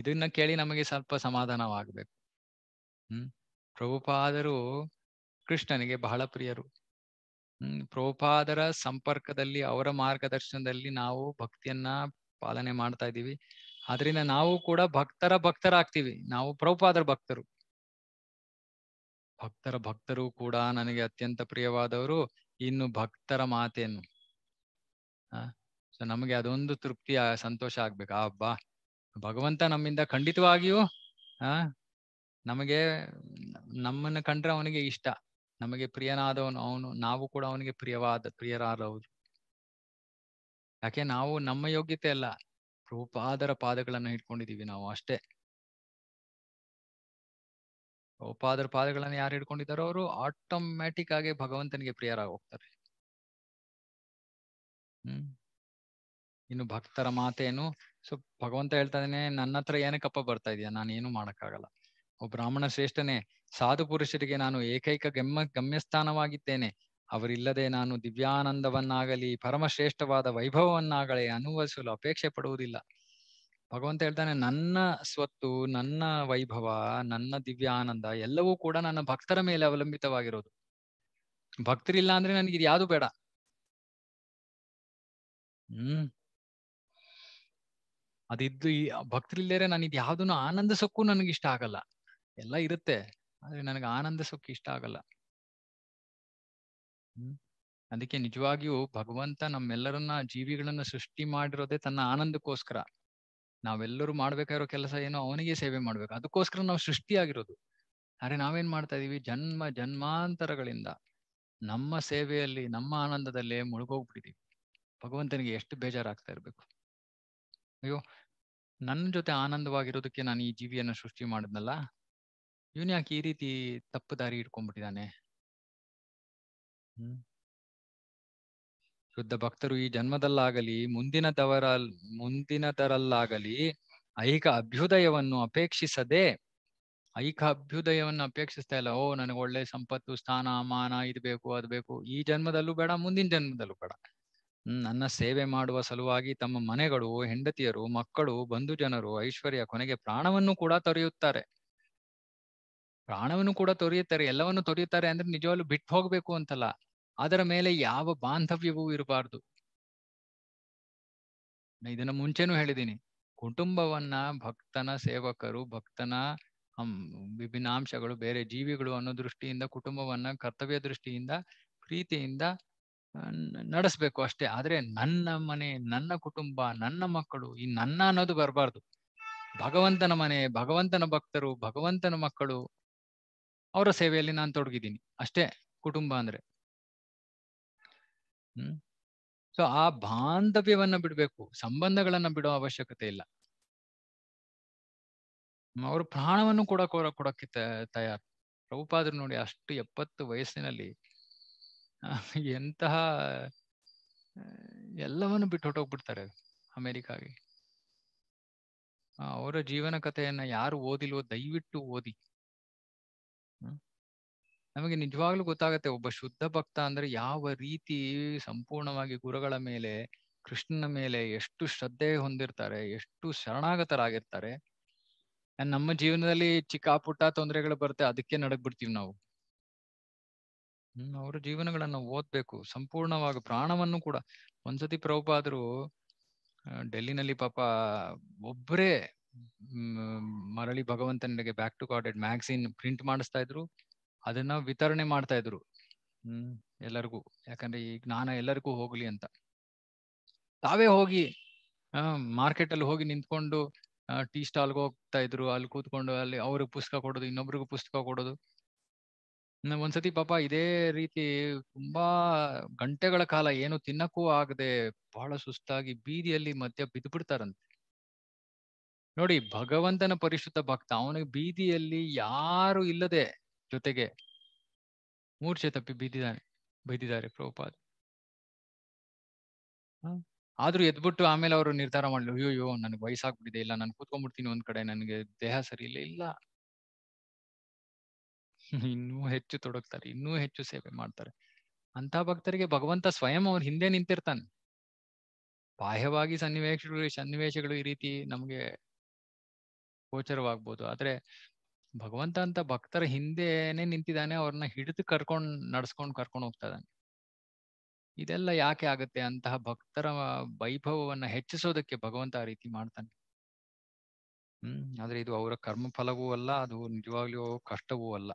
ಇದನ್ನ ಕೇಳಿ ನಮಗೆ ಸ್ವಲ್ಪ ಸಮಾಧಾನವಾಗಬೇಕು ಹ್ಮ್ ಪ್ರಭುಪಾದರು ಕೃಷ್ಣನಿಗೆ ಬಹಳ ಪ್ರಿಯರು ಹ್ಮ್ ಪ್ರಭುಪಾದರ ಸಂಪರ್ಕದಲ್ಲಿ ಅವರ ಮಾರ್ಗದರ್ಶನದಲ್ಲಿ ನಾವು ಭಕ್ತಿಯನ್ನ ಪಾಲನೆ ಮಾಡ್ತಾ ಇದ್ದೀವಿ ಆದ್ರಿಂದ ನಾವು ಕೂಡ ಭಕ್ತರ ಭಕ್ತರಾಗ್ತೀವಿ ನಾವು ಪ್ರಭುಪಾದರ ಭಕ್ತರು ಭಕ್ತರ ಭಕ್ತರು ಕೂಡ ನನಗೆ ಅತ್ಯಂತ ಪ್ರಿಯವಾದವರು ಇನ್ನು ಭಕ್ತರ ಮಾತೇನು ಸೊ ನಮಗೆ ಅದೊಂದು ತೃಪ್ತಿ ಸಂತೋಷ ಆಗ್ಬೇಕು ಆ ಹಬ್ಬ ಭಗವಂತ ನಮ್ಮಿಂದ ಖಂಡಿತವಾಗಿಯೂ ಆ ನಮಗೆ ನಮ್ಮನ್ನ ಕಂಡ್ರೆ ಅವನಿಗೆ ಇಷ್ಟ ನಮಗೆ ಪ್ರಿಯನಾದವನು ಅವನು ನಾವು ಕೂಡ ಅವನಿಗೆ ಪ್ರಿಯವಾದ ಪ್ರಿಯರಾದವರು ಯಾಕೆ ನಾವು ನಮ್ಮ ಯೋಗ್ಯತೆ ಅಲ್ಲ ರೂಪಾದರ ಪಾದಗಳನ್ನು ಹಿಡ್ಕೊಂಡಿದೀವಿ ನಾವು ಅಷ್ಟೇ ರೂಪಾದರ ಪಾದಗಳನ್ನು ಯಾರು ಹಿಡ್ಕೊಂಡಿದ್ದಾರೋ ಅವರು ಆಟೋಮ್ಯಾಟಿಕ್ ಆಗಿ ಭಗವಂತನಿಗೆ ಪ್ರಿಯರಾಗಿ ಹೋಗ್ತಾರೆ ಹ್ಮ್ ಇನ್ನು ಭಕ್ತರ ಮಾತೇನು ಸೊ ಭಗವಂತ ಹೇಳ್ತಾನೆ ನನ್ನ ಹತ್ರ ಏನಕ್ಕಪ್ಪ ಬರ್ತಾ ಇದೀಯ ನಾನು ಏನು ಮಾಡಕ್ಕಾಗಲ್ಲ ಓ ಬ್ರಾಹ್ಮಣ ಶ್ರೇಷ್ಠನೇ ಸಾಧು ಪುರುಷರಿಗೆ ನಾನು ಏಕೈಕ ಗಮ್ಯ ಗಮ್ಯಸ್ಥಾನವಾಗಿದ್ದೇನೆ ಅವರಿಲ್ಲದೆ ನಾನು ದಿವ್ಯಾನಂದವನ್ನಾಗಲಿ ಪರಮಶ್ರೇಷ್ಠವಾದ ವೈಭವವನ್ನಾಗಲಿ ಅನುಭವಿಸಲು ಅಪೇಕ್ಷೆ ಪಡುವುದಿಲ್ಲ ಭಗವಂತ ಹೇಳ್ತಾನೆ ನನ್ನ ಸ್ವತ್ತು ನನ್ನ ವೈಭವ ನನ್ನ ದಿವ್ಯಾನಂದ ಎಲ್ಲವೂ ಕೂಡ ನನ್ನ ಭಕ್ತರ ಮೇಲೆ ಅವಲಂಬಿತವಾಗಿರೋದು ಭಕ್ತರಿಲ್ಲ ಅಂದ್ರೆ ನನಗೆ ಇದು ಯಾವುದು ಬೇಡ ಹ್ಮ್ ಅದಿದ್ದು ಈ ಭಕ್ತರಿಲ್ಲೇರೆ ನಾನು ಇದು ಯಾವ್ದನ್ನು ಆನಂದಿಸೋಕ್ಕೂ ನನಗೆ ಇಷ್ಟ ಆಗಲ್ಲ ಎಲ್ಲ ಇರುತ್ತೆ ಆದ್ರೆ ನನಗೆ ಆನಂದಿಸೋಕೆ ಇಷ್ಟ ಆಗಲ್ಲ ಅದಕ್ಕೆ ನಿಜವಾಗಿಯೂ ಭಗವಂತ ನಮ್ಮೆಲ್ಲರನ್ನ ಜೀವಿಗಳನ್ನ ಸೃಷ್ಟಿ ಮಾಡಿರೋದೇ ತನ್ನ ಆನಂದಕ್ಕೋಸ್ಕರ ನಾವೆಲ್ಲರೂ ಮಾಡ್ಬೇಕಾಗಿರೋ ಕೆಲಸ ಏನೋ ಅವನಿಗೆ ಸೇವೆ ಮಾಡ್ಬೇಕು ಅದಕ್ಕೋಸ್ಕರ ನಾವು ಸೃಷ್ಟಿಯಾಗಿರೋದು ಅರೆ ನಾವೇನ್ ಮಾಡ್ತಾ ಇದೀವಿ ಜನ್ಮ ಜನ್ಮಾಂತರಗಳಿಂದ ನಮ್ಮ ಸೇವೆಯಲ್ಲಿ ನಮ್ಮ ಆನಂದದಲ್ಲೇ ಮುಳುಗೋಗ್ಬಿಟ್ಟಿದೀವಿ ಭಗವಂತನಿಗೆ ಎಷ್ಟು ಬೇಜಾರಾಗ್ತಾ ಇರ್ಬೇಕು ಅಯ್ಯೋ ನನ್ನ ಜೊತೆ ಆನಂದವಾಗಿರೋದಕ್ಕೆ ನಾನು ಈ ಜೀವಿಯನ್ನ ಸೃಷ್ಟಿ ಮಾಡಿದ್ನಲ್ಲ ಇವನ್ ಯಾಕೆ ಈ ರೀತಿ ತಪ್ಪು ದಾರಿ ಇಟ್ಕೊಂಡ್ಬಿಟ್ಟಿದ್ದಾನೆ ಶುದ್ಧ ಭಕ್ತರು ಈ ಜನ್ಮದಲ್ಲಾಗಲಿ ಮುಂದಿನದವರ ಮುಂದಿನದರಲ್ಲಾಗಲಿ ಐಕ ಅಭ್ಯುದಯವನ್ನು ಅಪೇಕ್ಷಿಸದೆ ಐಕ ಅಭ್ಯುದಯವನ್ನು ಅಪೇಕ್ಷಿಸ್ತಾ ಇಲ್ಲ ಓ ನನಗೆ ಒಳ್ಳೆ ಸಂಪತ್ತು ಸ್ಥಾನ ಮಾನ ಇದು ಬೇಕು ಬೇಕು ಈ ಜನ್ಮದಲ್ಲೂ ಬೇಡ ಮುಂದಿನ ಜನ್ಮದಲ್ಲೂ ಬೇಡ ನನ್ನ ಸೇವೆ ಮಾಡುವ ಸಲುವಾಗಿ ತಮ್ಮ ಮನೆಗಳು ಹೆಂಡತಿಯರು ಮಕ್ಕಳು ಬಂಧು ಜನರು ಐಶ್ವರ್ಯ ಕೊನೆಗೆ ಪ್ರಾಣವನ್ನು ಕೂಡ ತೊರೆಯುತ್ತಾರೆ ಪ್ರಾಣವನ್ನು ಕೂಡ ತೊರೆಯುತ್ತಾರೆ ಎಲ್ಲವನ್ನು ತೊರೆಯುತ್ತಾರೆ ಅಂದ್ರೆ ನಿಜವಾಗ್ಲು ಬಿಟ್ಟು ಹೋಗ್ಬೇಕು ಅಂತಲ್ಲ ಅದರ ಮೇಲೆ ಯಾವ ಬಾಂಧವ್ಯವೂ ಇರಬಾರ್ದು ಇದನ್ನ ಮುಂಚೆನೂ ಹೇಳಿದ್ದೀನಿ ಕುಟುಂಬವನ್ನ ಭಕ್ತನ ಸೇವಕರು ಭಕ್ತನ ವಿಭಿನ್ನಾಂಶಗಳು ಬೇರೆ ಜೀವಿಗಳು ಅನ್ನೋ ದೃಷ್ಟಿಯಿಂದ ಕುಟುಂಬವನ್ನ ಕರ್ತವ್ಯ ದೃಷ್ಟಿಯಿಂದ ಪ್ರೀತಿಯಿಂದ ನಡೆಸ್ಬೇಕು ಅಷ್ಟೇ ಆದ್ರೆ ನನ್ನ ಮನೆ ನನ್ನ ಕುಟುಂಬ ನನ್ನ ಮಕ್ಕಳು ಈ ನನ್ನ ಅನ್ನೋದು ಬರಬಾರ್ದು ಭಗವಂತನ ಮನೆ ಭಗವಂತನ ಭಕ್ತರು ಭಗವಂತನ ಮಕ್ಕಳು ಅವರ ಸೇವೆಯಲ್ಲಿ ನಾನು ತೊಡಗಿದ್ದೀನಿ ಅಷ್ಟೇ ಕುಟುಂಬ ಅಂದ್ರೆ ಹ್ಮ್ ಸೊ ಆ ಬಾಂಧವ್ಯವನ್ನ ಬಿಡ್ಬೇಕು ಸಂಬಂಧಗಳನ್ನ ಬಿಡೋ ಅವಶ್ಯಕತೆ ಇಲ್ಲ ಅವರು ಪ್ರಾಣವನ್ನು ಕೂಡ ಕೋರ ಕೊಡಕ್ಕೆ ತಯಾರು ಪ್ರಭುಪಾದ್ರು ನೋಡಿ ಅಷ್ಟು ಎಪ್ಪತ್ತು ವಯಸ್ಸಿನಲ್ಲಿ ಎಂತಹ ಎಲ್ಲವನ್ನು ಬಿಟ್ಟು ಹೊಟ್ಟೋಗ್ಬಿಡ್ತಾರೆ ಅಮೆರಿಕಾಗೆ ಅವರ ಜೀವನ ಕಥೆಯನ್ನ ಯಾರು ಓದಿಲ್ವೋ ದಯವಿಟ್ಟು ಓದಿ ನಮಗೆ ನಿಜವಾಗ್ಲೂ ಗೊತ್ತಾಗತ್ತೆ ಒಬ್ಬ ಶುದ್ಧ ಭಕ್ತ ಅಂದ್ರೆ ಯಾವ ರೀತಿ ಸಂಪೂರ್ಣವಾಗಿ ಗುರುಗಳ ಮೇಲೆ ಕೃಷ್ಣನ ಮೇಲೆ ಎಷ್ಟು ಶ್ರದ್ಧೆ ಹೊಂದಿರ್ತಾರೆ ಎಷ್ಟು ಶರಣಾಗತರಾಗಿರ್ತಾರೆ ನಮ್ಮ ಜೀವನದಲ್ಲಿ ಚಿಕ್ಕ ಪುಟ್ಟ ತೊಂದರೆಗಳು ಬರುತ್ತೆ ಅದಕ್ಕೆ ನಡಕ್ ಬಿಡ್ತೀವಿ ನಾವು ಅವ್ರ ಜೀವನಗಳನ್ನ ಓದ್ಬೇಕು ಸಂಪೂರ್ಣವಾಗಿ ಪ್ರಾಣವನ್ನು ಕೂಡ ಒಂದ್ಸತಿ ಆದ್ರೂ ಡೆಲ್ಲಿನಲ್ಲಿ ಪಾಪ ಒಬ್ಬರೇ ಮರಳಿ ಭಗವಂತನಿಗೆ Back to Godhead magazine print ಮಾಡಿಸ್ತಾ ಇದ್ರು ಅದನ್ನ ವಿತರಣೆ ಮಾಡ್ತಾ ಇದ್ರು ಹ್ಮ್ ಎಲ್ಲರಿಗೂ ಯಾಕಂದ್ರೆ ಈ ಜ್ಞಾನ ಎಲ್ಲರಿಗೂ ಹೋಗ್ಲಿ ಅಂತ ತಾವೇ ಹೋಗಿ ಮಾರ್ಕೆಟ್ ಅಲ್ಲಿ ಹೋಗಿ ನಿಂತ್ಕೊಂಡು ಟೀ ಸ್ಟಾಲ್ಗೆ ಹೋಗ್ತಾ ಇದ್ರು ಅಲ್ಲಿ ಕೂತ್ಕೊಂಡು ಅಲ್ಲಿ ಅವ್ರಿಗೆ ಪುಸ್ತಕ ಕೊಡೋದು ಇನ್ನೊಬ್ರಿಗೂ ಪುಸ್ತಕ ಕೊಡೋದು ಒಂದ್ಸತಿ ಪಾಪ ಇದೇ ರೀತಿ ತುಂಬಾ ಗಂಟೆಗಳ ಕಾಲ ಏನು ತಿನ್ನಕ್ಕೂ ಆಗದೆ ಬಹಳ ಸುಸ್ತಾಗಿ ಬೀದಿಯಲ್ಲಿ ಮಧ್ಯ ಬಿದ್ದು ನೋಡಿ ಭಗವಂತನ ಪರಿಶುದ್ಧ ಭಕ್ತ ಅವನಿಗೆ ಬೀದಿಯಲ್ಲಿ ಯಾರು ಇಲ್ಲದೆ ಜೊತೆಗೆ ಮೂರ್ಛೆ ತಪ್ಪಿ ಬಿದ್ದಿದ್ದಾನೆ ಬೈದಿದ್ದಾರೆ ಪ್ರಭುಪಾದ ಆದ್ರೂ ಎದ್ಬಿಟ್ಟು ಆಮೇಲೆ ಅವರು ನಿರ್ಧಾರ ಮಾಡಲು ಅಯ್ಯೋ ನನ್ಗೆ ವಯಸ್ಸಾಗ್ಬಿಟ್ಟಿದೆ ಇಲ್ಲ ನಾನು ಕೂತ್ಕೊಂಡ್ಬಿಡ್ತೀನಿ ಒಂದ್ ಕಡೆ ನನ್ಗೆ ದೇಹ ಸರಿ ಇಲ್ಲ ಇಲ್ಲ ಇನ್ನೂ ಹೆಚ್ಚು ತೊಡಗ್ತಾರೆ ಇನ್ನೂ ಹೆಚ್ಚು ಸೇವೆ ಮಾಡ್ತಾರೆ ಅಂತ ಭಕ್ತರಿಗೆ ಭಗವಂತ ಸ್ವಯಂ ಅವ್ರ ಹಿಂದೆ ನಿಂತಿರ್ತಾನೆ ಬಾಹ್ಯವಾಗಿ ಸನ್ನಿವೇಶಗಳು ಸನ್ನಿವೇಶಗಳು ಈ ರೀತಿ ನಮ್ಗೆ ಗೋಚರವಾಗ್ಬೋದು ಆದ್ರೆ ಭಗವಂತ ಅಂತ ಭಕ್ತರ ಹಿಂದೆನೆ ನಿಂತಿದ್ದಾನೆ ಅವ್ರನ್ನ ಹಿಡಿದು ಕರ್ಕೊಂಡ್ ನಡ್ಸ್ಕೊಂಡ್ ಕರ್ಕೊಂಡು ಹೋಗ್ತಾ ಇದ್ದಾನೆ ಇದೆಲ್ಲ ಯಾಕೆ ಆಗುತ್ತೆ ಅಂತಹ ಭಕ್ತರ ವೈಭವವನ್ನ ಹೆಚ್ಚಿಸೋದಕ್ಕೆ ಭಗವಂತ ಆ ರೀತಿ ಮಾಡ್ತಾನೆ ಹ್ಮ್ ಆದ್ರೆ ಇದು ಅವರ ಕರ್ಮ ಫಲವೂ ಅಲ್ಲ ಅದು ನಿಜವಾಗ್ಲೂ ಕಷ್ಟವೂ ಅಲ್ಲ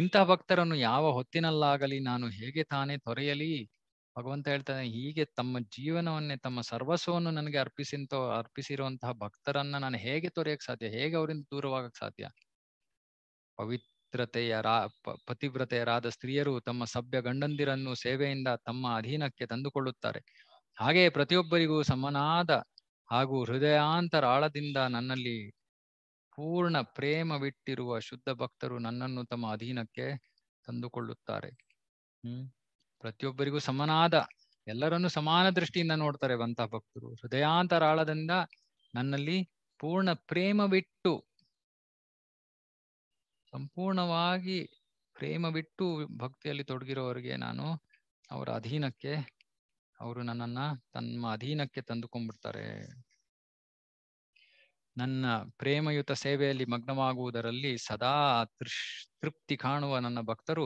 ಇಂತಹ ಭಕ್ತರನ್ನು ಯಾವ ಹೊತ್ತಿನಲ್ಲಾಗಲಿ ನಾನು ಹೇಗೆ ತಾನೇ ತೊರೆಯಲಿ ಭಗವಂತ ಹೇಳ್ತಾನೆ ಹೀಗೆ ತಮ್ಮ ಜೀವನವನ್ನೇ ತಮ್ಮ ಸರ್ವಸ್ವವನ್ನು ನನಗೆ ಅರ್ಪಿಸಿಂತ ಅರ್ಪಿಸಿರುವಂತಹ ಭಕ್ತರನ್ನ ನಾನು ಹೇಗೆ ತೊರೆಯಕ್ ಸಾಧ್ಯ ಹೇಗೆ ಅವರಿಂದ ದೂರವಾಗಕ್ ಸಾಧ್ಯ ಪವಿತ್ರತೆಯ ರಾ ಪತಿವ್ರತೆಯರಾದ ಸ್ತ್ರೀಯರು ತಮ್ಮ ಸಭ್ಯ ಗಂಡಂದಿರನ್ನು ಸೇವೆಯಿಂದ ತಮ್ಮ ಅಧೀನಕ್ಕೆ ತಂದುಕೊಳ್ಳುತ್ತಾರೆ ಹಾಗೆಯೇ ಪ್ರತಿಯೊಬ್ಬರಿಗೂ ಸಮನಾದ ಹಾಗೂ ಹೃದಯಾಂತರ ಆಳದಿಂದ ನನ್ನಲ್ಲಿ ಪೂರ್ಣ ಪ್ರೇಮವಿಟ್ಟಿರುವ ಶುದ್ಧ ಭಕ್ತರು ನನ್ನನ್ನು ತಮ್ಮ ಅಧೀನಕ್ಕೆ ತಂದುಕೊಳ್ಳುತ್ತಾರೆ ಹ್ಮ್ ಪ್ರತಿಯೊಬ್ಬರಿಗೂ ಸಮನಾದ ಎಲ್ಲರನ್ನು ಸಮಾನ ದೃಷ್ಟಿಯಿಂದ ನೋಡ್ತಾರೆ ಬಂತ ಭಕ್ತರು ಹೃದಯಾಂತರಾಳದಿಂದ ನನ್ನಲ್ಲಿ ಪೂರ್ಣ ಪ್ರೇಮ ಬಿಟ್ಟು ಸಂಪೂರ್ಣವಾಗಿ ಪ್ರೇಮ ಬಿಟ್ಟು ಭಕ್ತಿಯಲ್ಲಿ ತೊಡಗಿರೋರಿಗೆ ನಾನು ಅವರ ಅಧೀನಕ್ಕೆ ಅವರು ನನ್ನನ್ನ ತಮ್ಮ ಅಧೀನಕ್ಕೆ ತಂದುಕೊಂಡ್ಬಿಡ್ತಾರೆ ನನ್ನ ಪ್ರೇಮಯುತ ಸೇವೆಯಲ್ಲಿ ಮಗ್ನವಾಗುವುದರಲ್ಲಿ ಸದಾ ತೃಪ್ತಿ ಕಾಣುವ ನನ್ನ ಭಕ್ತರು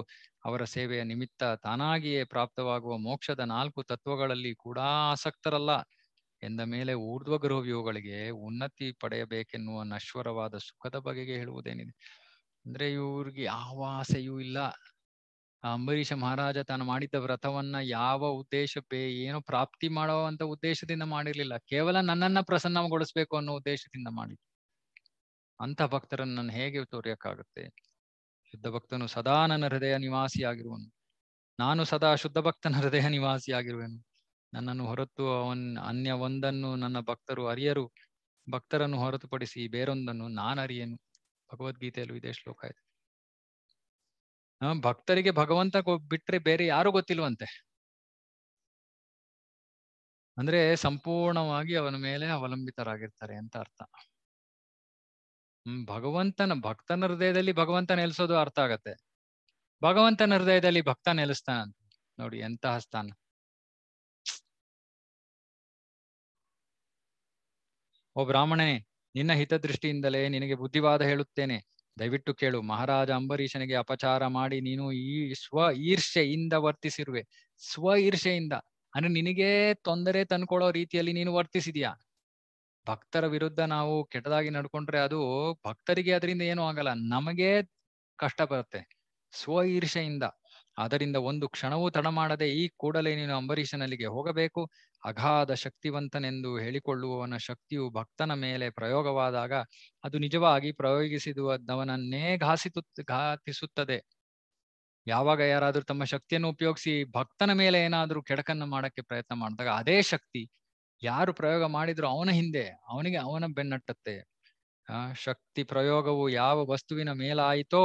ಅವರ ಸೇವೆಯ ನಿಮಿತ್ತ ತಾನಾಗಿಯೇ ಪ್ರಾಪ್ತವಾಗುವ ಮೋಕ್ಷದ ನಾಲ್ಕು ತತ್ವಗಳಲ್ಲಿ ಕೂಡ ಆಸಕ್ತರಲ್ಲ ಎಂದ ಮೇಲೆ ಊರ್ಧ್ವಗೃಹವ್ಯೂಗಳಿಗೆ ಉನ್ನತಿ ಪಡೆಯಬೇಕೆನ್ನುವ ನಶ್ವರವಾದ ಸುಖದ ಬಗೆಗೆ ಹೇಳುವುದೇನಿದೆ ಅಂದ್ರೆ ಇವ್ರಿಗೆ ಯಾವ ಆಸೆಯೂ ಇಲ್ಲ ಅಂಬರೀಷ ಮಹಾರಾಜ ತಾನು ಮಾಡಿದ್ದ ವ್ರತವನ್ನ ಯಾವ ಉದ್ದೇಶ ಏನೋ ಪ್ರಾಪ್ತಿ ಮಾಡುವಂತ ಉದ್ದೇಶದಿಂದ ಮಾಡಿರ್ಲಿಲ್ಲ ಕೇವಲ ನನ್ನನ್ನ ಪ್ರಸನ್ನಗೊಳಿಸ್ಬೇಕು ಅನ್ನೋ ಉದ್ದೇಶದಿಂದ ಮಾಡಿದ್ರು ಅಂತ ಭಕ್ತರನ್ನ ನಾನು ಹೇಗೆ ತೋರಿಯಕ್ಕಾಗುತ್ತೆ ಶುದ್ಧ ಭಕ್ತನು ಸದಾ ನನ್ನ ಹೃದಯ ನಿವಾಸಿಯಾಗಿರುವನು ನಾನು ಸದಾ ಶುದ್ಧ ಭಕ್ತನ ಹೃದಯ ನಿವಾಸಿಯಾಗಿರುವೆನು ನನ್ನನ್ನು ಹೊರತು ಅವನ್ ಅನ್ಯ ಒಂದನ್ನು ನನ್ನ ಭಕ್ತರು ಅರಿಯರು ಭಕ್ತರನ್ನು ಹೊರತುಪಡಿಸಿ ಬೇರೊಂದನ್ನು ನಾನು ಅರಿಯೇನು ಭಗವದ್ಗೀತೆಯಲ್ಲೂ ಇದೇ ಶ್ಲೋಕ ಇದೆ ಭಕ್ತರಿಗೆ ಭಗವಂತ ಬಿಟ್ರೆ ಬೇರೆ ಯಾರು ಗೊತ್ತಿಲ್ವಂತೆ ಅಂದ್ರೆ ಸಂಪೂರ್ಣವಾಗಿ ಅವನ ಮೇಲೆ ಅವಲಂಬಿತರಾಗಿರ್ತಾರೆ ಅಂತ ಅರ್ಥ ಹ್ಮ್ ಭಗವಂತನ ಭಕ್ತನ ಹೃದಯದಲ್ಲಿ ಭಗವಂತ ನೆಲೆಸೋದು ಅರ್ಥ ಆಗತ್ತೆ ಭಗವಂತನ ಹೃದಯದಲ್ಲಿ ಭಕ್ತ ನೆಲೆಸ್ತಾನ ನೋಡಿ ಎಂತಹ ಸ್ಥಾನ ಓ ಬ್ರಾಹ್ಮಣನೇ ನಿನ್ನ ಹಿತದೃಷ್ಟಿಯಿಂದಲೇ ನಿನಗೆ ಬುದ್ಧಿವಾದ ಹೇಳುತ್ತೇನೆ ದಯವಿಟ್ಟು ಕೇಳು ಮಹಾರಾಜ ಅಂಬರೀಷನಿಗೆ ಅಪಚಾರ ಮಾಡಿ ನೀನು ಈ ಸ್ವ ಈರ್ಷೆಯಿಂದ ವರ್ತಿಸಿರುವೆ ಸ್ವ ಈರ್ಷೆಯಿಂದ ಅಂದ್ರೆ ನಿನಗೇ ತೊಂದರೆ ತಂದ್ಕೊಳ್ಳೋ ರೀತಿಯಲ್ಲಿ ನೀನು ವರ್ತಿಸಿದ್ಯಾ ಭಕ್ತರ ವಿರುದ್ಧ ನಾವು ಕೆಟ್ಟದಾಗಿ ನಡ್ಕೊಂಡ್ರೆ ಅದು ಭಕ್ತರಿಗೆ ಅದರಿಂದ ಏನೂ ಆಗಲ್ಲ ನಮಗೆ ಕಷ್ಟ ಬರುತ್ತೆ ಸ್ವ ಈರ್ಷೆಯಿಂದ ಅದರಿಂದ ಒಂದು ಕ್ಷಣವೂ ತಡ ಮಾಡದೆ ಈ ಕೂಡಲೇ ನೀನು ಅಂಬರೀಷನಲ್ಲಿಗೆ ಹೋಗಬೇಕು ಅಗಾಧ ಶಕ್ತಿವಂತನೆಂದು ಹೇಳಿಕೊಳ್ಳುವವನ ಶಕ್ತಿಯು ಭಕ್ತನ ಮೇಲೆ ಪ್ರಯೋಗವಾದಾಗ ಅದು ನಿಜವಾಗಿ ಪ್ರಯೋಗಿಸಿದವನನ್ನೇ ಘಾಸಿತು ಘಾತಿಸುತ್ತದೆ ಯಾವಾಗ ಯಾರಾದರೂ ತಮ್ಮ ಶಕ್ತಿಯನ್ನು ಉಪಯೋಗಿಸಿ ಭಕ್ತನ ಮೇಲೆ ಏನಾದ್ರೂ ಕೆಡಕನ್ನು ಮಾಡಕ್ಕೆ ಪ್ರಯತ್ನ ಮಾಡಿದಾಗ ಅದೇ ಶಕ್ತಿ ಯಾರು ಪ್ರಯೋಗ ಮಾಡಿದ್ರು ಅವನ ಹಿಂದೆ ಅವನಿಗೆ ಅವನ ಬೆನ್ನಟ್ಟತ್ತೆ ಆ ಶಕ್ತಿ ಪ್ರಯೋಗವು ಯಾವ ವಸ್ತುವಿನ ಮೇಲಾಯಿತೋ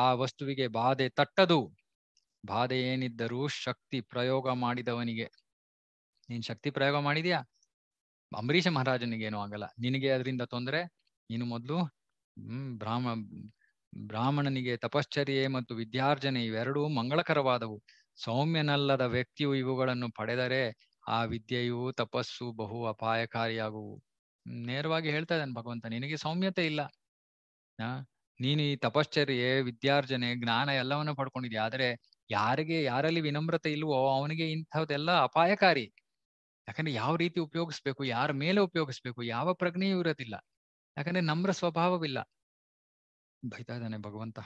ಆ ವಸ್ತುವಿಗೆ ಬಾಧೆ ತಟ್ಟದು ಬಾಧೆ ಏನಿದ್ದರೂ ಶಕ್ತಿ ಪ್ರಯೋಗ ಮಾಡಿದವನಿಗೆ ನೀನ್ ಶಕ್ತಿ ಪ್ರಯೋಗ ಮಾಡಿದ್ಯಾ ಅಂಬರೀಷ ಮಹಾರಾಜನಿಗೇನು ಆಗಲ್ಲ ನಿನಗೆ ಅದರಿಂದ ತೊಂದರೆ ನೀನು ಮೊದಲು ಹ್ಮ್ ಬ್ರಾಹ್ಮ ಬ್ರಾಹ್ಮಣನಿಗೆ ತಪಶ್ಚರ್ಯೆ ಮತ್ತು ವಿದ್ಯಾರ್ಜನೆ ಇವೆರಡೂ ಮಂಗಳಕರವಾದವು ಸೌಮ್ಯನಲ್ಲದ ವ್ಯಕ್ತಿಯು ಇವುಗಳನ್ನು ಪಡೆದರೆ ಆ ವಿದ್ಯೆಯು ತಪಸ್ಸು ಬಹು ಅಪಾಯಕಾರಿಯಾಗುವು ನೇರವಾಗಿ ಹೇಳ್ತಾ ಇದ್ದಾನೆ ಭಗವಂತ ನಿನಗೆ ಸೌಮ್ಯತೆ ಇಲ್ಲ ನೀನು ಈ ತಪಶ್ಚರ್ಯೆ ವಿದ್ಯಾರ್ಜನೆ ಜ್ಞಾನ ಎಲ್ಲವನ್ನೂ ಪಡ್ಕೊಂಡಿದ್ಯಾ ಆದರೆ ಯಾರಿಗೆ ಯಾರಲ್ಲಿ ವಿನಮ್ರತೆ ಇಲ್ವೋ ಅವನಿಗೆ ಇಂಥದ್ದೆಲ್ಲ ಅಪಾಯಕಾರಿ ಯಾಕಂದ್ರೆ ಯಾವ ರೀತಿ ಉಪಯೋಗಿಸ್ಬೇಕು ಯಾರ ಮೇಲೆ ಉಪಯೋಗಿಸ್ಬೇಕು ಯಾವ ಪ್ರಜ್ಞೆಯೂ ಇರೋದಿಲ್ಲ ಯಾಕಂದ್ರೆ ನಮ್ರ ಸ್ವಭಾವವಿಲ್ಲ ಬೈತಾ ಇದ್ದಾನೆ ಭಗವಂತ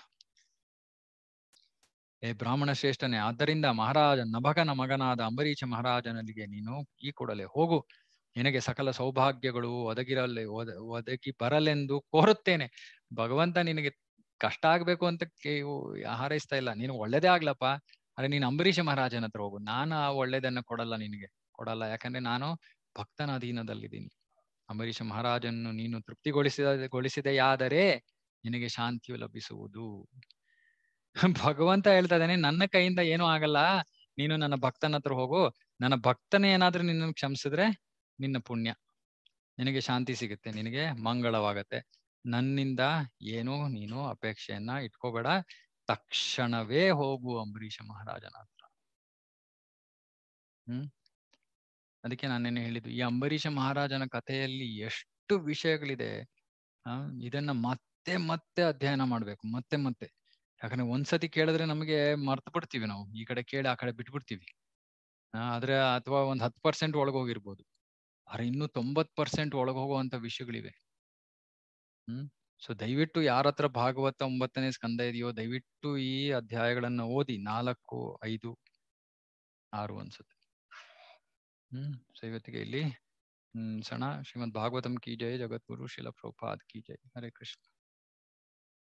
ಏ ಬ್ರಾಹ್ಮಣ ಶ್ರೇಷ್ಠನೇ ಆದ್ದರಿಂದ ಮಹಾರಾಜ ನಭಗನ ಮಗನಾದ ಅಂಬರೀಷ ಮಹಾರಾಜನಲ್ಲಿಗೆ ನೀನು ಈ ಕೊಡಲೆ ಹೋಗು ನಿನಗೆ ಸಕಲ ಸೌಭಾಗ್ಯಗಳು ಒದಗಿರಲೆ ಒದಗಿ ಬರಲೆಂದು ಕೋರುತ್ತೇನೆ ಭಗವಂತ ನಿನಗೆ ಕಷ್ಟ ಆಗ್ಬೇಕು ಅಂತ ಹಾರೈಸ್ತಾ ಇಲ್ಲ ನೀನು ಒಳ್ಳೇದೇ ಆಗ್ಲಪ್ಪ ಅರೆ ನೀನು ಅಂಬರೀಷ ಮಹಾರಾಜನ ಹತ್ರ ಹೋಗು ನಾನು ಆ ಒಳ್ಳೇದನ್ನ ಕೊಡಲ್ಲ ನಿನಗೆ ಕೊಡಲ್ಲ ಯಾಕಂದ್ರೆ ನಾನು ಭಕ್ತನ ಅಧೀನದಲ್ಲಿದ್ದೀನಿ ಅಂಬರೀಷ ಮಹಾರಾಜನ್ನು ನೀನು ತೃಪ್ತಿಗೊಳಿಸಿದ ಗೊಳಿಸಿದೆಯಾದರೆ ನಿನಗೆ ಶಾಂತಿಯು ಲಭಿಸುವುದು ಭಗವಂತ ಹೇಳ್ತಾ ಇದ್ದಾನೆ ನನ್ನ ಕೈಯಿಂದ ಏನೂ ಆಗಲ್ಲ ನೀನು ನನ್ನ ಭಕ್ತನ ಹತ್ರ ಹೋಗು ನನ್ನ ಭಕ್ತನ ಏನಾದ್ರೂ ನಿನ್ನ ಕ್ಷಮಿಸಿದ್ರೆ ನಿನ್ನ ಪುಣ್ಯ ನಿನಗೆ ಶಾಂತಿ ಸಿಗುತ್ತೆ ನಿನಗೆ ಮಂಗಳವಾಗತ್ತೆ ನನ್ನಿಂದ ಏನು ನೀನು ಅಪೇಕ್ಷೆಯನ್ನ ಇಟ್ಕೋಬೇಡ ತಕ್ಷಣವೇ ಹೋಗು ಅಂಬರೀಷ ಮಹಾರಾಜನ ಹತ್ರ ಹ್ಮ್ ಅದಕ್ಕೆ ನಾನೇನು ಹೇಳಿದ್ದು ಈ ಅಂಬರೀಷ ಮಹಾರಾಜನ ಕಥೆಯಲ್ಲಿ ಎಷ್ಟು ವಿಷಯಗಳಿದೆ ಇದನ್ನ ಮತ್ತೆ ಮತ್ತೆ ಅಧ್ಯಯನ ಮಾಡ್ಬೇಕು ಮತ್ತೆ ಮತ್ತೆ ಯಾಕಂದ್ರೆ ಒಂದ್ಸತಿ ಕೇಳಿದ್ರೆ ನಮಗೆ ಮರ್ತು ಬಿಡ್ತೀವಿ ನಾವು ಈ ಕಡೆ ಕೇಳಿ ಆ ಕಡೆ ಬಿಟ್ಬಿಡ್ತೀವಿ ಆದ್ರೆ ಅಥವಾ ಒಂದ್ ಹತ್ತು ಪರ್ಸೆಂಟ್ ಒಳಗೋಗಿರ್ಬೋದು ಆದ್ರೆ ಇನ್ನೂ ತೊಂಬತ್ ಪರ್ಸೆಂಟ್ ಒಳಗೋಗುವಂತ ವಿಷಯಗಳಿವೆ ಹ್ಮ್ ಸೊ ದಯವಿಟ್ಟು ಯಾರ ಹತ್ರ ಭಾಗವತ ಒಂಬತ್ತನೇ ಸ್ಕಂದ ಇದೆಯೋ ದಯವಿಟ್ಟು ಈ ಅಧ್ಯಾಯಗಳನ್ನ ಓದಿ ನಾಲ್ಕು ಐದು ಆರು ಅನ್ಸುತ್ತೆ ಹ್ಮ್ ಸೊ ಇವತ್ತಿಗೆ ಇಲ್ಲಿ ಹ್ಮ್ ಸಣ್ಣ ಶ್ರೀಮದ್ ಭಾಗವತಂ ಕಿ ಜಯ ಜಗದ್ಗುರು ಶಿಲಪ್ರೋಪಾದ್ ಕಿ ಜಯ ಹರೇ ಕೃಷ್ಣ